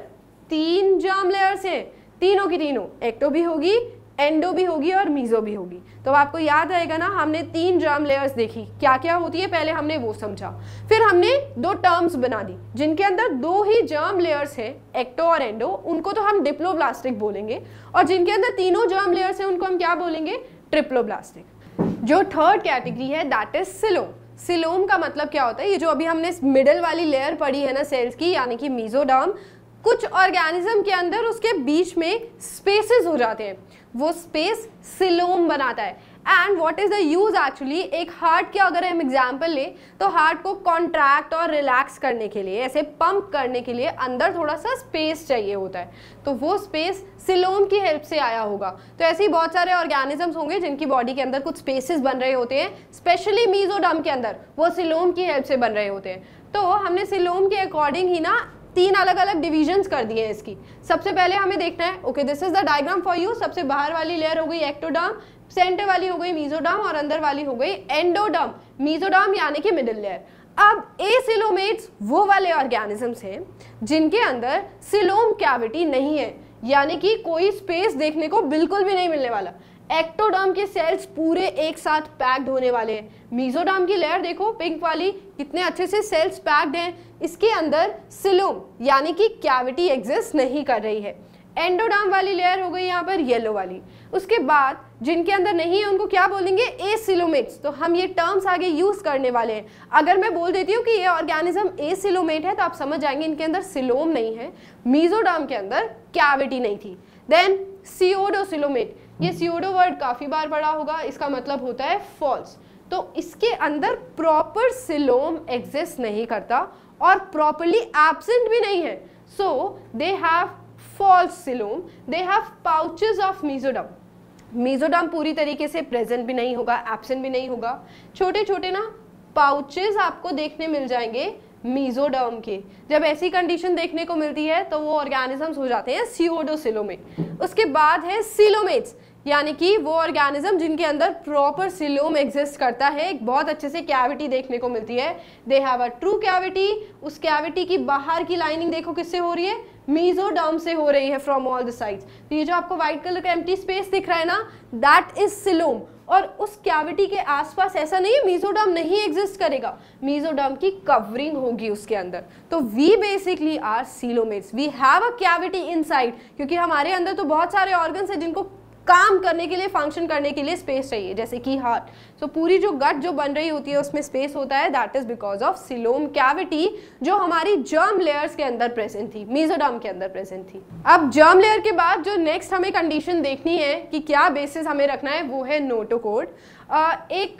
तीन जर्म लेयर्स हैं तीनों की तीनों एक्टो भी होगी एंडो भी होगी और मीज़ो भी होगी तो आपको याद रहेगा ना हमने तीन जर्म लेयर्स देखी क्या क्या होती है पहले हमने वो समझा फिर हमने दो टर्म्स बना दी जिनके अंदर दो ही जर्म लेयर्स हैं एक्टो और एंडो उनको तो हम डिप्लोब्लास्टिक बोलेंगे और जिनके अंदर तीनों जर्म लेयर्स हैं उनको हम क्या बोलेंगे ट्रिप्लोब्लास्टिक जो थर्ड कैटेगरी है दैट इज सिलोम सिलोम का मतलब क्या होता है ये जो अभी हमने मिडल वाली लेयर पढ़ी है ना सेल्स की यानी कि मीजोडर्म कुछ ऑर्गेनिज्म के अंदर उसके बीच में स्पेसेस हो जाते हैं वो स्पेस सिलोम बनाता है and what is the use actually एक हार्ट के अगर हम एग्जाम्पल लें तो हार्ट को कॉन्ट्रैक्ट और रिलैक्स करने के लिए ऐसे पंप करने के लिए अंदर थोड़ा सा स्पेस चाहिए होता है तो वो स्पेस सिलोम की हेल्प से आया होगा तो ऐसे ही बहुत सारे ऑर्गेनिजम्स होंगे जिनकी बॉडी के अंदर कुछ स्पेसिस बन रहे होते हैं स्पेशली मीजोडम के अंदर वो सिलोम की हेल्प से बन रहे होते हैं तो हमने सिलोम के अकॉर्डिंग ही ना तीन अलग अलग डिविजन्स कर दिए हैं इसकी सबसे पहले हमें देखना है okay this is the diagram for you सबसे बाहर वाली लेयर हो गई एक्टोडाम सेंटर वाली हो गई मीजोडाम और अंदर वाली हो गई एंडोडाम मीजोडाम यानी कि मिडिल लेयर अब ए सिलोमेट्स वो वाले ऑर्गेनिजम्स हैं जिनके अंदर सिलोम कैविटी नहीं है यानी कि कोई स्पेस देखने को बिल्कुल भी नहीं मिलने वाला एक्टोडर्म के सेल्स पूरे एक साथ पैक्ड होने वाले हैं मीजोडर्म की लेयर देखो पिंक वाली कितने अच्छे से सेल्स पैक्ड हैं इसके अंदर सिलोम यानी कि कैविटी एग्जिस्ट नहीं कर रही है एंडोडर्म वाली लेयर हो गई यहाँ पर येलो वाली उसके बाद जिनके अंदर नहीं है उनको क्या बोलेंगे ए सिलोमेट्स तो हम ये टर्म्स आगे यूज़ करने वाले हैं अगर मैं बोल देती हूँ कि ये ऑर्गेनिज्म ए सिलोमेट है तो आप समझ जाएंगे इनके अंदर सिलोम नहीं है मीजोडर्म के अंदर कैविटी नहीं थी देन सीओडोसिलोमेट ये सीओडो वर्ड काफ़ी बार पढ़ा होगा इसका मतलब होता है फॉल्स तो इसके अंदर प्रॉपर सिलोम एग्जिस्ट नहीं करता और प्रॉपरली एबसेंट भी नहीं है so they have false coelom they have pouches of mesoderm mesoderm पूरी तरीके से प्रेजेंट भी नहीं होगा एबसेंट भी नहीं होगा छोटे छोटे ना पाउचेस आपको देखने मिल जाएंगे मीजोडर्म के जब ऐसी कंडीशन देखने को मिलती है तो वो ऑर्गेनिजम्स हो जाते हैं सीओडोसिलोमेट उसके बाद है सिलोमेट्स यानी कि वो ऑर्गेनिज्म जिनके अंदर प्रॉपर सिलोम एग्जिस्ट करता है एक बहुत अच्छे से कैविटी देखने को मिलती है they have a true cavity उस कैविटी की बाहर की लाइनिंग देखो किससे हो रही है मीजोडर्म से हो रही है फ्रॉम ऑल द साइड्स तो ये जो आपको व्हाइट कलर का एम्प्टी स्पेस दिख रहा है ना दैट इज सिलोम और उस कैविटी के आसपास ऐसा नहीं है मीजोडर्म नहीं एग्जिस्ट करेगा मीजोडर्म की कवरिंग होगी उसके अंदर तो we basically are coelomates we have a cavity inside क्योंकि हमारे अंदर तो बहुत सारे ऑर्गन्स हैं जिनको काम करने के लिए फंक्शन करने के लिए स्पेस चाहिए जैसे कि हार्ट सो so, पूरी जो गट जो बन रही होती है उसमें स्पेस होता है that is because of coelom cavity जो हमारी जर्म लेयर्स के अंदर प्रेजेंट थी मीजोडम के अंदर प्रेजेंट थी अब जर्म लेयर के बाद जो नेक्स्ट हमें कंडीशन देखनी है कि क्या बेसिस हमें रखना है वो है नोटोकोड एक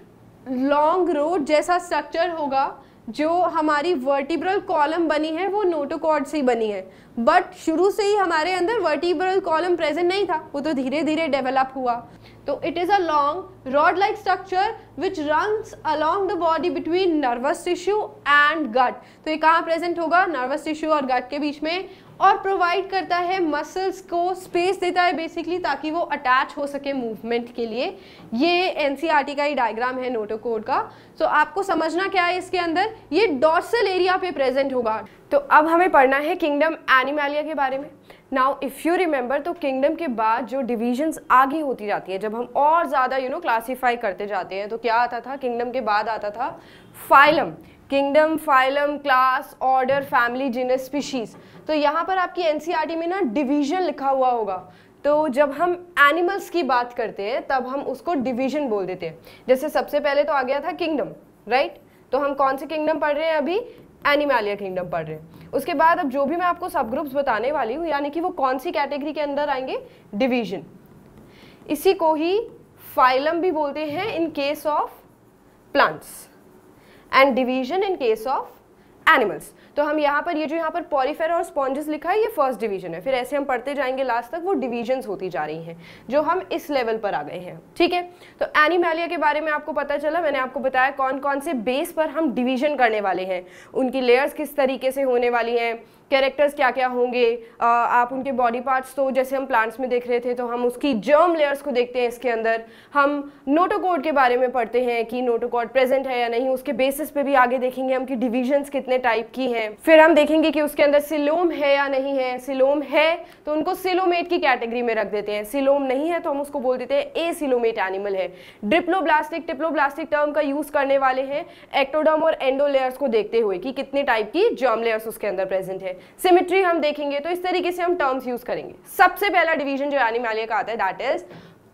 लॉन्ग रोड जैसा स्ट्रक्चर होगा जो हमारी वर्टिब्रल कॉलम बनी है वो नोटोकॉर्ड से ही बनी है बट शुरू से ही हमारे अंदर वर्टिब्रल कॉलम प्रेजेंट नहीं था वो तो धीरे धीरे डेवलप हुआ तो it is a long rod like structure which runs along the body between nervous tissue and gut तो ये कहाँ प्रेजेंट होगा नर्वस टिश्यू और गट के बीच में और प्रोवाइड करता है मसल्स को स्पेस देता है बेसिकली ताकि वो अटैच हो सके मूवमेंट के लिए ये एन e का ही डायग्राम है नोटोकोड का तो आपको समझना क्या है इसके अंदर ये डॉर्सल एरिया पे प्रेजेंट होगा तो अब हमें पढ़ना है किंगडम एनिमालिया के बारे में नाउ इफ़ यू रिमेंबर तो किंगडम के बाद जो डिवीजन्स आगे होती जाती है जब हम और ज़्यादा यू नो क्लासीफाई करते जाते हैं तो क्या आता था किंगडम के बाद आता था phylum kingdom phylum class order family genus species तो यहाँ पर आपकी एन e में ना डिवीजन लिखा हुआ होगा तो जब हम एनिमल्स की बात करते हैं तब हम उसको डिवीजन बोल देते हैं जैसे सबसे पहले तो आ गया था किंगडम राइट तो हम कौन से किंगडम पढ़ रहे हैं अभी एनिमालिया किंगडम पढ़ रहे हैं उसके बाद अब जो भी मैं आपको सब ग्रुप्स बताने वाली हूँ यानी कि वो कौन सी कैटेगरी के अंदर आएंगे डिवीजन इसी को ही फाइलम भी बोलते हैं in case of plants and division in case of animals तो हम यहाँ पर ये जो यहाँ पर पॉलीफेर और स्पॉन्जेस लिखा है ये फर्स्ट डिवीजन है फिर ऐसे हम पढ़ते जाएंगे लास्ट तक वो डिवीजन्स होती जा रही हैं जो हम इस लेवल पर आ गए हैं ठीक है तो एनिमेलिया के बारे में आपको पता चला मैंने आपको बताया कौन कौन से बेस पर हम डिवीजन करने वाले हैं उनकी लेयर्स किस तरीके से होने वाली हैं कैरेक्टर्स क्या क्या होंगे आप उनके बॉडी पार्ट्स तो जैसे हम प्लांट्स में देख रहे थे तो हम उसकी जर्म लेयर्स को देखते हैं इसके अंदर हम नोटोकोड के बारे में पढ़ते हैं कि नोटोकोड प्रेजेंट है या नहीं उसके बेसिस पे भी आगे देखेंगे हम कि डिविजन्स कितने टाइप की हैं फिर हम देखेंगे कि उसके अंदर सिलोम है या नहीं है सिलोम है तो उनको सिलोमेट की कैटेगरी में रख देते हैं सिलोम नहीं है तो हम उसको बोल देते हैं ए सिलोमेट एनिमल है ड्रिप्लोब्लास्टिक टिप्लोब्लास्टिक टर्म का यूज़ करने वाले हैं एक्टोडम और एंडो लेयर्स को देखते हुए कि कितने टाइप की जर्म लेयर्स उसके अंदर प्रेजेंट है सिमिट्री हम देखेंगे तो इस तरीके से हम टर्म्स यूज करेंगे सबसे पहला डिवीजन जो मालिया का आता है दैट इज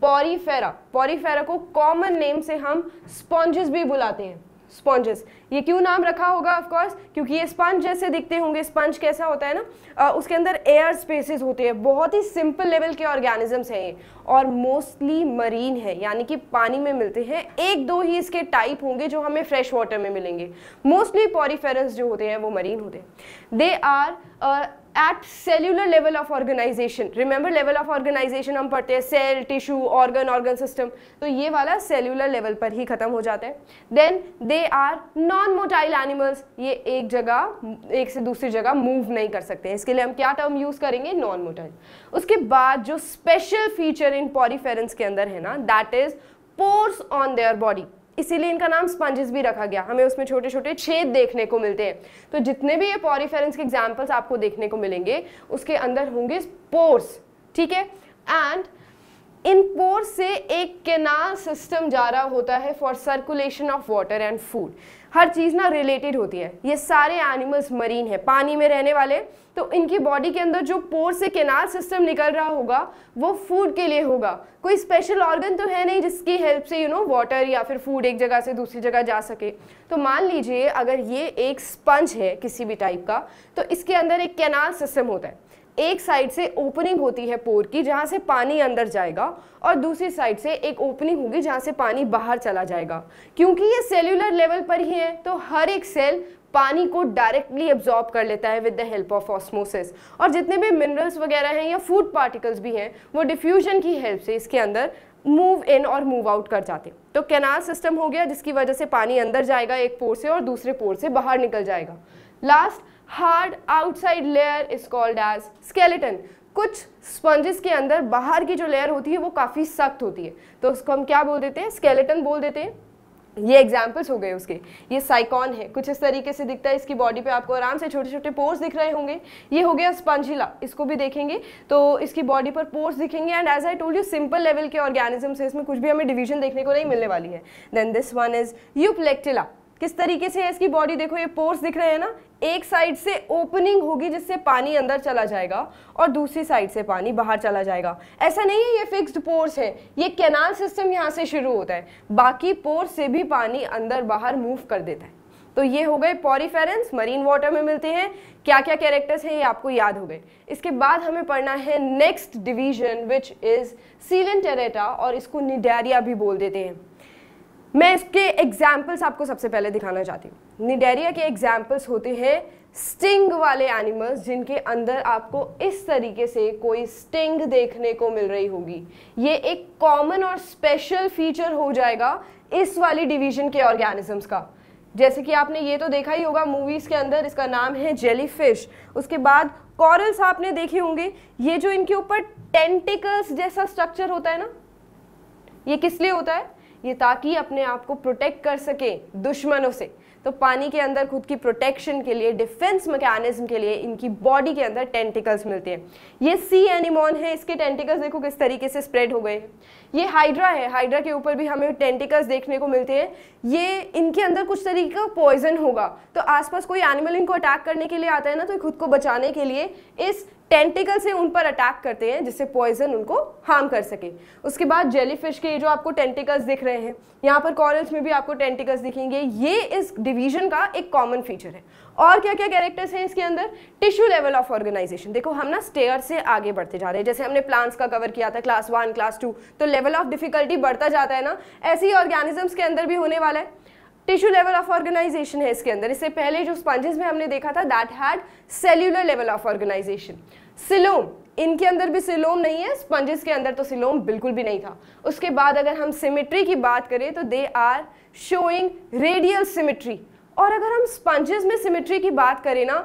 पॉरीफेरा पॉरीफेरा को कॉमन नेम से हम स्पॉन्जेस भी बुलाते हैं स्पॉन्जेस ये क्यों नाम रखा होगा ऑफकोर्स क्योंकि ये स्पंज जैसे दिखते होंगे स्पंज कैसा होता है ना आ, उसके अंदर एयर स्पेसेस होते हैं बहुत ही सिंपल लेवल के ऑर्गेनिजम्स हैं ये और मोस्टली मरीन है यानी कि पानी में मिलते हैं एक दो ही इसके टाइप होंगे जो हमें फ्रेश वाटर में मिलेंगे मोस्टली पॉरीफेरस जो होते हैं वो मरीन होते हैं they are at cellular level of organization remember level of organization हम पढ़ते हैं cell tissue organ organ system तो ये वाला सेल्यूलर लेवल पर ही खत्म हो जाता है then they are non motile animals ये एक जगह एक से दूसरी जगह मूव नहीं कर सकते इसके लिए हम क्या टर्म यूज़ करेंगे नॉन मोटाइल उसके बाद जो स्पेशल फीचर इन पॉरीफेरेंस के अंदर है ना that is pores on their body इसीलिए इनका नाम स्पंजेस भी रखा गया हमें उसमें छोटे छोटे छेद देखने को मिलते हैं तो जितने भी ये पॉरीफेरेंस के एग्जाम्पल्स आपको देखने को मिलेंगे उसके अंदर होंगे पोर्स ठीक है एंड इन पोर्स से एक केनाल सिस्टम जा रहा होता है for circulation of water and food हर चीज़ ना रिलेटेड होती है ये सारे एनिमल्स मरीन है पानी में रहने वाले तो इनकी बॉडी के अंदर जो पोर से केनाल सिस्टम निकल रहा होगा वो फूड के लिए होगा कोई स्पेशल ऑर्गन तो है नहीं जिसकी हेल्प से यू नो वाटर या फिर फूड एक जगह से दूसरी जगह जा सके तो मान लीजिए अगर ये एक स्पंज है किसी भी टाइप का तो इसके अंदर एक केनाल सिस्टम होता है एक साइड से ओपनिंग होती है पोर की जहाँ से पानी अंदर जाएगा और दूसरी साइड से एक ओपनिंग होगी जहाँ से पानी बाहर चला जाएगा क्योंकि ये सेल्युलर लेवल पर ही है तो हर एक सेल पानी को डायरेक्टली एब्जॉर्ब कर लेता है with the help of osmosis और जितने भी मिनरल्स वगैरह हैं या फूड पार्टिकल्स भी हैं वो डिफ्यूजन की हेल्प से इसके अंदर मूव इन और मूव आउट कर जाते तो कैनाल सिस्टम हो गया जिसकी वजह से पानी अंदर जाएगा एक पोर से और दूसरे पोर से बाहर निकल जाएगा last hard outside layer is called as skeleton कुछ स्पंजेस के अंदर बाहर की जो लेयर होती है वो काफ़ी सख्त होती है तो उसको हम क्या बोल देते हैं स्केलेटन बोल देते हैं ये एग्जाम्पल्स हो गए उसके ये साइकॉन है कुछ इस तरीके से दिखता है इसकी बॉडी पे आपको आराम से छोटे छोटे पोर्स दिख रहे होंगे ये हो गया स्पंजिला इसको भी देखेंगे तो इसकी बॉडी पर पोर्स दिखेंगे and as I told you simple level के ऑर्गेनिज्म से इसमें कुछ भी हमें डिवीजन देखने को नहीं मिलने वाली है then this one is Euplectella किस तरीके से है इसकी बॉडी देखो ये पोर्स दिख रहे हैं ना एक साइड से ओपनिंग होगी जिससे पानी अंदर चला जाएगा और दूसरी साइड से पानी बाहर चला जाएगा ऐसा नहीं है ये फिक्स्ड पोर्स है ये कैनाल सिस्टम यहाँ से शुरू होता है बाकी पोर्स से भी पानी अंदर बाहर मूव कर देता है तो ये हो गए पॉरीफेरेंस मरीन वाटर में मिलते हैं क्या क्या कैरेक्टर्स हैं ये आपको याद हो गए इसके बाद हमें पढ़ना है next division which is Coelenterata और इसको निडेरिया भी बोल देते हैं मैं इसके एग्जाम्पल्स आपको सबसे पहले दिखाना चाहती हूँ निडेरिया के एग्जाम्पल्स होते हैं स्टिंग वाले एनिमल्स जिनके अंदर आपको इस तरीके से कोई स्टिंग देखने को मिल रही होगी ये एक कॉमन और स्पेशल फीचर हो जाएगा इस वाली डिवीजन के ऑर्गेनिजम्स का जैसे कि आपने ये तो देखा ही होगा मूवीज़ के अंदर इसका नाम है जेलीफिश उसके बाद कॉरल्स आपने देखे होंगे ये जो इनके ऊपर टेंटिकल्स जैसा स्ट्रक्चर होता है ना ये किस लिए होता है ये ताकि अपने आप को प्रोटेक्ट कर सकें दुश्मनों से तो पानी के अंदर खुद की प्रोटेक्शन के लिए डिफेंस मैकेनिज्म के लिए इनकी बॉडी के अंदर टेंटिकल्स मिलते हैं ये सी एनिमोन है इसके टेंटिकल्स देखो किस तरीके से स्प्रेड हो गए ये हाइड्रा है हाइड्रा के ऊपर भी हमें टेंटिकल्स देखने को मिलते हैं ये इनके अंदर कुछ तरीके का पॉइजन होगा तो आसपास कोई एनिमल इनको अटैक करने के लिए आता है ना तो खुद को बचाने के लिए इस टेंटिकल से उन पर अटैक करते हैं जिससे पॉइजन उनको हार्म कर सके उसके बाद जेलीफिश के जो आपको टेंटिकल्स दिख रहे हैं यहाँ पर कॉरल्स में भी आपको टेंटिकल्स दिखेंगे ये इस डिवीजन का एक कॉमन फीचर है और क्या क्या कैरेक्टर्स हैं इसके अंदर टिश्यू लेवल ऑफ ऑर्गेनाइजेशन देखो हम ना स्टेयर से आगे बढ़ते जा रहे हैं जैसे हमने प्लांट्स का कवर किया था क्लास वन क्लास टू तो लेवल ऑफ डिफिकल्टी बढ़ता जाता है ना ऐसे ही ऑर्गेनिजम्स के अंदर भी होने वाला है टिश्यू लेवल ऑफ ऑर्गेनाइजेशन है इसके अंदर इससे पहले जो स्पंजेस में हमने देखा था that had cellular level of organization coelom इनके अंदर भी सिलोम नहीं है स्पंजेस के अंदर तो सिलोम बिल्कुल भी नहीं था उसके बाद अगर हम सिमेट्री की बात करें तो they are showing radial symmetry और अगर हम स्पंजेस में सिमेट्री की बात करें ना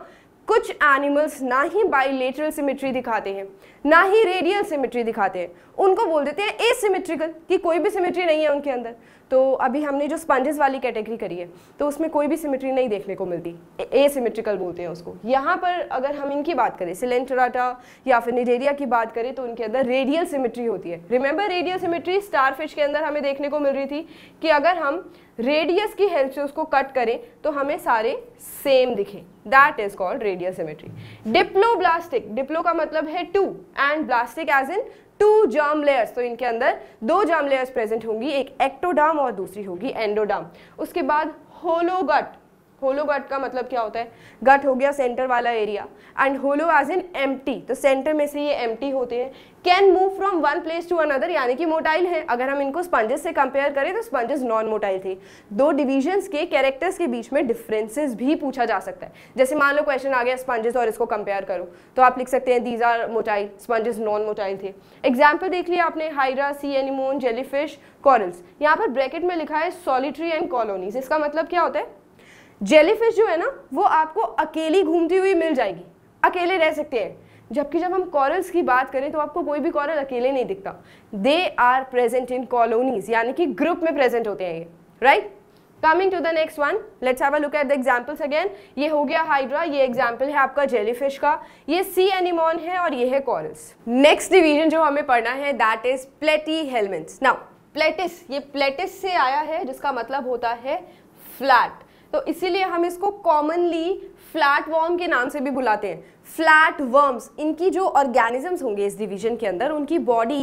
कुछ एनिमल्स ना ही बाइलेटरल सिमेट्री दिखाते हैं ना ही रेडियल सिमेट्री दिखाते हैं उनको बोल देते हैं ए सिमेट्रिकल कि कोई भी सिमेट्री नहीं है उनके अंदर तो अभी हमने जो स्पंजेस वाली कैटेगरी करी है तो उसमें कोई भी सिमेट्री नहीं देखने को मिलती ए सिमेट्रिकल बोलते हैं उसको यहाँ पर अगर हम इनकी बात करें सिलेंटराटा या फिर निडेरिया की बात करें तो उनके अंदर रेडियल सिमेट्री होती है रिमेंबर रेडियल सिमेट्री स्टार के अंदर हमें देखने को मिल रही थी कि अगर हम रेडियस की हेल्प से उसको कट करें तो हमें सारे सेम दिखे that is called radial symmetry blastic diplo का मतलब है two and blastic as in two germ layers तो इनके अंदर दो जाम लेयर्स प्रेजेंट होंगी एक एक्टोडाम और दूसरी होगी एंडोडाम उसके बाद होलोगट होलो गट का मतलब क्या होता है गट हो गया सेंटर वाला area and hollow as in एम तो सेंटर में से ये एम होते हैं can move from one place to another यानी कि मोटाइल है अगर हम इनको स्पंजेस से कंपेयर करें तो स्पंजेस नॉन मोटाइल थे दो डिविजन्स के कैरेक्टर्स के बीच में डिफरेंसेस भी पूछा जा सकता है जैसे मान लो क्वेश्चन आ गया स्पंजेस और इसको कंपेयर करो तो आप लिख सकते हैं these are motile sponges non motile थे एग्जाम्पल देख लिया आपने Hydra sea anemone jellyfish corals यहाँ पर ब्रैकेट में लिखा है सॉलिट्री एंड कॉलोनीज इसका मतलब क्या होता है जेलीफिश जो है ना वो आपको अकेली घूमती हुई मिल जाएगी अकेले रह सकते हैं जबकि जब हम कॉरल्स की बात करें तो आपको कोई भी कॉरल अकेले नहीं दिखता they are present in colonies यानी कि ग्रुप में प्रेजेंट होते हैं ये right coming to the next one let's have a look at the examples again ये हो गया हाइड्रा ये एग्जांपल है आपका जेलीफिश का ये सी एनिमॉन है और ये है कॉरल्स नेक्स्ट डिवीजन जो हमें पढ़ना है that is Platyhelminthes now platys ये प्लेटिस से आया है जिसका मतलब होता है फ्लैट तो इसीलिए हम इसको कॉमनली फ्लैट वॉर्म के नाम से भी बुलाते हैं फ्लैट वर्म्स इनकी जो ऑर्गेनिजम्स होंगे इस डिवीजन के अंदर उनकी बॉडी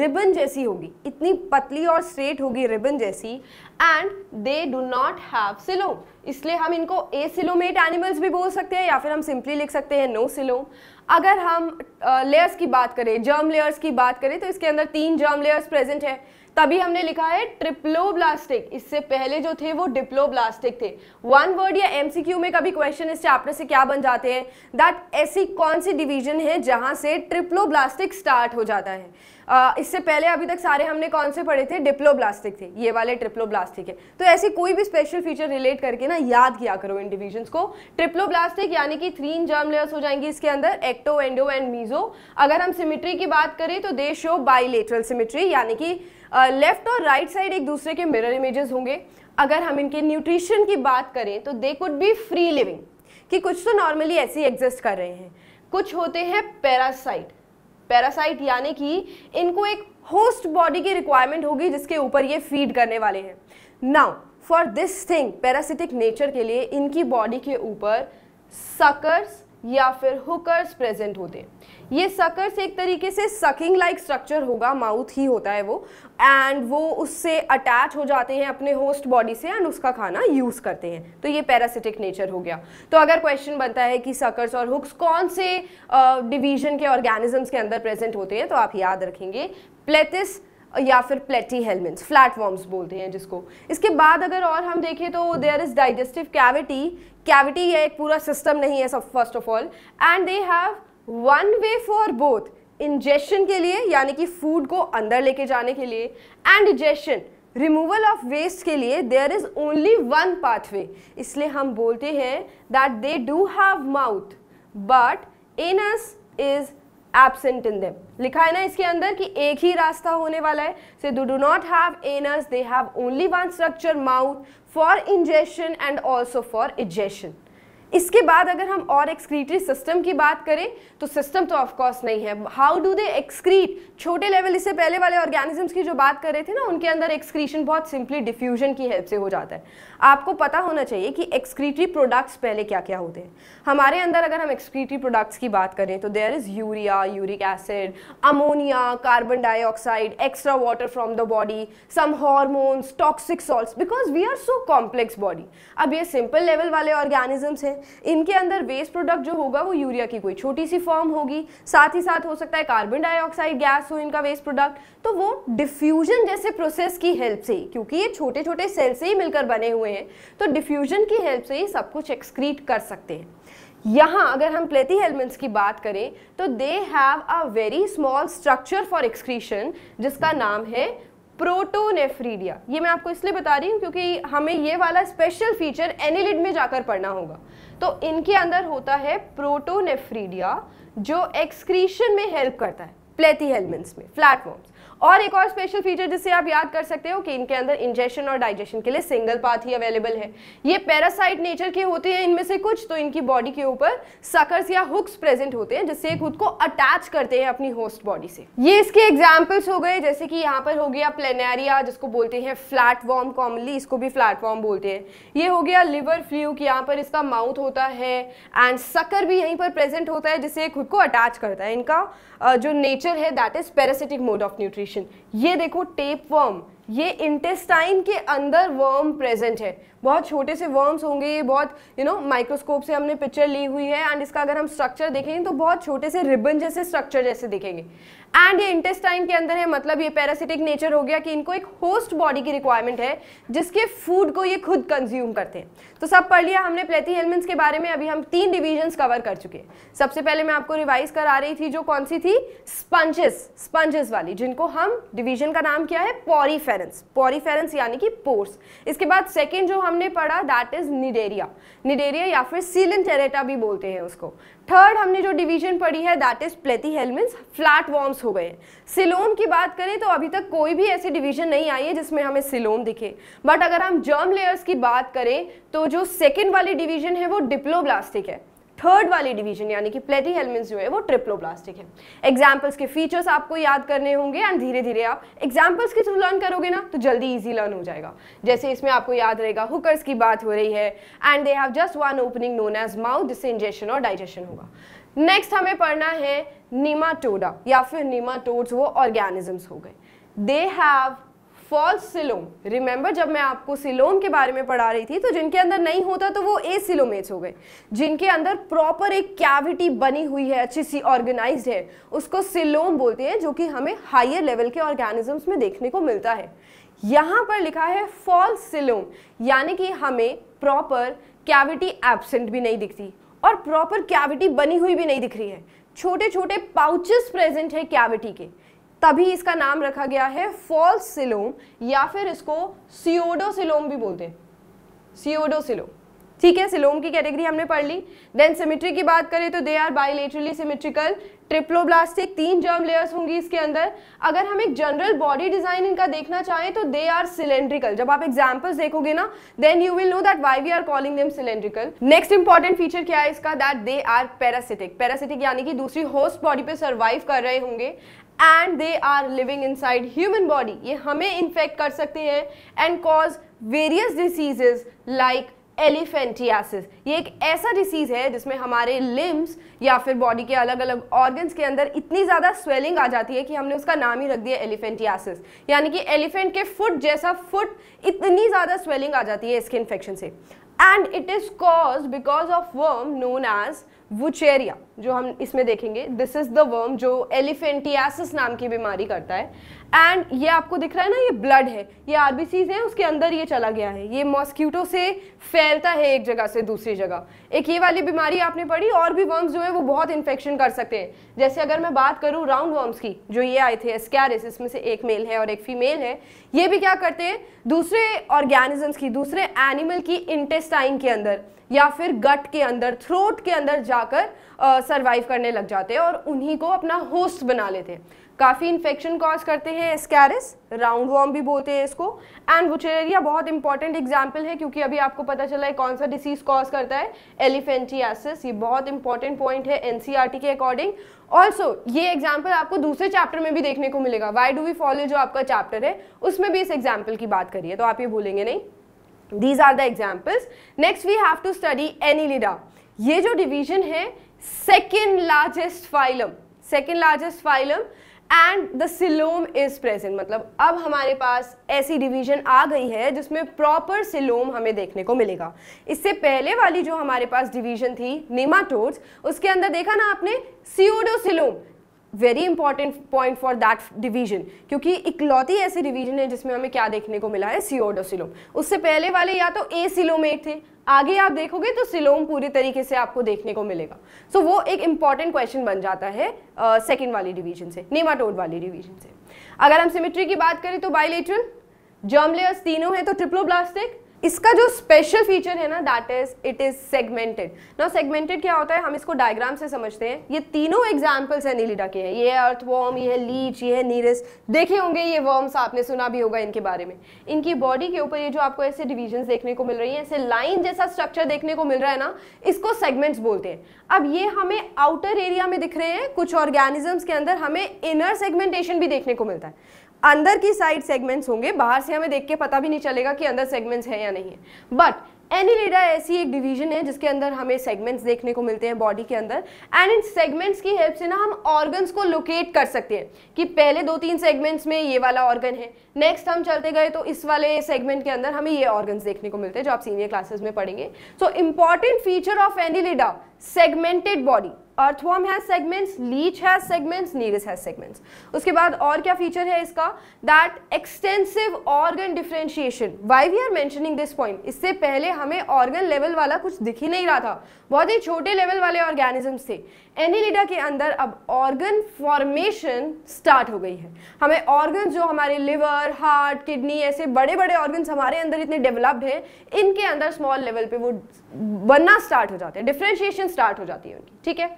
रिबन जैसी होगी इतनी पतली और स्ट्रेट होगी रिबन जैसी and they do not have coelom इसलिए हम इनको ए सिलोमेट एनिमल्स भी बोल सकते हैं या फिर हम सिंपली लिख सकते हैं नो सिलोम अगर हम लेयर्स uh, की बात करें जर्म लेयर्स की बात करें तो इसके अंदर तीन जर्म लेयर्स प्रेजेंट है तभी हमने लिखा है ट्रिप्लोब्लास्टिक इससे पहले जो थे वो डिप्लोब्लास्टिक थे वन वर्ड या एमसीक्यू में कभी क्वेश्चन इससे आपने से क्या बन जाते हैं दैट ऐसी कौन सी डिवीजन है जहां से ट्रिप्लोब्लास्टिक स्टार्ट हो जाता है आ, इससे पहले अभी तक सारे हमने कौन से पढ़े थे डिप्लोब्लास्टिक थे ये वाले ट्रिप्लोब्लास्टिक है तो ऐसी कोई भी स्पेशल फीचर रिलेट करके ना याद किया करो इन डिविजन को ट्रिप्लोब्लास्टिक यानी कि थ्री इन जर्म लेयर्स हो जाएंगी इसके अंदर एक्टो एंडो एंड मीजो अगर हम सिमिट्री की बात करें तो दे शो बाईलेटरल सिमिट्री यानी कि लेफ्ट और राइट साइड एक दूसरे के मिरर इमेजेस होंगे अगर हम इनके न्यूट्रिशन की बात करें तो they could be free living कि कुछ तो नॉर्मली ऐसे ही एग्जिस्ट कर रहे हैं कुछ होते हैं पैरासाइट पैरासाइट यानी कि इनको एक होस्ट बॉडी की रिक्वायरमेंट होगी जिसके ऊपर ये फीड करने वाले हैं now for this thing parasitic nature के लिए इनकी बॉडी के ऊपर सकर्स या फिर हुकर्स प्रेजेंट होते हैं ये सकर्स एक तरीके से सकिंग लाइक स्ट्रक्चर होगा माउथ ही होता है वो एंड वो उससे अटैच हो जाते हैं अपने होस्ट बॉडी से एंड उसका खाना यूज़ करते हैं तो ये पैरासिटिक नेचर हो गया तो अगर क्वेश्चन बनता है कि सकर्स और हुक्स कौन से डिवीजन uh, के ऑर्गेनिजम्स के अंदर प्रेजेंट होते हैं तो आप याद रखेंगे प्लेटिस या फिर प्लेटी हेलमेंट्स वॉर्म्स बोलते हैं जिसको इसके बाद अगर और हम देखें तो there is digestive cavity cavity ये एक पूरा सिस्टम नहीं है सब first of all and they have one way for both ingestion के लिए यानी कि फूड को अंदर लेके जाने के लिए and egestion removal of waste के लिए there is only one pathway इसलिए हम बोलते हैं that they do have mouth but anus is absent in them लिखा है ना इसके अंदर कि एक ही रास्ता होने वाला है so they do not have anus they have only one structure mouth for ingestion and also for egestion इसके बाद अगर हम और एक्सक्रीटरी सिस्टम की बात करें तो सिस्टम तो ऑफकोर्स नहीं है हाउ डू दे एक्सक्रीट छोटे लेवल इससे पहले वाले ऑर्गेनिजम्स की जो बात कर रहे थे ना उनके अंदर एक्सक्रीशन बहुत सिंपली डिफ्यूजन की हेल्प से हो जाता है आपको पता होना चाहिए कि एक्सक्रीटरी प्रोडक्ट्स पहले क्या क्या होते हैं हमारे अंदर अगर हम एक्सक्रीटरी प्रोडक्ट्स की बात करें तो there is urea uric acid ammonia carbon dioxide extra water from the body some hormones toxic salt because we are so complex body अब ये सिंपल लेवल वाले ऑर्गेनिजम्स हैं इनके अंदर वेस्ट प्रोडक्ट जो होगा वो यूरिया की कोई छोटी सी फॉर्म होगी साथ ही साथ हो सकता है कार्बन डाइऑक्साइड गैस हो इनका वेस्ट प्रोडक्ट तो वो डिफ्यूजन जैसे प्रोसेस की हेल्प से क्योंकि ये छोटे छोटे सेल से ही मिलकर बने हुए हैं तो डिफ्यूजन की हेल्प से ही सब कुछ एक्सक्रीट कर सकते हैं यहाँ अगर हम प्लेटी हेलमेंट्स की बात करें तो they have a very small structure for excretion जिसका नाम है प्रोटोनेफ्रीडिया ये मैं आपको इसलिए बता रही हूँ क्योंकि हमें ये वाला स्पेशल फीचर एनिलिड में जाकर पढ़ना होगा तो इनके अंदर होता है प्रोटोनेफ्रीडिया जो एक्सक्रीशन में हेल्प करता है प्लेथी हेलमेंट्स में फ्लैटफॉर्म्स और एक और स्पेशल फीचर जिससे आप याद कर सकते हो कि इनके अंदर इंजेशन और डाइजेशन के लिए सिंगल पाथ ही अवेलेबल है ये पैरासाइट नेचर के होते हैं इनमें से कुछ तो इनकी बॉडी के ऊपर सकर्स या हुक्स प्रेजेंट होते हैं जिससे खुद को अटैच करते हैं अपनी होस्ट बॉडी से ये इसके एग्जाम्पल्स हो गए जैसे कि यहाँ पर हो गया प्लेनेरिया जिसको बोलते हैं फ्लैट वॉर्म कॉमनली इसको भी फ्लैट वॉर्म बोलते हैं ये हो गया लिवर फ्लूक यहाँ पर इसका माउथ होता है एंड सकर भी यहीं पर प्रेजेंट होता है जिससे खुद को अटैच करता है इनका जो नेचर है that is parasitic mode of nutrition distribution ये देखो टेप वर्म ये इंटेस्टाइन के अंदर वर्म प्रेजेंट है बहुत छोटे से वर्म्स होंगे ये बहुत यू नो माइक्रोस्कोप से हमने पिक्चर ली हुई है एंड इसका अगर हम स्ट्रक्चर देखेंगे तो बहुत छोटे से रिबन जैसे स्ट्रक्चर जैसे दिखेंगे एंड ये इंटेस्टाइन के अंदर है मतलब ये पैरासिटिक नेचर हो गया कि इनको एक होस्ट बॉडी की रिक्वायरमेंट है जिसके फूड को ये खुद कंज्यूम करते हैं तो सब पढ़ लिया हमने प्लेथी हेलमेंट्स के बारे में अभी हम तीन डिविजन्स कवर कर चुके हैं सबसे पहले मैं आपको रिवाइज करा रही थी जो कौन सी थी स्पंजेस स्पंजेस वाली जिनको हम डिवीजन का नाम किया है पॉरीफेरेंस पॉरीफेरेंस यानी कि पोर्स इसके बाद सेकेंड जो हमने पढ़ा दैट इज निडेरिया निडेरिया या फिर सीलन टेरेटा भी बोलते हैं उसको थर्ड हमने जो डिवीजन पढ़ी है that is platy means flat worms हो गए सिलोम की बात करें तो अभी तक कोई भी ऐसी डिवीजन नहीं आई है जिसमें हमें सिलोम दिखे बट अगर हम जर्म लेयर्स की बात करें तो जो सेकेंड वाली डिवीजन है वो डिप्लोब्लास्टिक है थर्ड वाली डिवीजन यानी कि प्लेटी हेलमेंट्स जो है वो ट्रिप्लोब्लास्टिक है एग्जाम्पल्स के फीचर्स आपको याद करने होंगे एंड धीरे धीरे आप एग्जाम्पल्स के थ्रू लर्न करोगे ना तो जल्दी ईजी लर्न हो जाएगा जैसे इसमें आपको याद रहेगा हुकर्स की बात हो रही है and they have just one opening known as mouth जिससे इंजेशन और डाइजेशन होगा नेक्स्ट हमें पढ़ना है नीमाटोडा या फिर नीमाटोड्स वो ऑर्गेनिजम्स हो गए they have false coelom remember जब मैं आपको सिलोम के बारे में पढ़ा रही थी तो जिनके अंदर नहीं होता तो वो ए सिलोमेज हो गए जिनके अंदर प्रॉपर एक कैविटी बनी हुई है अच्छी सी ऑर्गेनाइज्ड है उसको सिलोम बोलते हैं जो कि हमें हाइयर लेवल के ऑर्गेनिजम्स में देखने को मिलता है यहाँ पर लिखा है फॉल्स सिलोम यानी कि हमें प्रॉपर कैविटी एबसेंट भी नहीं दिखती और प्रॉपर कैविटी बनी हुई भी नहीं दिख रही है छोटे छोटे पाउचेस प्रेजेंट है कैविटी के तभी इसका नाम रखा गया है फॉल्स सिलोम या फिर इसको सियोडोसिलोम भी बोलते हैं सियोडोसिलोम ठीक है सिलोम की कैटेगरी हमने पढ़ ली देन सिमेट्री की बात करें तो they are bilaterally symmetrical triploblastic तीन जर्म लेयर्स होंगी इसके अंदर अगर हम एक जनरल बॉडी डिजाइन इनका देखना चाहें तो दे आर सिलेंड्रिकल जब आप एग्जाम्पल्स देखोगे ना then you will know that why we are calling them cylindrical next important feature क्या है इसका that they are parasitic parasitic यानी कि दूसरी होस्ट बॉडी पे सर्वाइव कर रहे होंगे and they are living inside human body ये हमें इन्फेक्ट कर सकते हैं and cause various diseases like elephantiasis ये एक ऐसा डिसीज़ है जिसमें हमारे लिम्स या फिर बॉडी के अलग अलग ऑर्गन्स के अंदर इतनी ज़्यादा स्वेलिंग आ जाती है कि हमने उसका नाम ही रख दिया एलिफेंटियासिस यानी कि एलिफेंट के फुट जैसा फुट इतनी ज़्यादा स्वेलिंग आ जाती है इसके इन्फेक्शन से and it is cause because of worm known as Wuchereria जो हम इसमें देखेंगे दिस इज़ द वर्म जो एलिफेंटियासिस नाम की बीमारी करता है एंड ये आपको दिख रहा है ना ये ब्लड है ये आर है उसके अंदर ये चला गया है ये मॉस्क्यूटो से फैलता है एक जगह से दूसरी जगह एक ये वाली बीमारी आपने पढ़ी और भी वर्म्स जो है वो बहुत इन्फेक्शन कर सकते हैं जैसे अगर मैं बात करूँ राउंड वर्म्स की जो ये आए थे एस्क्यारिस इसमें से एक मेल है और एक फीमेल है ये भी क्या करते हैं दूसरे ऑर्गेनिजम्स की दूसरे एनिमल की इंटेस्टाइन के अंदर या फिर गट के अंदर थ्रोट के अंदर जाकर सर्वाइव करने लग जाते हैं और उन्हीं को अपना होस्ट बना लेते हैं काफ़ी इन्फेक्शन कॉज करते हैं स्कैरिस राउंड वॉर्म भी बोलते हैं इसको एंड वुचेरिया बहुत इंपॉर्टेंट एग्जाम्पल है क्योंकि अभी आपको पता चला है कौन सा डिसीज कॉज करता है एलिफेंटियासिस ये बहुत इंपॉर्टेंट पॉइंट है एन e के अकॉर्डिंग ऑल्सो ये एग्जाम्पल आपको दूसरे चैप्टर में भी देखने को मिलेगा वाई डू वी फॉलो जो आपका चैप्टर है उसमें भी इस एग्जाम्पल की बात करिए तो आप ये भूलेंगे नहीं these are the examples next we have to study Annelida ये जो डिवीजन है second largest phylum second largest phylum and the coelom is present मतलब अब हमारे पास ऐसी डिवीजन आ गई है जिसमें प्रॉपर सिलोम हमें देखने को मिलेगा इससे पहले वाली जो हमारे पास डिवीजन थी नेमाटोड्स उसके अंदर देखा ना आपने pseudocoelom very important point for that division क्योंकि इकलौती ऐसी डिवीजन है जिसमें हमें क्या देखने को मिला है सियोडोसिलोम उससे पहले वाले या तो ए सिलोमेट थे आगे आप देखोगे तो सिलोम पूरी तरीके से आपको देखने को मिलेगा सो so, वो एक इंपॉर्टेंट क्वेश्चन बन जाता है सेकेंड uh, वाली डिवीजन से नेमाटोड वाली डिवीजन से अगर हम सिमिट्री की बात करें तो बाइलेटरल जर्मलेयर्स तीनों हैं तो ट्रिप्लोब्लास्टिक इसका जो स्पेशल फीचर है ना that is it is segmented now segmented क्या होता है हम इसको डायग्राम से समझते हैं ये तीनों एग्जाम्पल्स हैं नीलिडा के हैं ये है वॉर्म ये है लीच ये है नीरस देखे होंगे ये वॉर्म्स आपने सुना भी होगा इनके बारे में इनकी बॉडी के ऊपर ये जो आपको ऐसे डिविजन देखने को मिल रही है ऐसे लाइन जैसा स्ट्रक्चर देखने को मिल रहा है ना इसको सेगमेंट्स बोलते हैं अब ये हमें आउटर एरिया में दिख रहे हैं कुछ ऑर्गेनिजम्स के अंदर हमें इनर सेगमेंटेशन भी देखने को मिलता है अंदर की साइड सेगमेंट्स होंगे बाहर से हमें देख के पता भी नहीं चलेगा कि अंदर सेगमेंट्स है या नहीं है बट एनीलिडा ऐसी एक डिवीजन है जिसके अंदर हमें सेगमेंट्स देखने को मिलते हैं बॉडी के अंदर एंड इन सेगमेंट्स की हेल्प से ना हम ऑर्गन्स को लोकेट कर सकते हैं कि पहले दो तीन सेगमेंट्स में ये वाला ऑर्गन है नेक्स्ट हम चलते गए तो इस वाले सेगमेंट के अंदर हमें ये ऑर्गन्स देखने को मिलते हैं जो आप सीनियर क्लासेस में पढ़ेंगे so important feature of Annelida segmented body earthworm has segments leech has segments Nereis has segments उसके बाद और क्या फीचर है इसका that extensive organ differentiation why we are mentioning this point इससे पहले हमें ऑर्गन लेवल वाला कुछ दिख ही नहीं रहा था बहुत ही छोटे लेवल वाले ऑर्गेनिजम्स थे एनिलिडा के अंदर अब ऑर्गन फॉर्मेशन स्टार्ट हो गई है हमें ऑर्गन जो हमारे लिवर हार्ट किडनी ऐसे बड़े बड़े ऑर्गन्स हमारे अंदर इतने डेवलप्ड हैं इनके अंदर स्मॉल लेवल पे वो बनना स्टार्ट हो जाते हैं डिफ्रेंशिएशन स्टार्ट हो जाती है उनकी ठीक है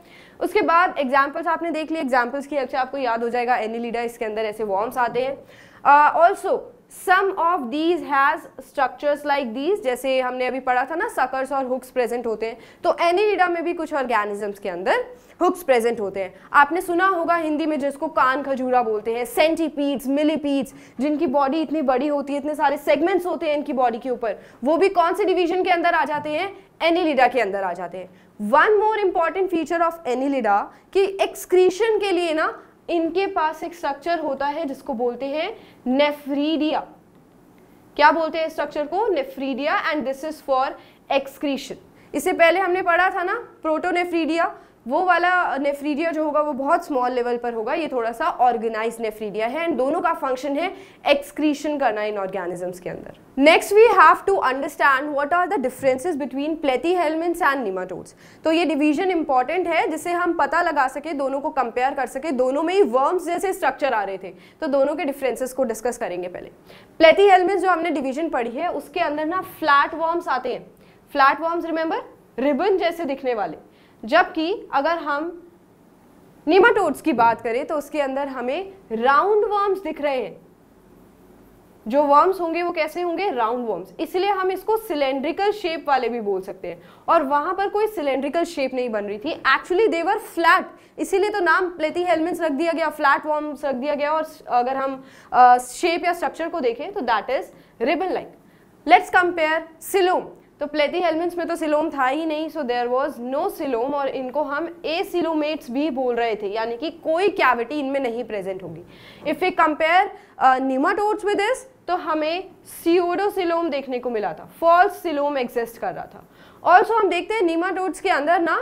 उसके बाद एग्जाम्पल्स आपने देख लिया एग्जाम्पल्स की अच्छा आपको याद हो जाएगा एनिलिडा इसके अंदर ऐसे वॉर्म्स आते हैं also some of these has structures like these जैसे हमने अभी पढ़ा था ना सकर्स और हुक्स प्रेजेंट होते हैं तो एनिलिडा में भी कुछ ऑर्गेनिजम्स के अंदर हुक्स प्रेजेंट होते हैं आपने सुना होगा हिंदी में जिसको कान खजूरा बोलते हैं सेंटीपीड्स मिलीपीड्स जिनकी बॉडी इतनी बड़ी होती है इतने सारे सेगमेंट्स होते हैं इनकी बॉडी के ऊपर वो भी कौन से डिवीजन के अंदर आ जाते हैं एनिलिडा के अंदर आ जाते हैं one more important feature of Annelida कि एक्सक्रीशन के लिए ना इनके पास एक स्ट्रक्चर होता है जिसको बोलते हैं नेफ्रीडिया क्या बोलते हैं स्ट्रक्चर को nephridia and this is for excretion इससे पहले हमने पढ़ा था ना प्रोटोनेफ्रीडिया वो वाला नेफ्रीडिया जो होगा वो बहुत स्मॉल लेवल पर होगा ये थोड़ा सा ऑर्गेनाइज नेफ्रीडिया है एंड दोनों का फंक्शन है एक्सक्रीशन करना इन ऑर्गेनिजम्स के अंदर next we have to understand what are the differences between Platyhelminthes and nematodes तो ये डिवीजन इंपॉर्टेंट है जिसे हम पता लगा सके दोनों को कंपेयर कर सके दोनों में ही वर्म्स जैसे स्ट्रक्चर आ रहे थे तो दोनों के डिफरेंसेस को डिस्कस करेंगे पहले प्लेथी हेलमेंट्स जो हमने डिवीजन पढ़ी है उसके अंदर ना फ्लैट वर्म्स आते हैं फ्लैट वर्म्स रिमेंबर रिबन जैसे दिखने वाले जबकि अगर हम निमाटोड्स की बात करें तो उसके अंदर हमें राउंड वर्म्स दिख रहे हैं जो वर्म्स होंगे वो कैसे होंगे राउंड वर्म्स इसलिए हम इसको सिलेंड्रिकल शेप वाले भी बोल सकते हैं और वहां पर कोई सिलेंड्रिकल शेप नहीं बन रही थी एक्चुअली देवर फ्लैट इसीलिए तो नाम प्लेटी हेलमेट्स रख दिया गया फ्लैट वर्म्स रख दिया गया और अगर हम शेप या स्ट्रक्चर को देखें तो that is ribbon like let's compare coelom तो प्लेथी हेलमेट्स में तो सिलोम था ही नहीं so there was no coelom और इनको हम ए सिलोमेट्स भी बोल रहे थे यानी कि कोई कैविटी इनमें नहीं प्रेजेंट होगी if you compare nematodes with this तो हमें सिलोम देखने को मिला था फॉल्स सिलोम एग्जिस्ट कर रहा था ऑल्सो हम देखते हैं निमाटोड्स के अंदर ना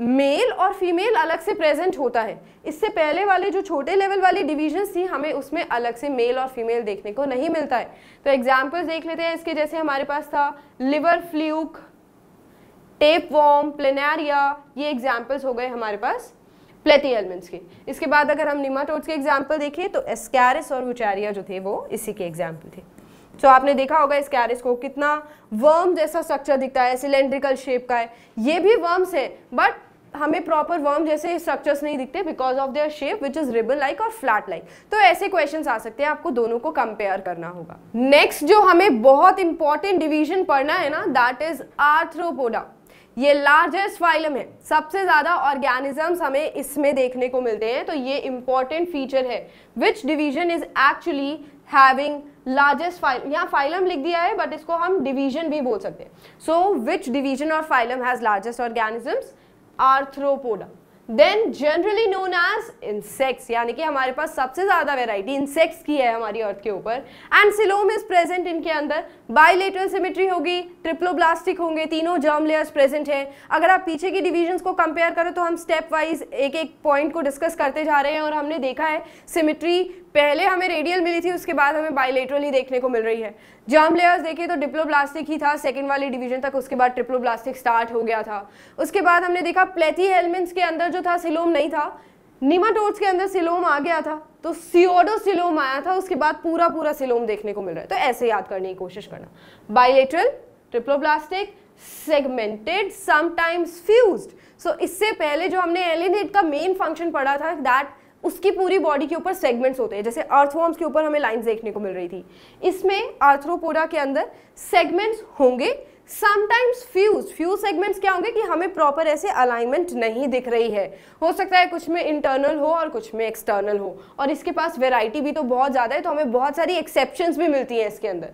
मेल और फीमेल अलग से प्रेजेंट होता है इससे पहले वाले जो छोटे लेवल वाली डिवीजन थी हमें उसमें अलग से मेल और फीमेल देखने को नहीं मिलता है तो एग्जाम्पल्स देख लेते हैं इसके जैसे हमारे पास था liver fluke tape worm Planaria ये एग्जाम्पल्स हो गए हमारे पास प्लेटी एलिमेंट्स के इसके बाद अगर हम निमाटोड्स के एग्जाम्पल देखें तो एस्कैरिस और उचारिया जो थे वो इसी के एग्जाम्पल थे तो so, आपने देखा होगा इस कैरिस को कितना वर्म जैसा स्ट्रक्चर दिखता है सिलेंड्रिकल शेप का है ये भी वर्म्स है बट हमें प्रॉपर वर्म जैसे स्ट्रक्चर्स नहीं दिखते because of their shape which is ribbon like और फ्लैट लाइक तो ऐसे क्वेश्चन आ सकते हैं आपको दोनों को कंपेयर करना होगा नेक्स्ट जो हमें बहुत इंपॉर्टेंट डिविजन पढ़ना है ना दैट इज आर्थ्रोपोडा ये लार्जेस्ट फाइलम है सबसे ज़्यादा ऑर्गेनिजम्स हमें इसमें देखने को मिलते हैं तो ये इंपॉर्टेंट फीचर है which division is actually having largest phylum यहाँ फाइलम लिख दिया है बट इसको हम डिवीजन भी बोल सकते हैं सो विच डिवीजन और phylum has largest organisms arthropoda then generally known as insects यानी कि हमारे पास सबसे ज़्यादा वेराइटी इंसेक्ट्स की है हमारी अर्थ के ऊपर एंड सिलोम इज प्रेजेंट इनके अंदर बाइलेटरल सिमिट्री होगी ट्रिप्लोब्लास्टिक होंगे तीनों जर्म लेयर्स प्रेजेंट हैं अगर आप पीछे की डिविजन्स को कंपेयर करें तो हम स्टेप वाइज एक एक पॉइंट को डिस्कस करते जा रहे हैं और हमने देखा है सिमिट्री पहले हमें रेडियल मिली थी उसके बाद हमें बाइलेटरली देखने को मिल रही है जर्म लेयर्स देखिए तो डिप्लोब्लास्टिक ही था सेकंड वाले डिवीजन तक उसके बाद ट्रिप्लोब्लास्टिक स्टार्ट हो गया था उसके बाद हमने देखा प्लेथी हेलमेंट्स के अंदर जो था सिलोम नहीं था निमाटोड्स के अंदर सिलोम आ गया था तो सियोडो सिलोम आया था उसके बाद पूरा पूरा सिलोम देखने को मिल रहा है तो ऐसे याद करने की कोशिश करना bilateral triploblastic segmented sometimes fused so इससे पहले जो हमने एलिनेट का मेन फंक्शन पढ़ा था दैट उसकी पूरी बॉडी के ऊपर सेगमेंट्स होते हैं जैसे आर्थवॉर्म्स के ऊपर हमें लाइंस देखने को मिल रही थी इसमें आर्थ्रोपोडा के अंदर सेगमेंट्स होंगे समटाइम्स फ्यूज फ्यूज सेगमेंट्स क्या होंगे कि हमें प्रॉपर ऐसे अलाइनमेंट नहीं दिख रही है हो सकता है कुछ में इंटरनल हो और कुछ में एक्सटर्नल हो और इसके पास वेराइटी भी तो बहुत ज़्यादा है तो हमें बहुत सारी एक्सेप्शन भी मिलती हैं इसके अंदर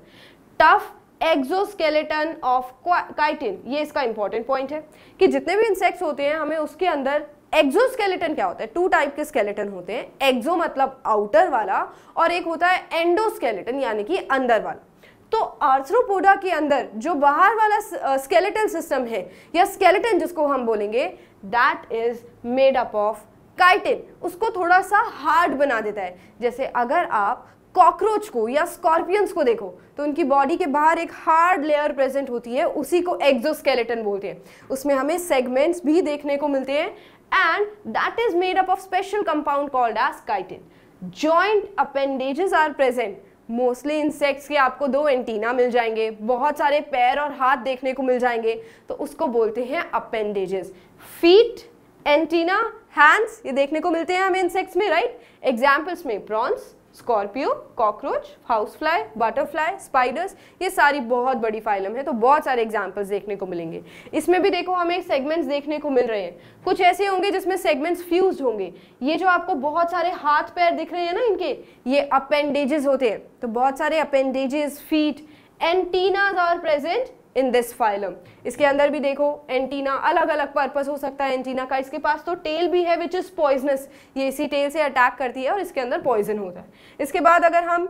टफ एक्जोस्केलेटन ऑफ काइटिन ये इसका इंपॉर्टेंट पॉइंट है कि जितने भी इंसेक्ट्स होते हैं हमें उसके अंदर एक्सोस्केलेटन क्या होता है टू टाइप के स्केलेटन होते हैं एक्सो मतलब आउटर वाला और एक होता है एंडोस्केलेटन यानी कि अंदर वाला तो आर्थ्रोपोडा के अंदर जो बाहर वाला स्केलेटन सिस्टम है या स्केलेटन जिसको हम बोलेंगे that is made up of chitin उसको थोड़ा सा हार्ड बना देता है जैसे अगर आप कॉकरोच को या स्कॉर्पियंस को देखो तो उनकी बॉडी के बाहर एक हार्ड लेयर प्रेजेंट होती है उसी को एक्सोस्केलेटन बोलते हैं उसमें हमें सेगमेंट्स भी देखने को मिलते हैं and that is made up of special compound called as chitin. Joint appendages are present. Mostly insects के आपको दो एंटीना मिल जाएंगे बहुत सारे पैर और हाथ देखने को मिल जाएंगे तो उसको बोलते हैं अपेंडेजेस फीट एंटीना हैंड्स ये देखने को मिलते हैं हमें इंसेक्ट्स में राइट right? एग्जाम्पल्स में prawns scorpio cockroach house fly butterfly spiders ये सारी बहुत बड़ी फाइलम है तो बहुत सारे एग्जाम्पल्स देखने को मिलेंगे इसमें भी देखो हमें सेगमेंट्स देखने को मिल रहे हैं कुछ ऐसे होंगे जिसमें सेगमेंट्स फ्यूज होंगे ये जो आपको बहुत सारे हाथ पैर दिख रहे हैं ना इनके ये अपेंडेजेस होते हैं तो बहुत सारे appendages feet antennas are present in this phylum इसके अंदर भी देखो एंटीना अलग अलग पर्पस हो सकता है एंटीना का इसके पास तो टेल भी है विच इज़ पॉइजनस ये इसी टेल से अटैक करती है और इसके अंदर पॉइजन होता है इसके बाद अगर हम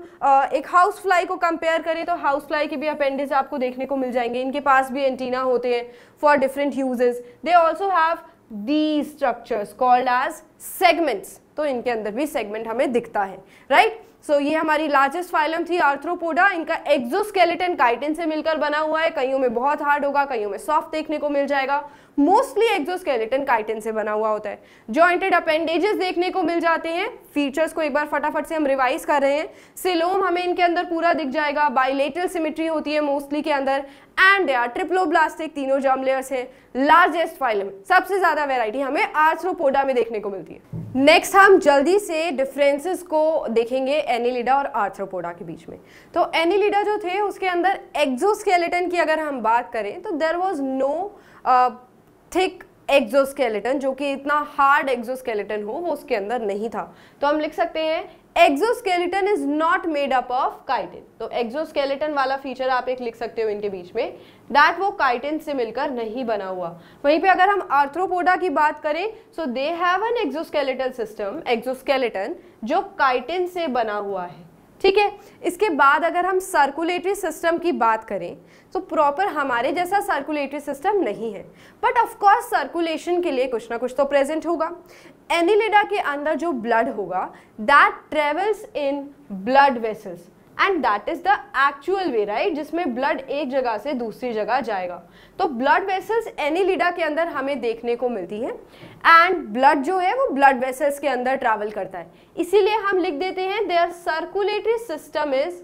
एक हाउस फ्लाई को कंपेयर करें तो हाउस फ्लाई के भी अपेंडिज आपको देखने को मिल जाएंगे इनके पास भी एंटीना होते हैं for different uses they also have the structures called as segments तो इनके अंदर भी सेगमेंट हमें दिखता है राइट right? सो so, ये हमारी लार्जेस्ट फाइलम थी आर्थ्रोपोडा इनका एक्जोस्केलेटन काइटिन से मिलकर बना हुआ है कईयों में बहुत हार्ड होगा कईयों में सॉफ्ट देखने को मिल जाएगा मोस्टली एक्सोस्केलेटन काइटिन से बना हुआ होता है जॉइंटेड अपेंडेजेस देखने को मिल जाते हैं फीचर्स को एक बार फटाफट से हम रिवाइज कर रहे हैं सिलोम हमें इनके अंदर पूरा दिख जाएगा बाइलेटरल सिमिट्री होती है मोस्टली के अंदर एंड दे यार ट्रिप्लोब्लास्टिक तीनों जर्म लेयर्स हैं लार्जेस्ट फाइलम सबसे ज़्यादा वेराइटी हमें आर्थ्रोपोडा में देखने को मिलती है नेक्स्ट हम जल्दी से डिफरेंसेस को देखेंगे एनिलिडा और आर्थ्रोपोडा के बीच में तो एनिलिडा जो थे उसके अंदर एक्जोस्केलेटन की अगर हम बात करें तो there was no thick exoskeleton जो कि इतना हार्ड एक्सोस्केलेटन हो वो उसके अंदर नहीं था तो हम लिख सकते हैं exoskeleton is not made up of chitin तो एक्जोस्केलेटन वाला फीचर आप एक लिख सकते हो इनके बीच में दैट वो काइटिन से मिलकर नहीं बना हुआ वहीं पे अगर हम आर्थ्रोपोडा की बात करें so they have an exoskeletal system exoskeleton जो काइटिन से बना हुआ है ठीक है इसके बाद अगर हम सर्कुलेटरी सिस्टम की बात करें तो प्रॉपर हमारे जैसा सर्कुलेटरी सिस्टम नहीं है बट ऑफकोर्स सर्कुलेशन के लिए कुछ ना कुछ तो प्रेजेंट होगा एनिलिडा के अंदर जो ब्लड होगा that travels in blood vessels and that is the actual way right जिसमें ब्लड एक जगह से दूसरी जगह जाएगा तो ब्लड वेसल्स एनी लीडा के अंदर हमें देखने को मिलती है एंड ब्लड जो है वो ब्लड वेसल्स के अंदर ट्रैवल करता है इसीलिए हम लिख देते हैं their circulatory system is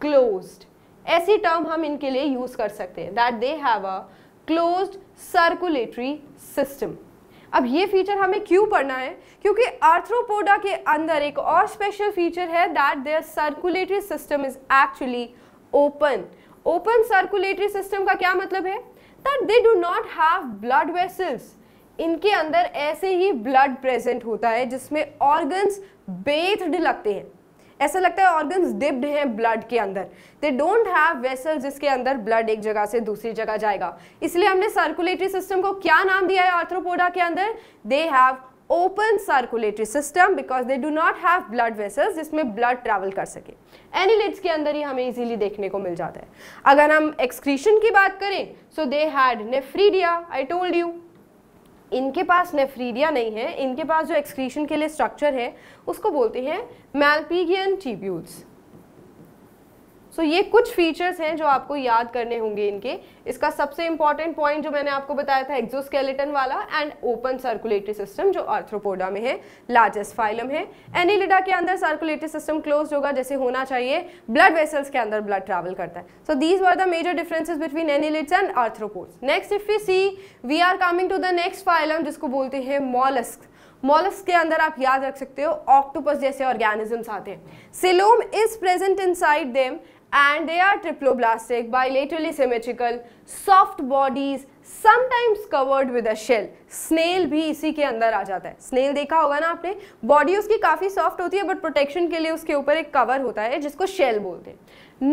closed ऐसी टर्म हम इनके लिए यूज कर सकते हैं that they have a closed circulatory system अब ये फीचर हमें क्यों पढ़ना है क्योंकि आर्थ्रोपोडा के अंदर एक और स्पेशल फीचर है that their circulatory system is actually open open circulatory system का क्या मतलब है that they do not have blood vessels इनके अंदर ऐसे ही ब्लड प्रेजेंट होता है जिसमें ऑर्गन्स बेथड लगते हैं ऐसा लगता है ऑर्गन्स डिप्ड हैं ब्लड के अंदर दे डोंट हैव वेसल जिसके अंदर ब्लड एक जगह से दूसरी जगह जाएगा इसलिए हमने सर्कुलेटरी सिस्टम को क्या नाम दिया है आर्थ्रोपोडा के अंदर they have open circulatory system because they do not have blood vessels जिसमें ब्लड ट्रैवल कर सके एनिलिड्स के अंदर ही हमें इजीली देखने को मिल जाता है अगर हम एक्सक्रीशन की बात करें so they had nephridia I told you इनके पास नेफ्रीडिया नहीं है इनके पास जो एक्सक्रीशन के लिए स्ट्रक्चर है उसको बोलते हैं मैल्पीगियन ट्यूब्यूल्स सो तो ये कुछ फीचर्स हैं जो आपको याद करने होंगे इनके इसका सबसे इंपॉर्टेंट पॉइंट जो मैंने आपको बताया था एक्जोस्केलेटन वाला एंड ओपन सर्कुलेटरी सिस्टम जो आर्थ्रोपोडा में है लार्जेस्ट फाइलम है एनिलिडा के अंदर सर्कुलेटरी सिस्टम क्लोज होगा जैसे होना चाहिए ब्लड वेसल्स के अंदर ब्लड ट्रैवल करता है so these are the major differences between annelids and arthropods next if you see we are coming to the next phylum जिसको बोलते हैं मॉलस्क मॉलस के अंदर आप याद रख सकते हो ऑक्टोपस जैसे ऑर्गेनिजम्स आते हैं coelom is present inside them and they are triploblastic, bilaterally symmetrical, soft bodies, sometimes covered with a shell. Snail भी इसी के अंदर आ जाता है Snail देखा होगा ना आपने बॉडी उसकी काफ़ी सॉफ्ट होती है बट प्रोटेक्शन के लिए उसके ऊपर एक कवर होता है जिसको शेल बोलते हैं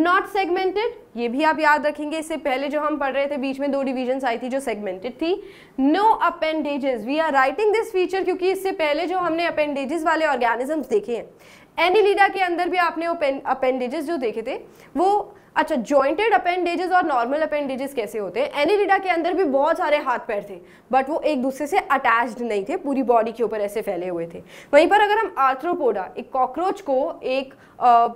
नॉट सेगमेंटेड ये भी आप याद रखेंगे इससे पहले जो हम पढ़ रहे थे बीच में दो डिवीजन आई थी जो सेगमेंटेड थी no appendages we are writing this feature क्योंकि इससे पहले जो हमने अपेंडेजेस वाले ऑर्गेनिजम्स देखे हैं एनिलीडा के अंदर भी आपने अपेंडेजेस जो देखे थे वो अच्छा जॉइंटेड अपेंडेजेस और नॉर्मल अपेंडेजेस कैसे होते हैं एनिलीडा के अंदर भी बहुत सारे हाथ पैर थे बट वो एक दूसरे से अटैच्ड नहीं थे पूरी बॉडी के ऊपर ऐसे फैले हुए थे वहीं पर अगर हम आर्थ्रोपोडा एक कॉकरोच को एक आ,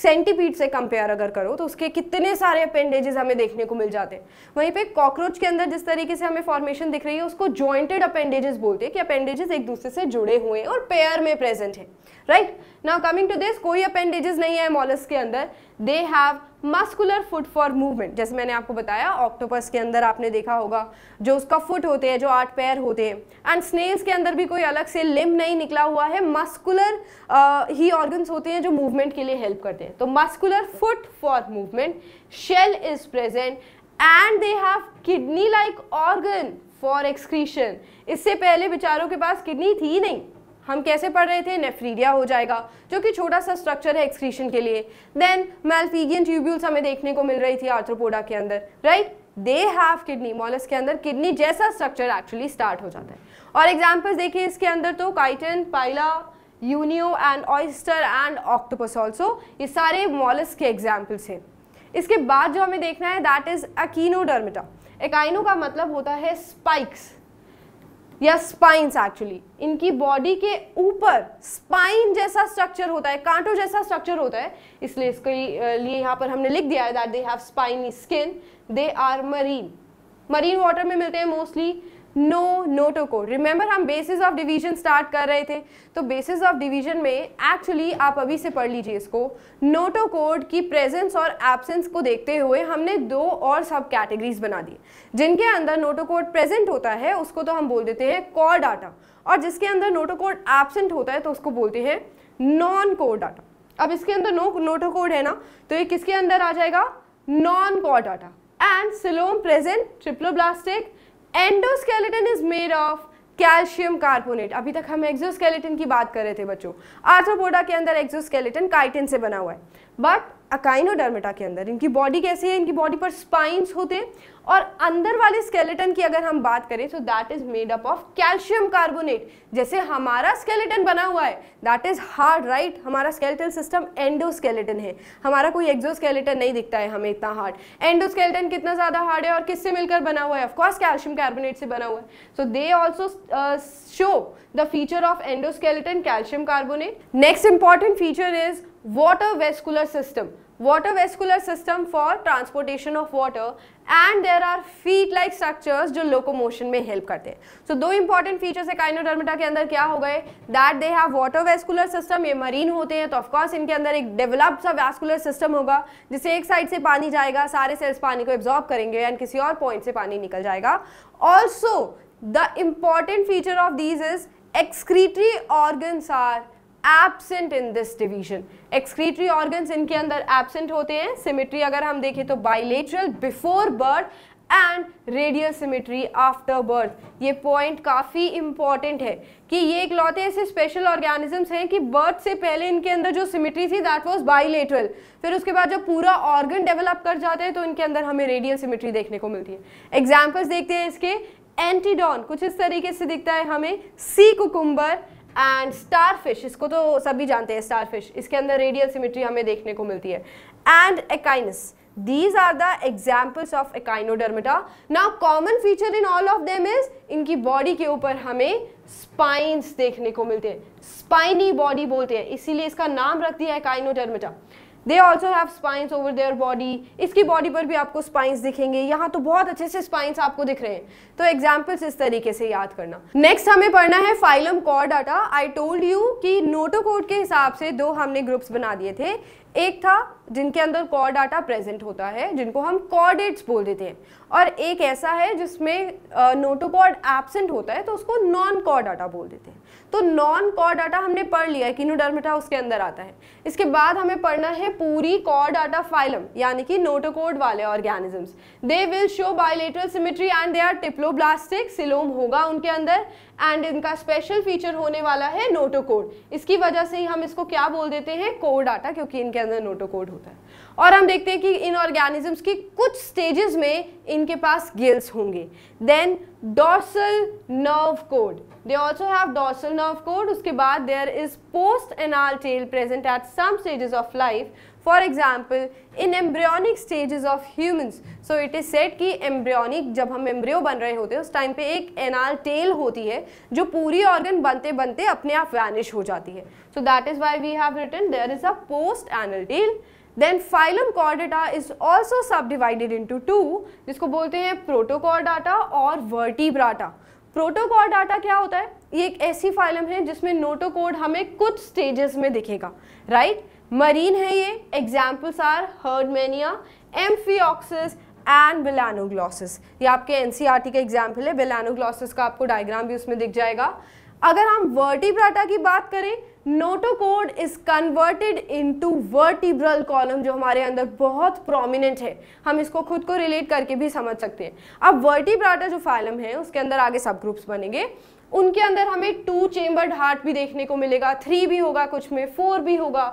सेंटीपीड से कंपेयर अगर करो तो उसके कितने सारे अपेंडेजेस हमें देखने को मिल जाते हैं वहीं पे कॉकरोच के अंदर जिस तरीके से हमें फॉर्मेशन दिख रही है उसको जॉइंटेड अपेंडेजेस बोलते हैं कि अपेंडेजेस एक दूसरे से जुड़े हुए हैं और पेयर में प्रेजेंट है right now coming to this कोई अपेंडेजेस नहीं है मॉलस के अंदर they have muscular foot for movement जैसे मैंने आपको बताया ऑक्टोपस के अंदर आपने देखा होगा जो उसका फुट होते हैं जो आठ पैर होते हैं एंड स्नेल्स के अंदर भी कोई अलग से लिम नहीं निकला हुआ है मस्कुलर uh, ही ऑर्गन्स होते हैं जो मूवमेंट के लिए हेल्प करते हैं तो muscular foot for movement shell is present and they have kidney like organ for excretion इससे पहले बेचारों के पास किडनी थी नहीं हम कैसे पढ़ रहे थे नेफ्रीडिया हो जाएगा जो कि छोटा सा स्ट्रक्चर है एक्सक्रीशन के लिए देन मेल्फीगियन ट्यूब्यूल्स हमें देखने को मिल रही थी आर्थ्रोपोडा के अंदर right they have kidney mollusc के अंदर किडनी जैसा स्ट्रक्चर एक्चुअली स्टार्ट हो जाता है और एग्जाम्पल्स देखिए इसके अंदर तो chiton pila unio and oyster and octopus also ये सारे मॉलस के एग्जाम्पल्स हैं इसके बाद जो हमें देखना है दैट इज अकीनोडर्मिटा एकाइनो का मतलब होता है स्पाइक्स या स्पाइंस एक्चुअली इनकी बॉडी के ऊपर स्पाइन जैसा स्ट्रक्चर होता है कांटो जैसा स्ट्रक्चर होता है इसलिए इसके लिए यहाँ पर हमने लिख दिया है that they have spiny skin they are marine marine water में मिलते हैं मोस्टली नो नोटो को रिमेंबर हम बेसिस ऑफ डिवीजन स्टार्ट कर रहे थे तो बेसिस ऑफ डिवीजन में एक्चुअली आप अभी से पढ़ लीजिए इसको नोटो कोड की प्रेजेंस और एब्सेंस को देखते हुए हमने दो और सब कैटेगरीज बना दी जिनके अंदर नोटो कोड प्रेजेंट होता है उसको तो हम बोल देते हैं कॉर डाटा और जिसके अंदर नोटो कोड एबसेंट होता है तो उसको बोलते हैं नॉन कोर डाटा अब इसके अंदर नो नोटो कोड है ना तो ये किसके अंदर आ जाएगा non chordata and coelom present triploblastic endoskeleton is made of calcium carbonate अभी तक हम एक्सोस्केलेटन की बात कर रहे थे बच्चों आर्थोपोडा के अंदर एक्सोस्केलेटन काइटिन से बना हुआ है बट अकाइनोडर्मेटा के अंदर इनकी बॉडी कैसी है इनकी बॉडी पर स्पाइंस होते हैं और अंदर वाले स्केलेटन की अगर हम बात करें तो that is made up of calcium carbonate जैसे हमारा स्केलेटन बना हुआ है दैट इज हार्ड राइट हमारा स्केलेटन सिस्टम एंडोस्केलेटन है हमारा कोई एक्जोस्केलेटन नहीं दिखता है हमें इतना हार्ड एंडोस्केलेटन कितना ज़्यादा हार्ड है और किससे मिलकर बना हुआ है ऑफकोर्स कैल्शियम कार्बोनेट से बना हुआ है so they also show the feature of endoskeleton calcium carbonate next important feature is water vascular system water vascular system for transportation of water and there are feet like structures जो locomotion में help करते हैं so दो important features है काइनोडर्मेटा के अंदर क्या हो गए that they have water vascular system ये marine होते हैं तो of course इनके अंदर एक developed सा vascular system होगा जिससे एक side से पानी जाएगा सारे cells पानी को absorb करेंगे and किसी और point से पानी निकल जाएगा also the important feature of these is excretory organs are absent in this division excretory organs इनके अंदर एबसेंट होते हैं सिमिट्री अगर हम देखें तो bilateral before birth and radio symmetry after birth ये पॉइंट काफ़ी इंपॉर्टेंट है कि ये इकलौते ऐसे स्पेशल ऑर्गेनिजम्स हैं कि बर्थ से पहले इनके अंदर जो सिमिट्री थी दैट वॉज बाइलेटरल फिर उसके बाद जब पूरा ऑर्गन डेवलप कर जाते हैं तो इनके अंदर हमें रेडियल सिमिट्री देखने को मिलती है एग्जाम्पल्स देखते हैं इसके एंटीडॉन कुछ इस तरीके से दिखता है हमें sea cucumber and starfish इसको तो सभी जानते हैं स्टार फिश इसके अंदर रेडियल सिमिट्री हमें देखने को मिलती है and echinus these are the examples of echinodermata now common feature in all of them is इनकी बॉडी के ऊपर हमें स्पाइन देखने को मिलते हैं स्पाइनी बॉडी बोलते हैं इसीलिए इसका नाम रख दिया echinodermata they also have spines over their body इसकी बॉडी पर भी आपको स्पाइंस दिखेंगे यहाँ तो बहुत अच्छे से स्पाइंस आपको दिख रहे हैं तो एग्जाम्पल्स इस तरीके से याद करना नेक्स्ट हमें पढ़ना है phylum chordata I told you कि नोटोकोड के हिसाब से दो हमने ग्रुप्स बना दिए थे एक था जिनके अंदर कॉर डाटा प्रेजेंट होता है जिनको हम कॉर्डेट्स बोल देते हैं और एक ऐसा है जिसमें नोटोकॉर्ड एबसेंट होता है तो उसको नॉन कॉर डाटा बोल देते हैं तो नॉन कॉर डाटा हमने पढ़ लिया है किनोडर्मेटा उसके अंदर आता है इसके बाद हमें पढ़ना है पूरी कॉर डाटा फाइलम यानी कि नोटोकोड वाले organisms they will show bilateral symmetry and they are triploblastic coelom होगा उनके अंदर एंड इनका स्पेशल फीचर होने वाला है नोटोकोड इसकी वजह से ही हम इसको क्या बोल देते हैं कोर डाटा क्योंकि इनके अंदर नोटोकोड होता है और हम देखते हैं कि इन ऑर्गेनिजम्स की कुछ स्टेजेस में इनके पास गिल्स होंगे then dorsal nerve cord they also have dorsal nerve cord उसके बाद there is post anal tail present at some stages of life for example in embryonic stages of humans so it is said कि embryonic जब हम embryo बन रहे होते हैं उस टाइम पे एक एनाल टेल होती है जो पूरी ऑर्गन बनते बनते अपने आप वैनिश हो जाती है so that is why we have written there is a post anal tail then phylum chordata is also subdivided into two जिसको बोलते हैं प्रोटोकॉर्डाटा और वर्टिब्राटा प्रोटोकॉल डाटा क्या होता है ये एक ऐसी फाइलम है जिसमें नोटोकोड हमें कुछ स्टेजेस में दिखेगा राइट मरीन है ये examples are herdmania amphioxus and balanoglossus ये आपके एनसीईआरटी का एग्जाम्पल है बिलानोग्लॉसिस का आपको डायग्राम भी उसमें दिख जाएगा अगर हम वर्टिब्राटा की बात करें notochord is converted into vertebral column जो हमारे अंदर बहुत प्रोमिनेंट है हम इसको खुद को रिलेट करके भी समझ सकते हैं अब वर्टिब्राटा जो फाइलम है उसके अंदर आगे सब ग्रुप्स बनेंगे उनके अंदर हमें टू चेम्बर्ड हार्ट भी देखने को मिलेगा थ्री भी होगा कुछ में फोर भी होगा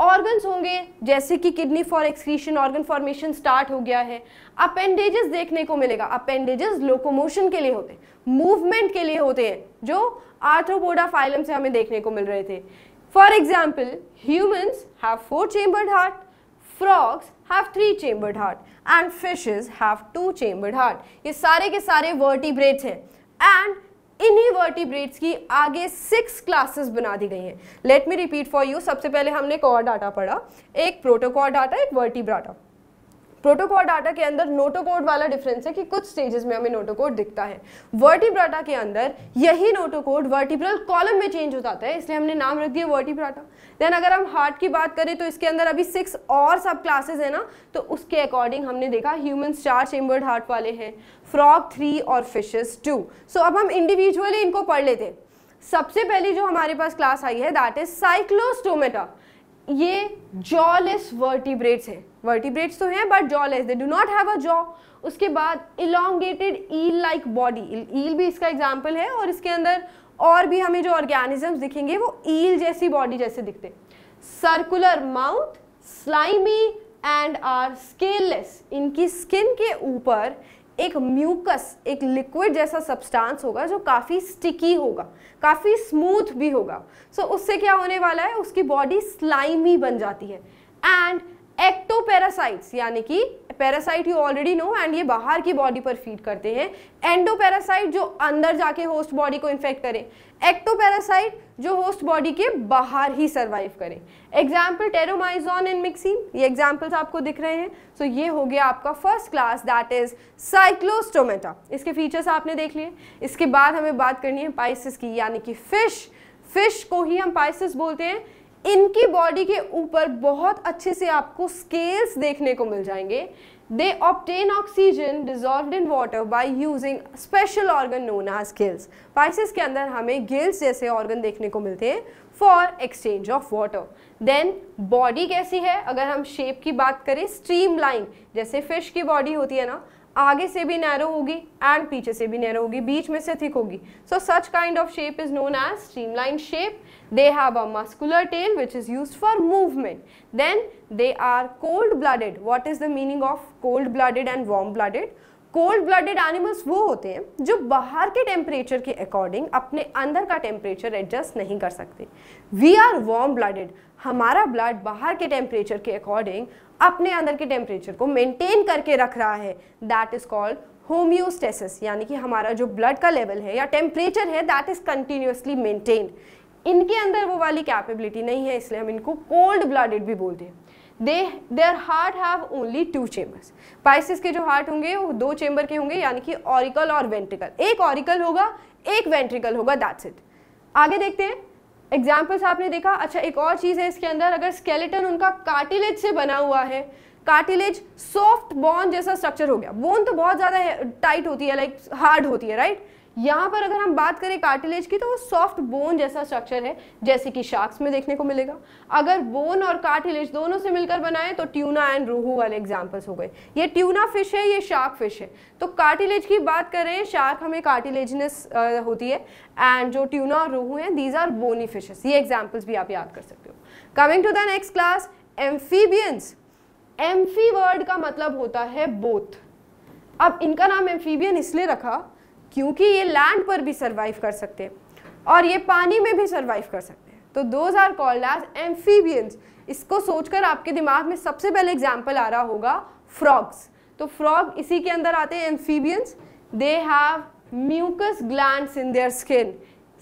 ऑर्गन्स होंगे जैसे कि kidney for excretion organ formation start हो गया है अपेंडेजेस देखने को मिलेगा अपेंडेजेस लोकोमोशन के लिए होते हैं मूवमेंट के लिए होते हैं जो आर्थ्रोपोडा फाइलम से हमें देखने को मिल रहे थे for example humans have four chambered heart frogs have three chambered heart and fishes have two chambered heart ये सारे के सारे वर्टिब्रेट्स हैं एंड इन्हीं वर्टिब्रेट्स की आगे सिक्स क्लासेस बना दी गई हैं let me repeat for you सबसे पहले हमने कॉर डाटा पढ़ा एक प्रोटोकॉर डाटा एक वर्टिब्राटा प्रोटोकॉल डाटा के अंदर नोटोकोड वाला डिफरेंस है कि कुछ स्टेजेस में हमें नोटोकोड दिखता है वर्टिब्राटा के अंदर यही नोटोकोड वर्टिब्रल कॉलम में चेंज हो जाता है इसलिए हमने नाम रख दिया वर्टिब्राटा देन अगर हम हार्ट की बात करें तो इसके अंदर अभी सिक्स और सब क्लासेस है ना तो उसके अकॉर्डिंग हमने देखा ह्यूमन चार चेम्बर्ड हार्ट वाले हैं फ्रॉक थ्री और फिशेस टू सो अब हम इंडिविजुअली इनको पढ़ लेते हैं सबसे पहली जो हमारे पास क्लास आई है दैट इज साइक्लोस्टोमेटा ये जॉलेस वर्टिब्रेट्स हैं वर्टिब्रेट्स तो हैं but jawless they do not have a jaw उसके बाद elongated eel like body eel भी इसका एग्जाम्पल है और इसके अंदर और भी हमें जो ऑर्गेनिजम्स दिखेंगे वो ईल जैसी बॉडी जैसे दिखते circular mouth slimy and are scaleless इनकी स्किन के ऊपर एक म्यूकस एक लिक्विड जैसा सब्सटेंस होगा जो काफ़ी स्टिकी होगा काफ़ी स्मूथ भी होगा सो so, उससे क्या होने वाला है उसकी बॉडी स्लाइमी बन जाती है एंड पैरासाइट्स यानी कि parasite you already know and ये बाहर की बॉडी पर फीड करते हैं पैरासाइट जो अंदर जाके होस्ट बॉडी को इन्फेक्ट करें एक्टोपैरासाइट जो होस्ट बॉडी के बाहर ही सर्वाइव करें एग्जाम्पल टेरोमाइजोन एंड मिक्सिन ये एग्जाम्पल्स तो आपको दिख रहे हैं सो so, ये हो गया आपका first class that is cyclostomata इसके फीचर्स आपने देख लिए इसके बाद हमें बात करनी है पाइसिस की यानी कि फिश फिश को ही हम पाइसिस बोलते हैं इनकी बॉडी के ऊपर बहुत अच्छे से आपको स्केल्स देखने को मिल जाएंगे They obtain oxygen dissolved in water by using special organ known as gills. Pisces के अंदर हमें gills जैसे organ देखने को मिलते हैं for exchange of water. Then body कैसी है अगर हम shape की बात करें streamline जैसे fish की body होती है ना आगे से भी नैरो होगी एंड पीछे से भी नैरो होगी बीच में से थिक होगी so such kind of shape is known as streamline shape They have a muscular tail which is used for movement. Then they are cold-blooded. What is the meaning of cold-blooded and warm-blooded? Cold blooded animals वो होते हैं जो बाहर के temperature के according अपने अंदर का टेम्परेचर एडजस्ट नहीं कर सकते वी आर वार्म ब्लडेड हमारा ब्लड बाहर के टेम्परेचर के अकॉर्डिंग अपने अंदर के टेम्परेचर को मेंटेन करके रख रहा है दैट इज़ कॉल्ड होम्योस्टेसिस यानी कि हमारा जो ब्लड का लेवल है या टेम्परेचर है दैट इज़ कंटिन्यूसली मेंटेन इनके अंदर वो वाली कैपेबिलिटी नहीं है इसलिए हम इनको कोल्ड ब्लडेड भी बोलते हैं they their heart have only two chambers pisces के जो हार्ट होंगे वो दो चेम्बर के होंगे यानी कि ऑरिकल और वेंट्रिकल एक ऑरिकल होगा एक वेंट्रिकल होगा दैट्स इट आगे देखते हैं एग्जाम्पल्स आपने देखा अच्छा एक और चीज़ है इसके अंदर अगर स्केलेटन उनका कार्टिलेज से बना हुआ है कार्टिलेज सॉफ्ट बोन जैसा स्ट्रक्चर हो गया बोन तो बहुत ज़्यादा टाइट होती है लाइक like हार्ड होती है राइट right? यहाँ पर अगर हम बात करें कार्टिलेज की तो वो सॉफ्ट बोन जैसा स्ट्रक्चर है जैसे कि शार्क्स में देखने को मिलेगा अगर बोन और कार्टिलेज दोनों से मिलकर बनाए तो ट्यूना एंड रोहू वाले एग्जाम्पल्स हो गए ये ट्यूना फिश है ये शार्क फिश है तो कार्टिलेज की बात करें शार्क हमें कार्टिलेजनेस होती है एंड जो ट्यूना और रोहू हैं दीज आर बोनी फिशेस ये एग्जाम्पल्स भी आप याद कर सकते हो coming to the next class amphibians amphi word का मतलब होता है बोथ अब इनका नाम एम्फीबियन इसलिए रखा क्योंकि ये लैंड पर भी सर्वाइव कर सकते हैं और ये पानी में भी सर्वाइव कर सकते हैं तो those are called as amphibians इसको सोचकर आपके दिमाग में सबसे पहले एग्जाम्पल आ रहा होगा फ्रॉग्स तो फ्रॉग इसी के अंदर आते हैं amphibians they have mucus gland in their skin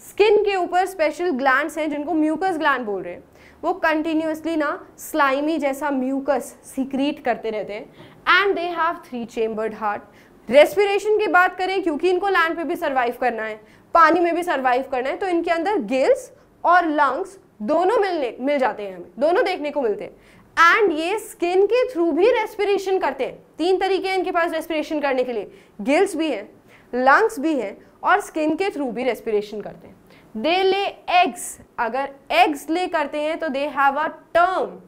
skin के ऊपर स्पेशल ग्लैंड्स हैं जिनको म्यूकस ग्लैंड बोल रहे हैं वो कंटिन्यूसली ना स्लाइमी जैसा म्यूकस सीक्रीट करते रहते हैं and they have three chambered heart respiration की बात करें क्योंकि इनको लैंड पे भी सर्वाइव करना है पानी में भी सर्वाइव करना है तो इनके अंदर गिल्स और लंग्स दोनों मिलने मिल जाते हैं हमें दोनों देखने को मिलते हैं एंड ये स्किन के थ्रू भी रेस्पिरेशन करते हैं तीन तरीके हैं इनके पास रेस्पिरेशन करने के लिए गिल्स भी हैं लंग्स भी हैं और स्किन के थ्रू भी रेस्पिरेशन करते हैं दे ले एग्स अगर एग्स ले करते हैं तो they have a term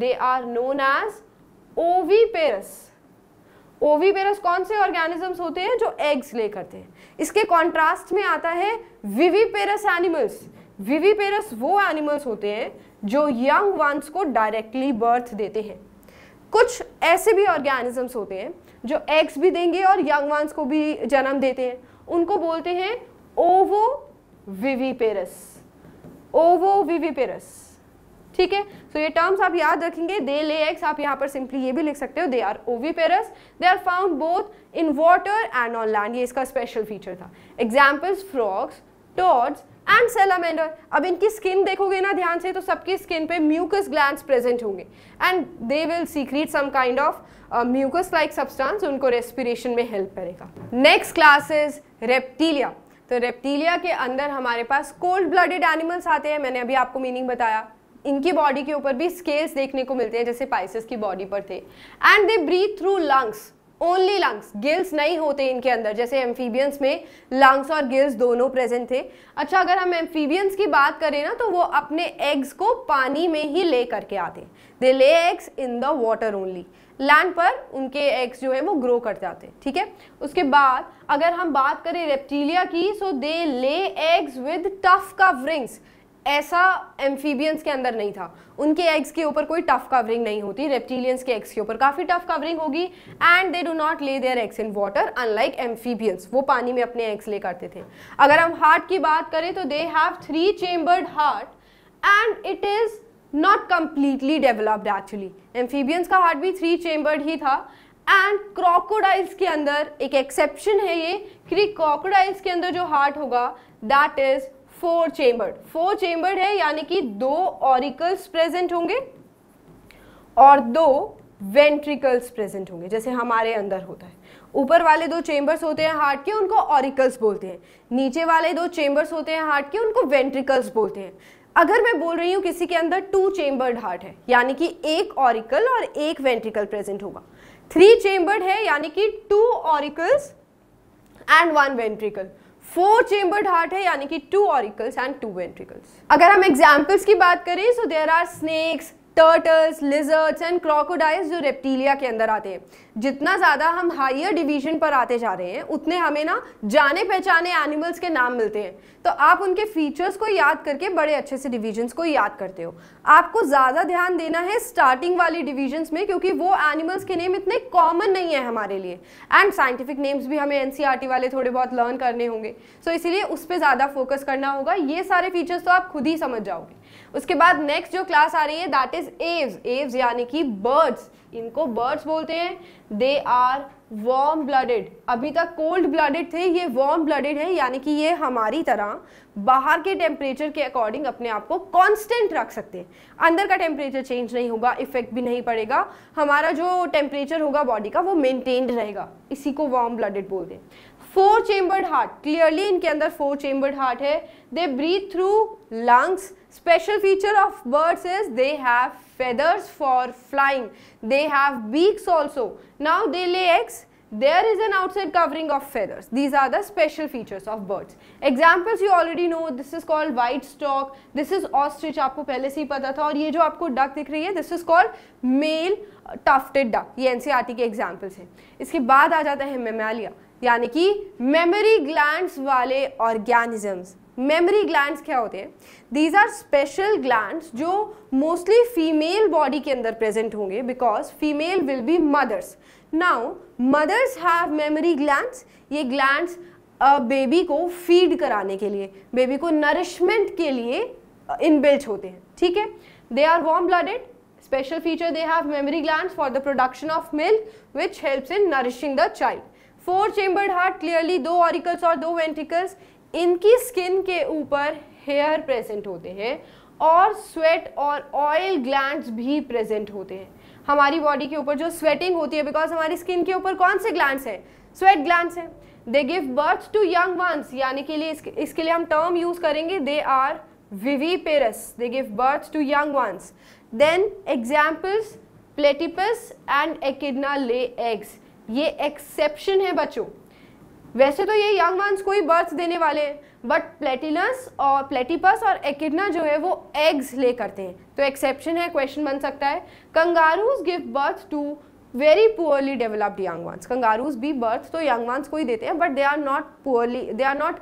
they are known as oviparous oviparous कौन से ऑर्गेनिजम्स होते हैं जो एग्स ले करते हैं इसके कॉन्ट्रास्ट में आता है विवीपेरस एनिमल्स विवीपेरस वो एनिमल्स होते हैं जो यंग वंस को डायरेक्टली बर्थ देते हैं कुछ ऐसे भी ऑर्गेनिजम्स होते हैं जो एग्स भी देंगे और यंग वंस को भी जन्म देते हैं उनको बोलते हैं ओवो विवीपेरस ओवो विवीपेरस ठीक है सो ये टर्म्स आप याद रखेंगे दे ले एक्स आप यहाँ पर सिंपली ये भी लिख सकते हो they are oviparous they are found both in water and on land ये इसका स्पेशल फीचर था examples frogs toads and salamander अब इनकी स्किन देखोगे ना ध्यान से तो सबकी स्किन पे म्यूकस ग्लैंड प्रेजेंट होंगे and they will secrete some kind of mucus like substance उनको रेस्पिरेशन में हेल्प करेगा नेक्स्ट क्लास इज रेप्टीलिया तो रेप्टीलिया के अंदर हमारे पास कोल्ड ब्लडेड एनिमल्स आते हैं मैंने अभी आपको मीनिंग बताया इनकी बॉडी के ऊपर भी स्केल्स देखने को मिलते हैं जैसे पाइसिस की बॉडी पर थे and they breathe through lungs only lungs gills नहीं होते इनके अंदर जैसे एम्फीबियंस में लंग्स और गिल्स दोनों प्रेजेंट थे अच्छा अगर हम एम्फीबियंस की बात करें ना तो वो अपने एग्स को पानी में ही ले करके आते they lay eggs in the water only land पर उनके एग्स जो है वो ग्रो कर जाते ठीक है उसके बाद अगर हम बात करें रेप्टीलिया की so they lay eggs with tough coverings ऐसा एम्फीबियंस के अंदर नहीं था उनके एग्स के ऊपर कोई टफ कवरिंग नहीं होती रेप्टिलियंस के एग्स के ऊपर काफ़ी टफ कवरिंग होगी and they do not lay their eggs in water unlike amphibians वो पानी में अपने एग्स ले करते थे अगर हम हार्ट की बात करें तो they have three chambered heart and it is not completely developed actually amphibians का हार्ट भी थ्री चेम्बर्ड ही था एंड क्रोकोडाइल्स के अंदर एक एक्सेप्शन है ये कि क्रोकोडाइल्स के अंदर जो हार्ट होगा that is four chambered four chambered है यानी कि दो ऑरिकल्स प्रेजेंट होंगे और दो वेंट्रिकल्स प्रेजेंट होंगे जैसे हमारे अंदर होता है ऊपर वाले दो चेंबर्स होते हैं हार्ट के उनको ऑरिकल्स बोलते हैं नीचे वाले दो चेंबर्स होते हैं हार्ट के उनको वेंट्रिकल्स बोलते हैं अगर मैं बोल रही हूँ किसी के अंदर टू चेंबर्ड हार्ट है यानी कि एक ऑरिकल और एक वेंट्रिकल प्रेजेंट होगा थ्री चेंबर्ड है यानी कि two auricles and one ventricle four chambered heart है यानी कि two auricles and two ventricles अगर हम एग्जाम्पल्स की बात करें so there are snakes turtles lizards and crocodiles जो रेप्टीलिया के अंदर आते हैं जितना ज़्यादा हम हायर डिवीजन पर आते जा रहे हैं उतने हमें ना जाने पहचाने एनिमल्स के नाम मिलते हैं तो आप उनके फीचर्स को याद करके बड़े अच्छे से डिवीजन्स को याद करते हो आपको ज़्यादा ध्यान देना है स्टार्टिंग वाली डिवीजन्स में क्योंकि वो एनिमल्स के नेम इतने कॉमन नहीं है हमारे लिए एंड साइंटिफिक नेम्स भी हमें एन e वाले थोड़े बहुत लर्न करने होंगे सो so, इसीलिए उस पर ज़्यादा फोकस करना होगा ये सारे फीचर्स तो आप खुद ही समझ जाओगे उसके बाद नेक्स्ट जो क्लास आ रही है दैट इज एव्स एव्स यानी कि बर्ड्स इनको बर्ड्स बोलते हैं दे आर वार्म ब्लडेड अभी तक कोल्ड ब्लडेड थे ये वार्म ब्लडेड है यानी कि ये हमारी तरह बाहर के टेम्परेचर के अकॉर्डिंग अपने आप को कॉन्स्टेंट रख सकते हैं अंदर का टेम्परेचर चेंज नहीं होगा इफेक्ट भी नहीं पड़ेगा हमारा जो टेम्परेचर होगा बॉडी का वो मेंटेन्ड रहेगा इसी को वार्म ब्लडेड बोलते हैं फोर चेंबर्ड हार्ट क्लियरली इनके अंदर फोर चेम्बर्ड हार्ट है they breathe through lungs special feature of birds is they have feathers for flying they have beaks also now they lay eggs there is an outside covering of feathers these are the special features of birds examples you already know this is called white stork this is ostrich आपको पहले से ही पता था और ये जो आपको duck दिख रही है this is called male tufted duck ये एनसीआर e के एग्जाम्पल्स हैं इसके बाद आ जाता है मेमालिया यानी कि मेमोरी ग्लैंड्स वाले ऑर्गेनिजम्स मेमोरी ग्लैंड्स क्या होते हैं दीज आर स्पेशल ग्लैंड्स जो मोस्टली फीमेल बॉडी के अंदर प्रेजेंट होंगे because female will be mothers now mothers have memory glands ये ग्लैंड्स बेबी को फीड कराने के लिए बेबी को नरिशमेंट के लिए इनबिल्ट होते हैं ठीक है they are warm blooded special feature they have memory glands for the production of milk which helps in nourishing the child four chambered heart clearly दो ऑरिकल्स और दो वेंटिकल्स इनकी स्किन के ऊपर हेयर प्रेजेंट होते हैं और स्वेट और ऑयल ग्लैंड्स भी प्रेजेंट होते हैं हमारी बॉडी के ऊपर जो स्वेटिंग होती है बिकॉज हमारी स्किन के ऊपर कौन से ग्लैंड्स हैं स्वेट ग्लैंड्स हैं they give birth to young ones यानी के लिए इसके, इसके लिए हम टर्म यूज़ करेंगे they are viviparous they give birth to young ones then examples platypus and echidna lay eggs ये एक्सेप्शन है बच्चों वैसे तो ये यंग वंस को ही बर्थ देने वाले हैं बट प्लेटिनस और प्लेटिपस और एकिडना जो है वो एग्स ले करते हैं तो एक्सेप्शन है क्वेश्चन बन सकता है kangaroos give birth to very poorly developed young ones kangaroos भी बर्थ तो यंग वंस को ही देते हैं but they are not poorly they are not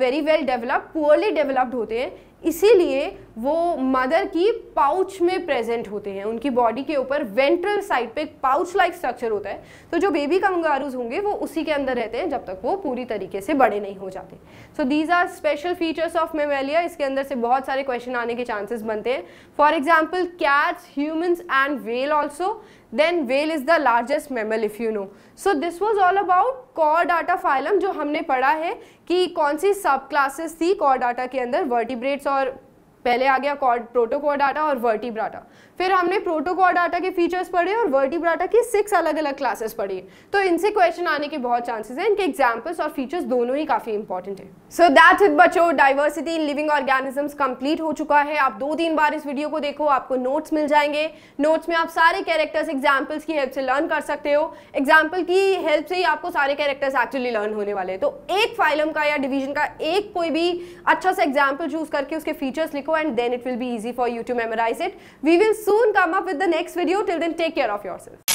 very well developed poorly developed होते हैं इसीलिए वो मदर की पाउच में प्रेजेंट होते हैं उनकी बॉडी के ऊपर वेंट्रल साइड पे एक पाउच लाइक स्ट्रक्चर होता है तो जो बेबी कंगारूज होंगे वो उसी के अंदर रहते हैं जब तक वो पूरी तरीके से बड़े नहीं हो जाते so these are special features of mammalia इसके अंदर से बहुत सारे क्वेश्चन आने के चांसेस बनते हैं for example cats humans and whale also then whale is the largest mammal if you know so this was all about chordata phylum जो हमने पढ़ा है कि कौन सी सब क्लासेस थी कॉर डाटा के अंदर वर्टिब्रेट्स और पहले आ गया डाटा और डाटा फिर हमने डाटा के फीचर्स पढ़े और डाटा की सिक्स अलग अलग क्लासेस पढ़ी तो इनसे क्वेश्चन आने के बहुत चांसेस हैं इनके एग्जाम्पल्स और फीचर्स दोनों ही काफ़ी इंपॉर्टेंट है सो दैट्स इट बचो diversity in living organisms complete हो चुका है आप दो तीन बार इस वीडियो को देखो आपको नोट्स मिल जाएंगे नोट्स में आप सारे कैरेक्टर्स एग्जाम्पल्स की हेल्प से लर्न कर सकते हो एग्जाम्पल की हेल्प से ही आपको सारे कैरेक्टर्स एक्चुअली लर्न होने वाले हैं तो एक फाइलम का या डिवीजन का एक कोई भी अच्छा सा एग्जाम्पल चूज करके उसके फीचर्स लिखो and then it will be easy for you to memorize it we will soon come up with the next video. Till then, take care of yourself.